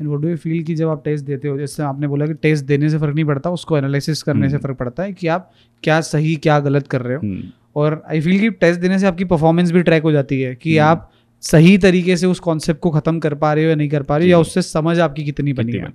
एंड वो डू यू फील कि जब आप टेस्ट देते हो जैसे आपने बोला कि टेस्ट देने से फ़र्क नहीं पड़ता उसको एनालिसिस करने से हम्म। फ़र्क पड़ता है कि आप क्या सही क्या गलत कर रहे हो और आई फील कि टेस्ट देने से आपकी परफॉर्मेंस भी ट्रैक हो जाती है कि आप सही तरीके से उस कॉन्सेप्ट को खत्म कर पा रहे हो या नहीं कर पा रहे हो या उससे समझ आपकी कितनी बनी है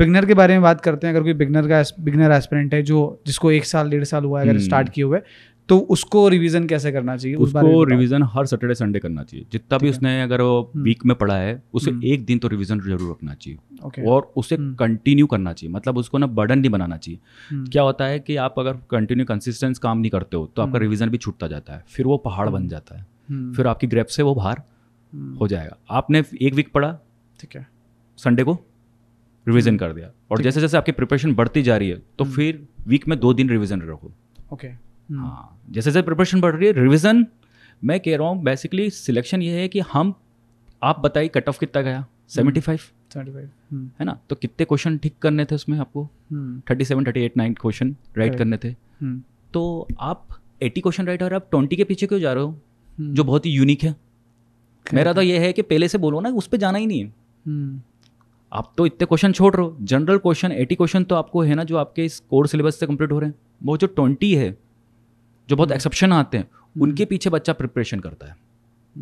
बिगनर के बारे में बात करते हैं अगर कोई बिगनर का बिगनर एस्पिरेंट है जो जिसको एक साल डेढ़ साल हुआ है अगर स्टार्ट हम्म। किए हुए तो उसको रिविजन कैसे करना चाहिए उसको रिविजन हर सैटरडे संडे करना चाहिए जितना भी उसने अगर वीक हम्म। में पढ़ा है उसे हम्म। एक दिन तो रिविजन जरूर रखना चाहिए और उसे कंटिन्यू करना चाहिए मतलब उसको ना बर्डन नहीं बनाना चाहिए क्या होता है कि आप अगर कंटिन्यू कंसिस्टेंस काम नहीं करते हो तो आपका रिवीजन भी छूटता जाता है फिर वो पहाड़ बन जाता है हम्म। फिर आपकी ग्रेप से वो बाहर हम्म। हो जाएगा आपने एक वीक पढ़ा ठीक है संडे को रिविजन हम्म। कर दिया और जैसे जैसे आपकी प्रिपरेशन बढ़ती जा रही है तो फिर वीक में दो दिन रिविजन रखो ओके हाँ जैसे जैसे प्रिपरेशन बढ़ रही है रिविजन मैं कह रहा हूँ बेसिकली सिलेक्शन ये है कि हम आप बताइए कट ऑफ कितना गया सेवेंटी फाइव है ना तो कितने क्वेश्चन ठीक करने थे उसमें आपको thirty seven thirty eight nine question write करने थे तो आप एटी क्वेश्चन राइट और आप ट्वेंटी के पीछे क्यों जा रहे हो जो बहुत ही यूनिक है मेरा तो ये है कि पहले से बोलो ना उस पर जाना ही नहीं है हम्म। आप तो इतने क्वेश्चन छोड़ रहे हो जनरल क्वेश्चन एटी क्वेश्चन तो आपको है ना जो आपके इस कोर्स सिलेबस से कंप्लीट हो रहे हैं वो जो ट्वेंटी है जो बहुत एक्सेप्शन हम्म। आते हैं हम्म। उनके पीछे बच्चा प्रिपरेशन करता है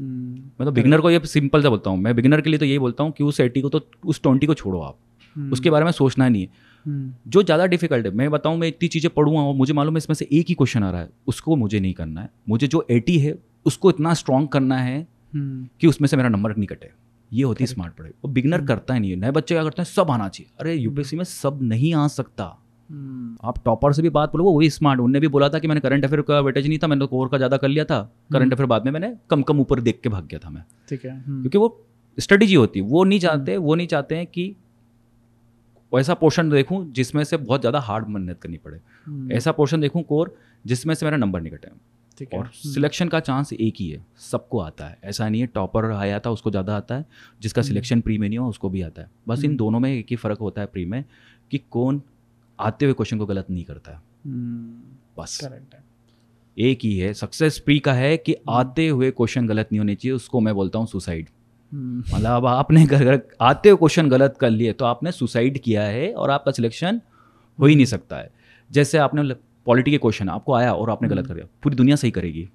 मैं तो बिगनर को ये सिंपल सा बोलता हूँ मैं बिगनर के लिए तो यही बोलता हूँ कि उस एटी को तो उस ट्वेंटी को छोड़ो आप उसके बारे में सोचना नहीं है हम्म। जो ज़्यादा डिफिकल्ट है मैं बताऊँ मैं इतनी चीज़ें पढ़ूंगा और मुझे मालूम है इसमें से एक ही क्वेश्चन आ रहा है उसको मुझे नहीं करना है मुझे जो एटी है उसको इतना स्ट्रांग करना है हम्म। कि उसमें से मेरा नंबर नहीं कटे ये होती है स्मार्ट पढ़ाई और बिगनर हम्म। करता ही नहीं है नए बच्चे क्या करते हैं सब आना चाहिए अरे यूपीएससी में सब नहीं आ सकता आप टॉपर से भी बात बोलो वही स्मार्ट उनने भी बोला था कि मैंने करंट अफेयर का वेटेज नहीं था मैंने कोर तो का ज़्यादा कर लिया था करंट अफेयर बाद में मैंने कम कम ऊपर देख के भाग गया था मैं ठीक है क्योंकि वो स्ट्रेटेजी होती है वो नहीं चाहते वो नहीं चाहते हैं कि ऐसा पोर्शन देखूँ जिसमें से बहुत ज़्यादा हार्ड मेहनत करनी पड़े हम्म। ऐसा पोर्शन देखूँ कोर जिसमें से मेरा नंबर नहीं कटे और सिलेक्शन हम्म। का चांस एक ही है सबको आता है ऐसा नहीं है टॉपर आया था उसको ज़्यादा आता है जिसका सिलेक्शन हम्म। प्री में नहीं हो उसको भी आता है बस इन दोनों में एक ही फ़र्क होता है प्री में कि कौन आते हुए क्वेश्चन को गलत नहीं करता है बस करेक्ट है एक ही है सक्सेस प्री का है कि आते हुए क्वेश्चन गलत नहीं होने चाहिए उसको मैं बोलता हूँ सुसाइड मतलब आपने घर घर आते हुए क्वेश्चन गलत कर लिए तो आपने सुसाइड किया है और आपका सिलेक्शन हो ही नहीं सकता है जैसे आपने पॉलिटी के क्वेश्चन आपको आया और आपने गलत कर दिया पूरी दुनिया सही करेगी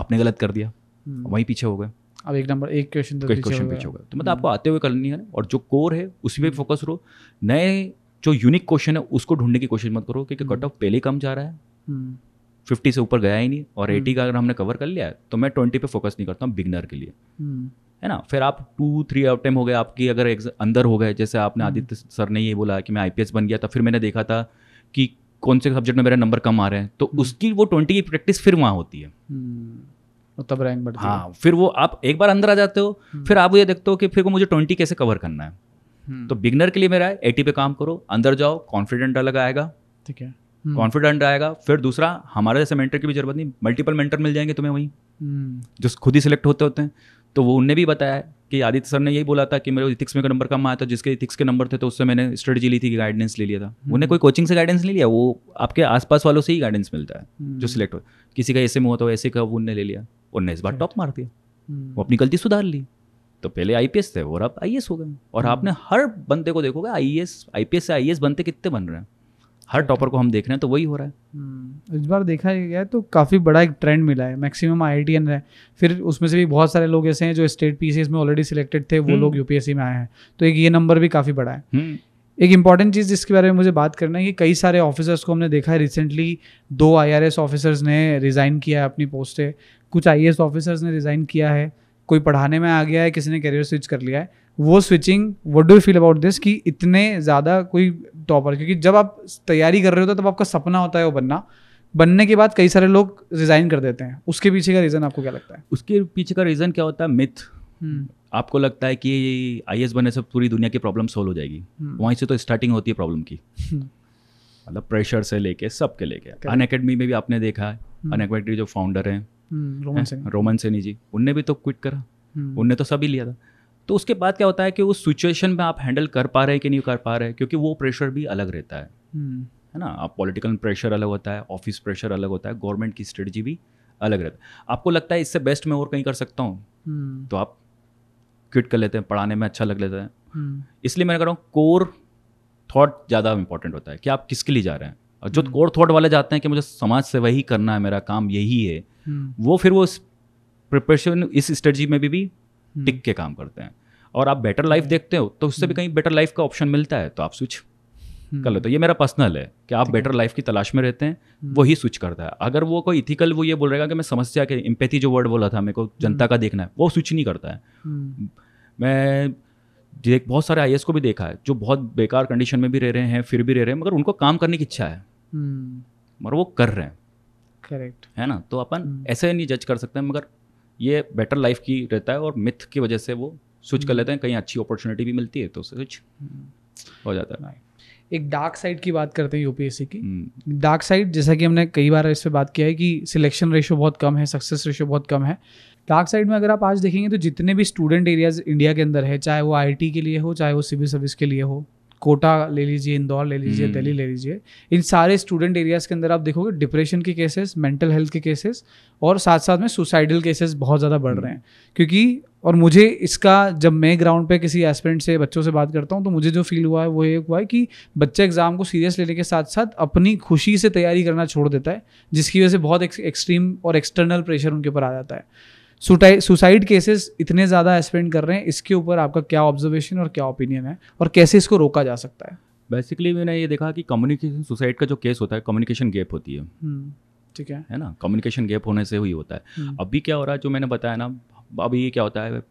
आपने गलत कर दिया वहीं पीछे हो गए अब एक नंबर एक क्वेश्चन तो क्वेश्चन पीछे हो होगा तो मतलब हम्म। आपको आते हुए करनी है और जो कोर है उसी पर फोकस रहो नए जो यूनिक क्वेश्चन है उसको ढूंढने की कोशिश मत करो क्योंकि कट ऑफ पहले कम जा रहा है फिफ्टी हम्म। से ऊपर गया ही नहीं और एटी हम्म। का अगर हमने कवर कर लिया है तो मैं ट्वेंटी पे फोकस नहीं करता हूँ बिगनर के लिए है ना फिर आप टू थ्री आउट टाइम हो गए आपकी अगर अंदर हो गए जैसे आपने हम्म। आदित्य सर ने ये बोला कि मैं आई बन गया तो फिर मैंने देखा था कि कौन से सब्जेक्ट में मेरा नंबर कम आ रहे हैं तो हम्म। उसकी वो ट्वेंटी की प्रैक्टिस फिर वहाँ होती है हम्म। तब रैंक बढ़ती हाँ फिर वो आप एक बार अंदर आ जाते हो फिर आप ये देखते हो कि फिर वो मुझे ट्वेंटी कैसे कवर करना है तो बिगनर के लिए मेरा है एटी पे काम करो अंदर जाओ कॉन्फिडेंट अलग आएगा ठीक है कॉन्फिडेंट आएगा फिर दूसरा हमारे जैसे मेंटर की भी जरूरत नहीं मल्टीपल मेंटर मिल जाएंगे तुम्हें वहीं जो खुद ही सिलेक्ट होते होते हैं तो वो उनने भी बताया कि आदित्य सर ने यही बोला था कि मेरे इथिक्स में नंबर कम आया था जिसके इथिक्स के नंबर थे तो उससे मैंने स्ट्रेटजी ली थी गाइडेंस ले लिया था हम्म। उन्हें कोई कोचिंग से गाइडेंस नहीं लिया वो आपके आसपास वालों से ही गाइडेंस मिलता है जो सिलेक्ट हम्म। हो किसी का ऐसे में हुआ तो ऐसे का उनने ले लिया उनने इस बार टॉप मार दिया हम्म। वो अपनी गलती सुधार ली तो पहले आई थे और अब आई e हो गए और आपने हर बंदे को देखोगे आई एस e से आई e बनते कितने बन रहे हैं हर टॉपर को हम देख रहे हैं तो वही हो रहा है हम्म, इस बार देखा गया तो काफ़ी बड़ा एक ट्रेंड मिला है मैक्सिमम आई है फिर उसमें से भी बहुत सारे लोग ऐसे हैं जो स्टेट पी में ऑलरेडी सिलेक्टेड थे वो हम्म। लोग यूपीएससी में आए हैं तो एक ये नंबर भी काफ़ी बड़ा है हम्म। एक इंपॉर्टेंट चीज़ जिसके बारे में मुझे बात करना है कि कई सारे ऑफिसर्स को हमने देखा है रिसेंटली दो आईआरएस ऑफिसर्स ने रिज़ाइन किया है अपनी पोस्ट से कुछ आई ऑफिसर्स ने रिज़ाइन किया है कोई पढ़ाने में आ गया है किसी ने करियर स्विच कर लिया है वो switching what do feel about this कि इतने ज़्यादा कोई टॉपर क्योंकि जब आप तैयारी कर रहे होते हो तब आपका सपना होता है वो बनना बनने के बाद कई सारे लोग रिजाइन कर देते हैं उसके पीछे का रीज़न आपको क्या लगता है उसके पीछे का रीज़न क्या होता है मिथ हम्म। आपको लगता है कि आई बनने से पूरी दुनिया की प्रॉब्लम सोल्व हो जाएगी हम्म। वहीं से तो स्टार्टिंग होती है प्रॉब्लम की हम्म। मतलब प्रेशर से लेके सब के लेके अन अकेडमी में भी आपने देखा है अन अकेडमी जो फाउंडर हैं रोमन सेनी जी उनने भी तो क्विट करा उनने तो सब ही लिया था तो उसके बाद क्या होता है कि उस सिचुएशन में आप हैंडल कर पा रहे हैं कि नहीं कर पा रहे क्योंकि वो प्रेशर भी अलग रहता है हम्म। है ना आप पॉलिटिकल प्रेशर अलग होता है ऑफिस प्रेशर अलग होता है गवर्नमेंट की स्ट्रेटजी भी अलग रहता है आपको लगता है इससे बेस्ट मैं और कहीं कर सकता हूँ हम्म। तो आप क्विट कर लेते हैं पढ़ाने में अच्छा लग लेता है हम्म। इसलिए मैं कह रहा हूँ कोर थॉट ज़्यादा इंपॉर्टेंट होता है कि आप किसके लिए जा रहे हैं और जो कोर थॉट वाले जाते हैं कि मुझे समाज से वही करना है मेरा काम यही है वो फिर वो प्रिपरेशन इस स्ट्रेटजी में भी, भी टिक के काम करते हैं और आप बेटर लाइफ हम्म। देखते हो तो उससे भी हम्म। कहीं बेटर लाइफ का ऑप्शन मिलता है तो आप स्विच हम्म। कर लेते हो ये मेरा पर्सनल है कि आप बेटर लाइफ की तलाश में रहते हैं वही स्विच करता है अगर वो कोई इथिकल वो ये बोल रहेगा कि मैं समस्या के इम्पेथी जो वर्ड बोला था मेरे को जनता का देखना है वो स्विच नहीं करता है मैं देख बहुत सारे आई को भी देखा है जो बहुत बेकार कंडीशन में भी रह रहे हैं फिर भी रह रहे हैं मगर उनको काम करने की इच्छा है मगर वो कर रहे हैं करेक्ट है ना तो अपन ऐसे नहीं जज कर सकते मगर ये बेटर लाइफ की रहता है और मिथ की वजह से वो स्विच कर हम्म। लेते हैं कहीं अच्छी अपॉर्चुनिटी भी मिलती है तो स्विच हम्म। हो जाता है एक डार्क साइड की बात करते हैं यूपीएससी की डार्क हम्म। साइड जैसा कि हमने कई बार इस पर बात किया है कि सिलेक्शन रेशो बहुत कम है सक्सेस रेशो बहुत कम है डार्क साइड में अगर आप आज देखेंगे तो जितने भी स्टूडेंट एरियाज इंडिया के अंदर है चाहे वो आईटी के लिए हो चाहे वो सिविल सर्विस के लिए हो कोटा ले लीजिए इंदौर ले लीजिए हम्म। दिल्ली ले लीजिए इन सारे स्टूडेंट एरियाज़ के अंदर आप देखोगे डिप्रेशन के केसेस मेंटल हेल्थ के केसेस और साथ साथ में सुसाइडल केसेस बहुत ज़्यादा बढ़ हम्म। रहे हैं क्योंकि और मुझे इसका जब मैं ग्राउंड पे किसी एस्पिरेंट से बच्चों से बात करता हूँ तो मुझे जो फील हुआ है वो ये हुआ है कि बच्चा एग्ज़ाम को सीरियस लेने के साथ साथ अपनी खुशी से तैयारी करना छोड़ देता है जिसकी वजह से बहुत एक्सट्रीम और एक्सटर्नल प्रेशर उनके ऊपर आ जाता है सुसाइड केसेस इतने ज़्यादा एक्सपेंड कर रहे हैं इसके ऊपर आपका क्या ऑब्जर्वेशन और क्या ओपिनियन है और कैसे इसको रोका जा सकता है बेसिकली मैंने ये देखा कि कम्युनिकेशन सुसाइड का जो केस होता है कम्युनिकेशन गैप होती है हम्म, ठीक है है ना कम्युनिकेशन गैप होने से ही होता है हम्म। अभी क्या हो रहा है जो मैंने बताया ना अभी ये क्या होता है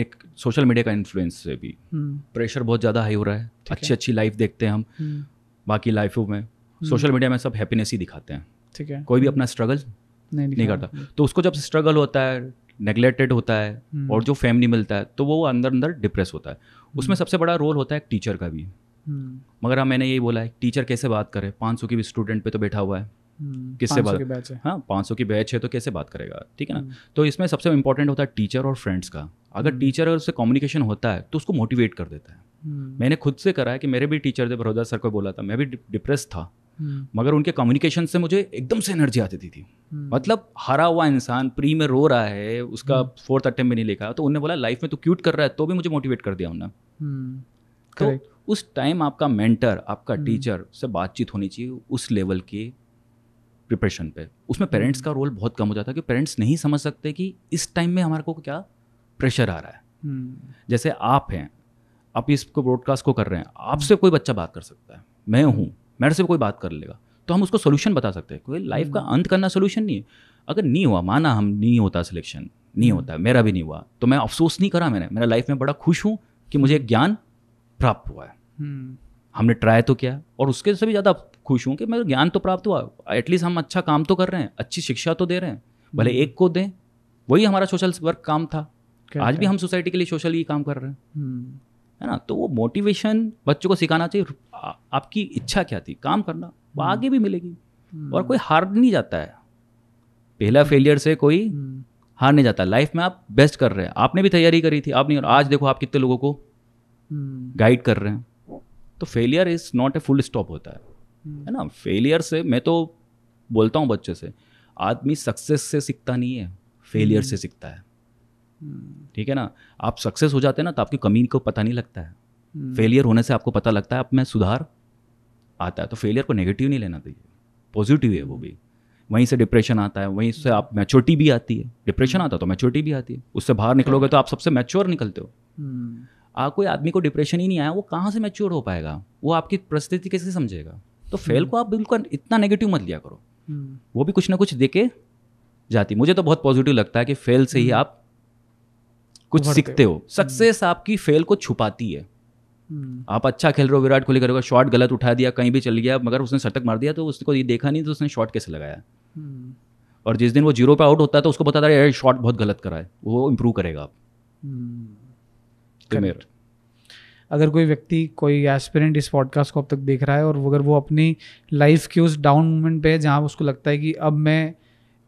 एक सोशल मीडिया का इन्फ्लुएंस से भी प्रेशर हम्म। बहुत ज़्यादा हाई हो रहा है अच्छी अच्छी लाइफ देखते हैं हम बाकी लाइफों में सोशल मीडिया में सब हैप्पीनेस ही दिखाते हैं ठीक है कोई भी अपना स्ट्रगल नहीं, नहीं करता तो उसको जब स्ट्रगल होता है नेग्लेक्टेड होता है हम्म। और जो फैमिली मिलता है तो वो अंदर अंदर डिप्रेस होता है हम्म। उसमें सबसे बड़ा रोल होता है टीचर का भी हम्म। मगर हाँ मैंने यही बोला है टीचर कैसे बात करे पाँच सौ की भी स्टूडेंट पे तो बैठा हुआ है किससे बात हाँ पाँच सौ की बैच है तो कैसे बात करेगा ठीक है ना तो इसमें सबसे इंपॉर्टेंट होता है टीचर और फ्रेंड्स का अगर टीचर उससे कम्युनिकेशन होता है तो उसको मोटिवेट कर देता है मैंने खुद से करा है कि मेरे भी टीचर थे बड़ौदा सर को बोला था मैं भी डिप्रेस था हम्म। मगर उनके कम्युनिकेशन से मुझे एकदम से एनर्जी आती थी, थी। हम्म। मतलब हरा हुआ इंसान प्री में रो रहा है उसका फोर्थ अटेम्प्ट हम्म। में नहीं लेखा तो उन्होंने बोला लाइफ में तो क्यूट कर रहा है तो भी मुझे मोटिवेट कर दिया उन्होंने तो उस टाइम आपका मेंटर आपका टीचर से बातचीत होनी चाहिए उस लेवल की प्रिपरेशन पे उसमें पेरेंट्स का रोल बहुत कम हो जाता है कि पेरेंट्स नहीं समझ सकते कि इस टाइम में हमारे को क्या प्रेशर आ रहा है जैसे आप हैं आप इसको ब्रॉडकास्ट को कर रहे हैं आपसे कोई बच्चा बात कर सकता है मैं हूँ मेरे से कोई बात कर लेगा तो हम उसको सोल्यूशन बता सकते हैं क्योंकि लाइफ का हम्म। अंत करना सोल्यूशन नहीं है अगर नहीं हुआ माना हम नहीं होता सिलेक्शन नहीं हम्म। होता मेरा भी नहीं हुआ तो मैं अफसोस नहीं करा मैंने मेरा लाइफ में बड़ा खुश हूँ कि मुझे ज्ञान प्राप्त हुआ है हम्म। हमने ट्राई तो किया और उसके से भी ज़्यादा खुश हूँ कि मेरा ज्ञान तो प्राप्त हुआ एटलीस्ट हम अच्छा काम तो कर रहे हैं अच्छी शिक्षा तो दे रहे हैं भले एक को दें वही हमारा सोशल वर्क काम था आज भी हम सोसाइटी के लिए सोशल ही काम कर रहे हैं है ना तो वो मोटिवेशन बच्चों को सिखाना चाहिए आपकी इच्छा क्या थी काम करना वो हम्म। आगे भी मिलेगी हम्म। और कोई हार नहीं जाता है पहला फेलियर से कोई हम्म। हार नहीं जाता लाइफ में आप बेस्ट कर रहे हैं आपने भी तैयारी करी थी आप नहीं आज देखो आप कितने लोगों को गाइड कर रहे हैं तो failure is not a full stop होता है है ना फेलियर से मैं तो बोलता हूँ बच्चे से आदमी सक्सेस से सीखता नहीं है फेलियर से सीखता है ठीक है ना आप सक्सेस हो जाते हैं ना तो आपकी कमी को पता नहीं लगता है फेलियर होने से आपको पता लगता है आप में सुधार आता है तो फेलियर को नेगेटिव नहीं लेना चाहिए पॉजिटिव है वो भी वहीं से डिप्रेशन आता है वहीं से आप मैच्योरिटी भी आती है डिप्रेशन आता है तो मैच्योरिटी भी आती है उससे बाहर निकलोगे तो आप सबसे मैच्योर निकलते हो हम्म। आप कोई आदमी को डिप्रेशन ही नहीं आया वो कहाँ से मैच्योर हो पाएगा वो आपकी परिस्थिति कैसे समझेगा तो फेल हम्म। को आप बिल्कुल इतना नेगेटिव मत लिया करो हम्म। वो भी कुछ ना कुछ दे के जाती मुझे तो बहुत पॉजिटिव लगता है कि फेल से ही आप कुछ सीखते हो सक्सेस हम्म। आपकी फेल को छुपाती है हम्म। आप अच्छा खेल रहे हो विराट कोहली करोगे शॉट गलत उठा दिया कहीं भी चल गया मगर उसने शतक मार दिया तो उसको ये देखा नहीं तो उसने शॉट कैसे लगाया हम्म। और जिस दिन वो जीरो पे आउट होता है तो उसको पता था यार शॉट बहुत गलत करा है वो इम्प्रूव करेगा आप अगर कोई व्यक्ति कोई एस्पिरेंट इस पॉडकास्ट को अब तक देख रहा है और अगर वो अपनी लाइफ के उस डाउन मोमेंट पे है जहाँ उसको लगता है कि अब मैं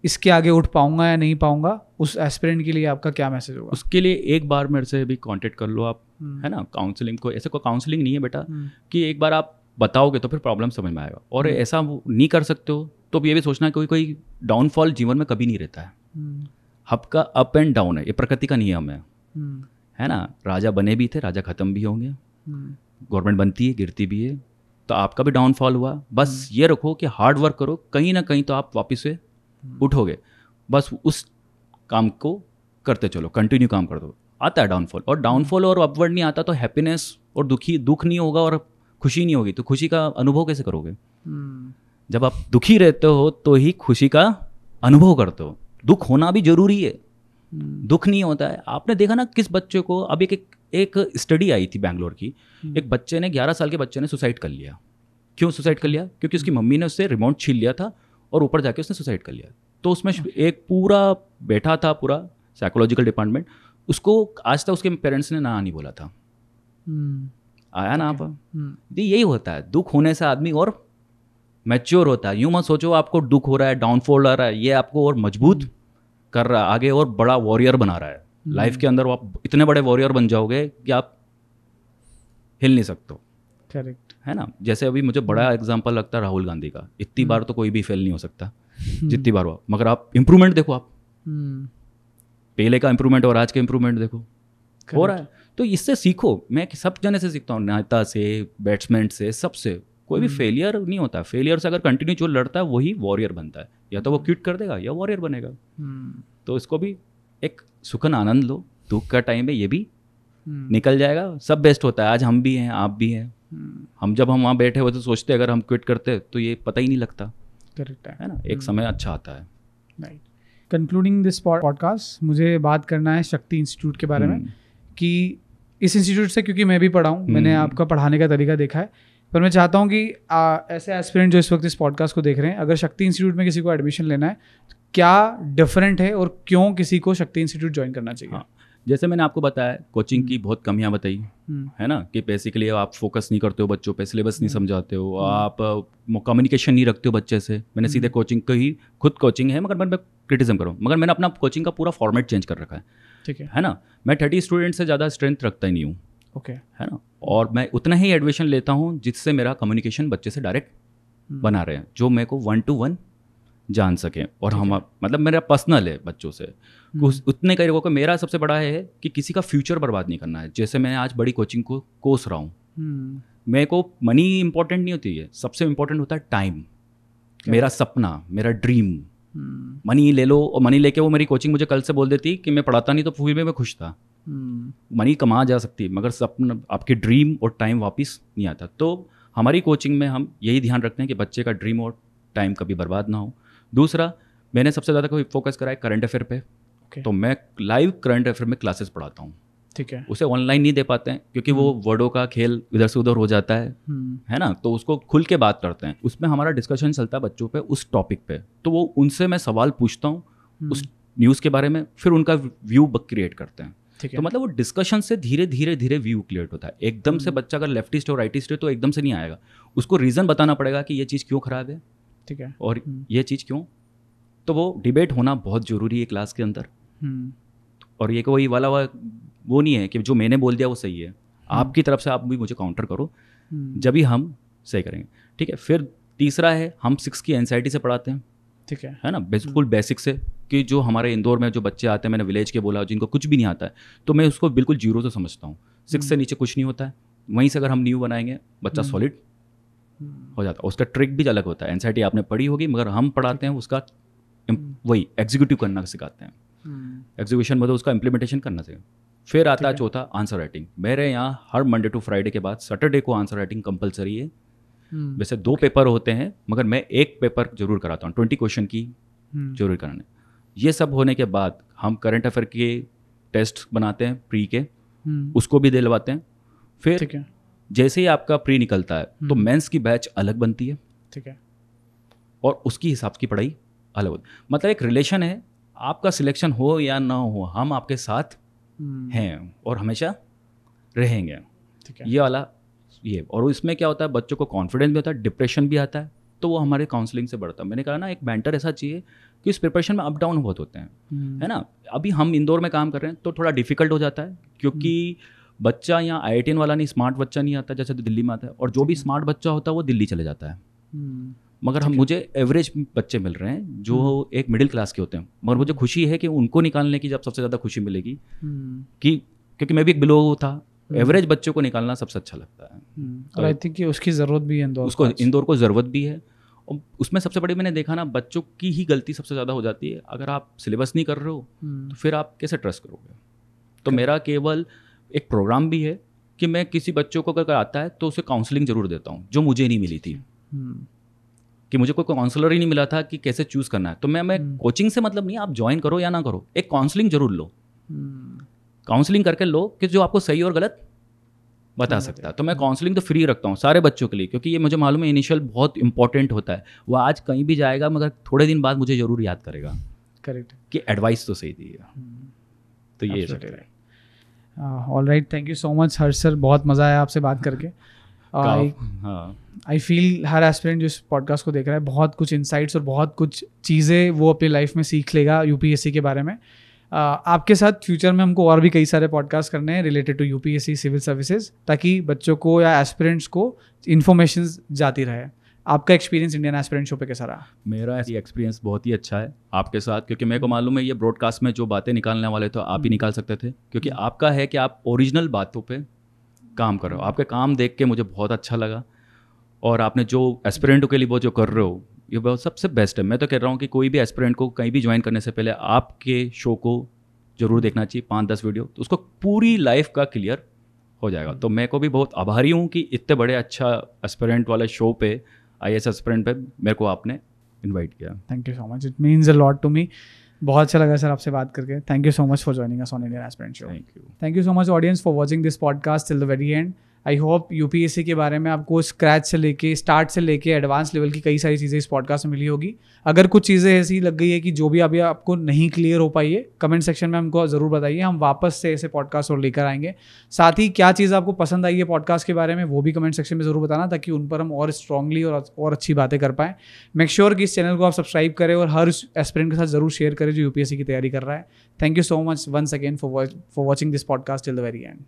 इसके आगे उठ पाऊंगा या नहीं पाऊंगा उस एस्पिरेंट के लिए आपका क्या मैसेज होगा उसके लिए एक बार मेरे से भी कॉन्टेक्ट कर लो आप हम्म। है ना काउंसलिंग को ऐसे कोई काउंसलिंग नहीं है बेटा हम्म। कि एक बार आप बताओगे तो फिर प्रॉब्लम समझ में आएगा और हम्म। ऐसा नहीं कर सकते हो तो ये भी सोचना कोई कोई डाउनफॉल जीवन में कभी नहीं रहता है हब का अप एंड डाउन है ये प्रकृति का नियम है है ना राजा बने भी थे राजा ख़त्म भी होंगे गवर्नमेंट बनती है गिरती भी है तो आपका भी डाउनफॉल हुआ बस ये रखो कि हार्ड वर्क करो कहीं ना कहीं तो आप वापस से हम्म। उठोगे बस उस काम को करते चलो कंटिन्यू काम कर दो आता है डाउनफॉल और डाउनफॉल हम्म। और अपवर्ड नहीं आता तो हैप्पीनेस और दुखी दुख नहीं होगा और खुशी नहीं होगी तो खुशी का अनुभव कैसे करोगे हम्म। जब आप दुखी रहते हो तो ही खुशी का अनुभव करते हो दुख होना भी जरूरी है दुख नहीं होता है आपने देखा ना किस बच्चे को अब एक एक स्टडी आई थी बैंगलोर की एक बच्चे ने ग्यारह साल के बच्चे ने सुसाइड कर लिया क्यों सुसाइड कर लिया क्योंकि उसकी मम्मी ने उससे रिमोट छीन लिया था और ऊपर जाके उसने सुसाइड कर लिया तो उसमें एक पूरा बैठा था पूरा साइकोलॉजिकल डिपार्टमेंट उसको आज तक उसके पेरेंट्स ने ना नहीं बोला था हम्म। आया ना आप हम्म। यही होता है दुख होने से आदमी और मैच्योर होता है यूं मत सोचो आपको दुख हो रहा है डाउनफॉल आ रहा है ये आपको और मजबूत हम्म। कर रहा है आगे और बड़ा वॉरियर बना रहा है लाइफ के अंदर आप इतने बड़े वॉरियर बन जाओगे कि आप हिल नहीं सकते करेक्ट है ना जैसे अभी मुझे बड़ा एग्जाम्पल हम्म। लगता है राहुल गांधी का इतनी हम्म। बार तो कोई भी फेल नहीं हो सकता हम्म। जितनी बार हुआ मगर आप इम्प्रूवमेंट देखो आप पहले का इम्प्रूवमेंट और आज का इम्प्रूवमेंट देखो हो रहा है तो इससे सीखो मैं सब जने से सीखता हूँ नेता से बैट्समैन से सबसे कोई भी फेलियर नहीं होता फेलियर से अगर कंटिन्यू जो लड़ता है वही वॉरियर बनता है या तो वो क्यूट कर देगा या वॉरियर बनेगा तो इसको भी एक सुखन आनंद लो दुख का टाइम है ये भी निकल जाएगा सब बेस्ट होता है आज हम भी हैं आप भी हैं हम जब हम वहाँ बैठे हुए थे सोचते अगर हम क्विट करते तो ये पता ही नहीं लगता करेक्ट है ना एक समय अच्छा आता है कंक्लूडिंग दिस पॉडकास्ट मुझे बात करना है शक्ति इंस्टीट्यूट के बारे में हम्म। कि इस इंस्टीट्यूट से क्योंकि मैं भी पढ़ा हूँ मैंने हम्म। आपका पढ़ाने का तरीका देखा है पर मैं चाहता हूँ कि आ, ऐसे एस्पिरेंट जो इस वक्त इस पॉडकास्ट को देख रहे हैं अगर शक्ति इंस्टीट्यूट में किसी को एडमिशन लेना है तो क्या डिफरेंट है और क्यों किसी को शक्ति इंस्टीट्यूट ज्वाइन करना चाहिए हाँ। जैसे मैंने आपको बताया कोचिंग की हम्म। बहुत कमियां बताई हम्म। है ना कि बेसिकली आप फोकस नहीं करते हो बच्चों पे सिलेबस नहीं हम्म। समझाते हो आप कम्युनिकेशन नहीं रखते हो बच्चे से मैंने सीधे कोचिंग को ही खुद कोचिंग है मगर मैं क्रिटिसिज्म करूँ मगर मैंने अपना कोचिंग का पूरा फॉर्मेट चेंज कर रखा है ठीक है है ना मैं थर्टी स्टूडेंट से ज़्यादा स्ट्रेंथ रखता ही नहीं हूँ ओके है ना और मैं उतना ही एडमिशन लेता हूँ जिससे मेरा कम्युनिकेशन बच्चे से डायरेक्ट बना रहे हैं जो मेरे को वन टू वन जान सकें और हम मतलब मेरा पर्सनल है बच्चों से हम्म। उस उतने कई लोगों का मेरा सबसे बड़ा है कि किसी का फ्यूचर बर्बाद नहीं करना है जैसे मैं आज बड़ी कोचिंग को कोस रहा हूँ हम्म। मेरे को मनी इंपॉर्टेंट नहीं होती है सबसे इम्पोर्टेंट होता है टाइम मेरा सपना मेरा ड्रीम हम्म। मनी ले लो और मनी लेके वो मेरी कोचिंग मुझे कल से बोल देती कि मैं पढ़ाता नहीं तो फिर भी मैं खुश था मनी कमा जा सकती मगर सपना आपके ड्रीम और टाइम वापस नहीं आता तो हमारी कोचिंग में हम यही ध्यान रखते हैं कि बच्चे का ड्रीम और टाइम कभी बर्बाद ना हो दूसरा मैंने सबसे ज़्यादा कोई फोकस करा है करंट अफेयर पे okay. तो मैं लाइव करंट अफेयर में क्लासेस पढ़ाता हूँ ठीक है उसे ऑनलाइन नहीं दे पाते हैं क्योंकि वो वर्डों हम्म। का खेल इधर से उधर हो जाता है हम्म। है ना तो उसको खुल के बात करते हैं उसमें हमारा डिस्कशन चलता है बच्चों पे उस टॉपिक पे तो वो उनसे मैं सवाल पूछता हूँ हम्म। उस न्यूज़ के बारे में फिर उनका व्यू क्रिएट करते हैं तो मतलब वो डिस्कशन से धीरे धीरे धीरे व्यू क्रिएट होता है एकदम से बच्चा अगर लेफ्टिस्ट हो राइटिस्ट हो तो एकदम से नहीं आएगा उसको रीज़न बताना पड़ेगा कि ये चीज़ क्यों खराब है ठीक है और हम्म। ये चीज़ क्यों तो वो डिबेट होना बहुत ज़रूरी है क्लास के अंदर हम्म। और ये कोई वाला वा, वो नहीं है कि जो मैंने बोल दिया वो सही है हम्म। आपकी तरफ से आप भी मुझे काउंटर करो जब ही हम सही करेंगे ठीक है फिर तीसरा है हम सिक्स की एनसाइटी से पढ़ाते हैं ठीक है है ना बिल्कुल बेसिक से कि जो हमारे इंदौर में जो बच्चे आते हैं मैंने विलेज के बोला जिनको कुछ भी नहीं आता है तो मैं उसको बिल्कुल जीरो से समझता हूँ सिक्स से नीचे कुछ नहीं होता है वहीं से अगर हम न्यू बनाएंगे बच्चा सॉलिड हो जाता है उसका ट्रिक भी अलग होता है एनसाइटी आपने पढ़ी होगी मगर हम पढ़ाते हैं उसका हम्म। वही एग्जीक्यूटिव करना सिखाते हैं एग्जीक्यूशन हम्म। मतलब उसका इम्प्लीमेंटेशन करना चाहिए फिर आता है चौथा आंसर राइटिंग मेरे यहाँ हर मंडे टू फ्राइडे के बाद सैटरडे को आंसर राइटिंग कंपलसरी है हम्म। वैसे दो पेपर होते हैं मगर मैं एक पेपर जरूर कराता हूँ ट्वेंटी क्वेश्चन की जरूर कराने ये सब होने के बाद हम करंट अफेयर के टेस्ट बनाते हैं प्री के उसको भी दिलवाते हैं फिर जैसे ही आपका प्री निकलता है तो मेंस हम्म। की बैच अलग बनती है ठीक है और उसकी हिसाब की पढ़ाई अलग होती मतलब एक रिलेशन है आपका सिलेक्शन हो या ना हो हम आपके साथ हम्म। हैं और हमेशा रहेंगे ठीक है ये वाला ये और इसमें क्या होता है बच्चों को कॉन्फिडेंस भी होता है डिप्रेशन भी आता है तो वो हमारे काउंसलिंग से बढ़ता है मैंने कहा ना एक मेंटर ऐसा चाहिए कि इस प्रिपरेशन में अप डाउन बहुत होते हैं हम्म। है ना अभी हम इंदौर में काम कर रहे हैं तो थोड़ा डिफिकल्ट हो जाता है क्योंकि बच्चा यहाँ आई वाला नहीं स्मार्ट बच्चा नहीं आता जैसे तो दिल्ली में आता है और जो भी स्मार्ट हम्म। बच्चा होता है वो दिल्ली चले जाता है हम्म। मगर हम मुझे एवरेज बच्चे मिल रहे हैं जो हम्म। एक मिडिल क्लास के होते हैं मगर मुझे खुशी है कि उनको निकालने की जब सबसे ज़्यादा खुशी मिलेगी कि क्योंकि मैं भी एक बिलो था एवरेज बच्चों को निकालना सबसे अच्छा लगता है और आई थिंक उसकी ज़रूरत भी है इंदौर उसको इंदौर को ज़रूरत भी है और उसमें सबसे बड़ी मैंने देखा ना बच्चों की ही गलती सबसे ज़्यादा हो जाती है अगर आप सिलेबस नहीं कर रहे हो तो फिर आप कैसे ट्रस्ट करोगे तो मेरा केवल एक प्रोग्राम भी है कि मैं किसी बच्चों को अगर कराता है तो उसे काउंसलिंग जरूर देता हूँ जो मुझे नहीं मिली थी हम्म। कि मुझे कोई काउंसलर ही नहीं मिला था कि कैसे चूज करना है तो मैं मैं कोचिंग हम्म। से मतलब नहीं आप ज्वाइन करो या ना करो एक काउंसलिंग जरूर लो काउंसलिंग हम्म। करके लो कि जो आपको सही और गलत बता सकता है तो मैं काउंसलिंग तो फ्री रखता हूँ सारे बच्चों के लिए क्योंकि ये मुझे मालूम है इनिशियल बहुत इंपॉर्टेंट होता है वो आज कहीं भी जाएगा मगर थोड़े दिन बाद मुझे ज़रूर याद करेगा करेक्ट कि एडवाइस तो सही दी तो ये all right thank you so much Harsh sir बहुत मज़ा आया आपसे बात करके आई (laughs) फील हाँ। हर एस्पिरेंट जो इस पॉडकास्ट को देख रहा है बहुत कुछ इंसाइट्स और बहुत कुछ चीज़ें वो अपनी लाइफ में सीख लेगा यूपीएससी के बारे में Uh, आपके साथ फ्यूचर में हमको और भी कई सारे पॉडकास्ट करने हैं related to UPSC civil services ताकि बच्चों को या एस्पिरेंट्स को इन्फॉर्मेशन जाती रहे आपका एक्सपीरियंस इंडियन एस्पिरेंट शो पे कैसा रहा मेरा ऐसी एक्सपीरियंस बहुत ही अच्छा है आपके साथ क्योंकि मेरे को मालूम है ये ब्रॉडकास्ट में जो बातें निकालने वाले थे आप ही हम्म। निकाल सकते थे क्योंकि आपका है कि आप ओरिजिनल बातों पे काम कर रहे हो आपका काम देख के मुझे बहुत अच्छा लगा और आपने जो एस्पिरेंटों के लिए वो जो कर रहे हो ये बहुत सबसे बेस्ट है मैं तो कह रहा हूँ कि कोई भी एस्पिरेंट को कहीं भी ज्वाइन करने से पहले आपके शो को ज़रूर देखना चाहिए पाँच दस वीडियो तो उसको पूरी लाइफ का क्लियर हो जाएगा तो मैं को भी बहुत आभारी हूँ कि इतने बड़े अच्छा एस्पिरेंट वाले शो पे आई एस एसप्रेंट पर मेरे को आपने इन्वाइट किया thank you so much it means a lot to me बहुत अच्छा लगा सर आपसे बात करके thank you so much for joining us on Indian aspirant show thank you thank you so much audience for watching this podcast till the very end I hope you के बारे में आपको स्क्रैच से लेके start से लेके advance level की कई सारी चीज़ें इस पॉडकास्ट में मिली होगी अगर कुछ चीज़ें ऐसी लग गई है कि जो भी अभी आपको नहीं क्लियर हो पाई है कमेंट सेक्शन में हमको ज़रूर बताइए हम वापस से ऐसे पॉडकास्ट और लेकर आएंगे साथ ही क्या चीज़ आपको पसंद आई है पॉडकास्ट के बारे में वो भी कमेंट सेक्शन में ज़रूर बताना ताकि उन पर हम और स्ट्रांगली और और अच्छी बातें कर पाएँ मेक श्योर कि इस चैनल को आप सब्सक्राइब करें और हर एस्पिरेंट के साथ ज़रूर शेयर करें जो यू की तैयारी कर रहा है thank you so much once again for for watching this podcast till the very and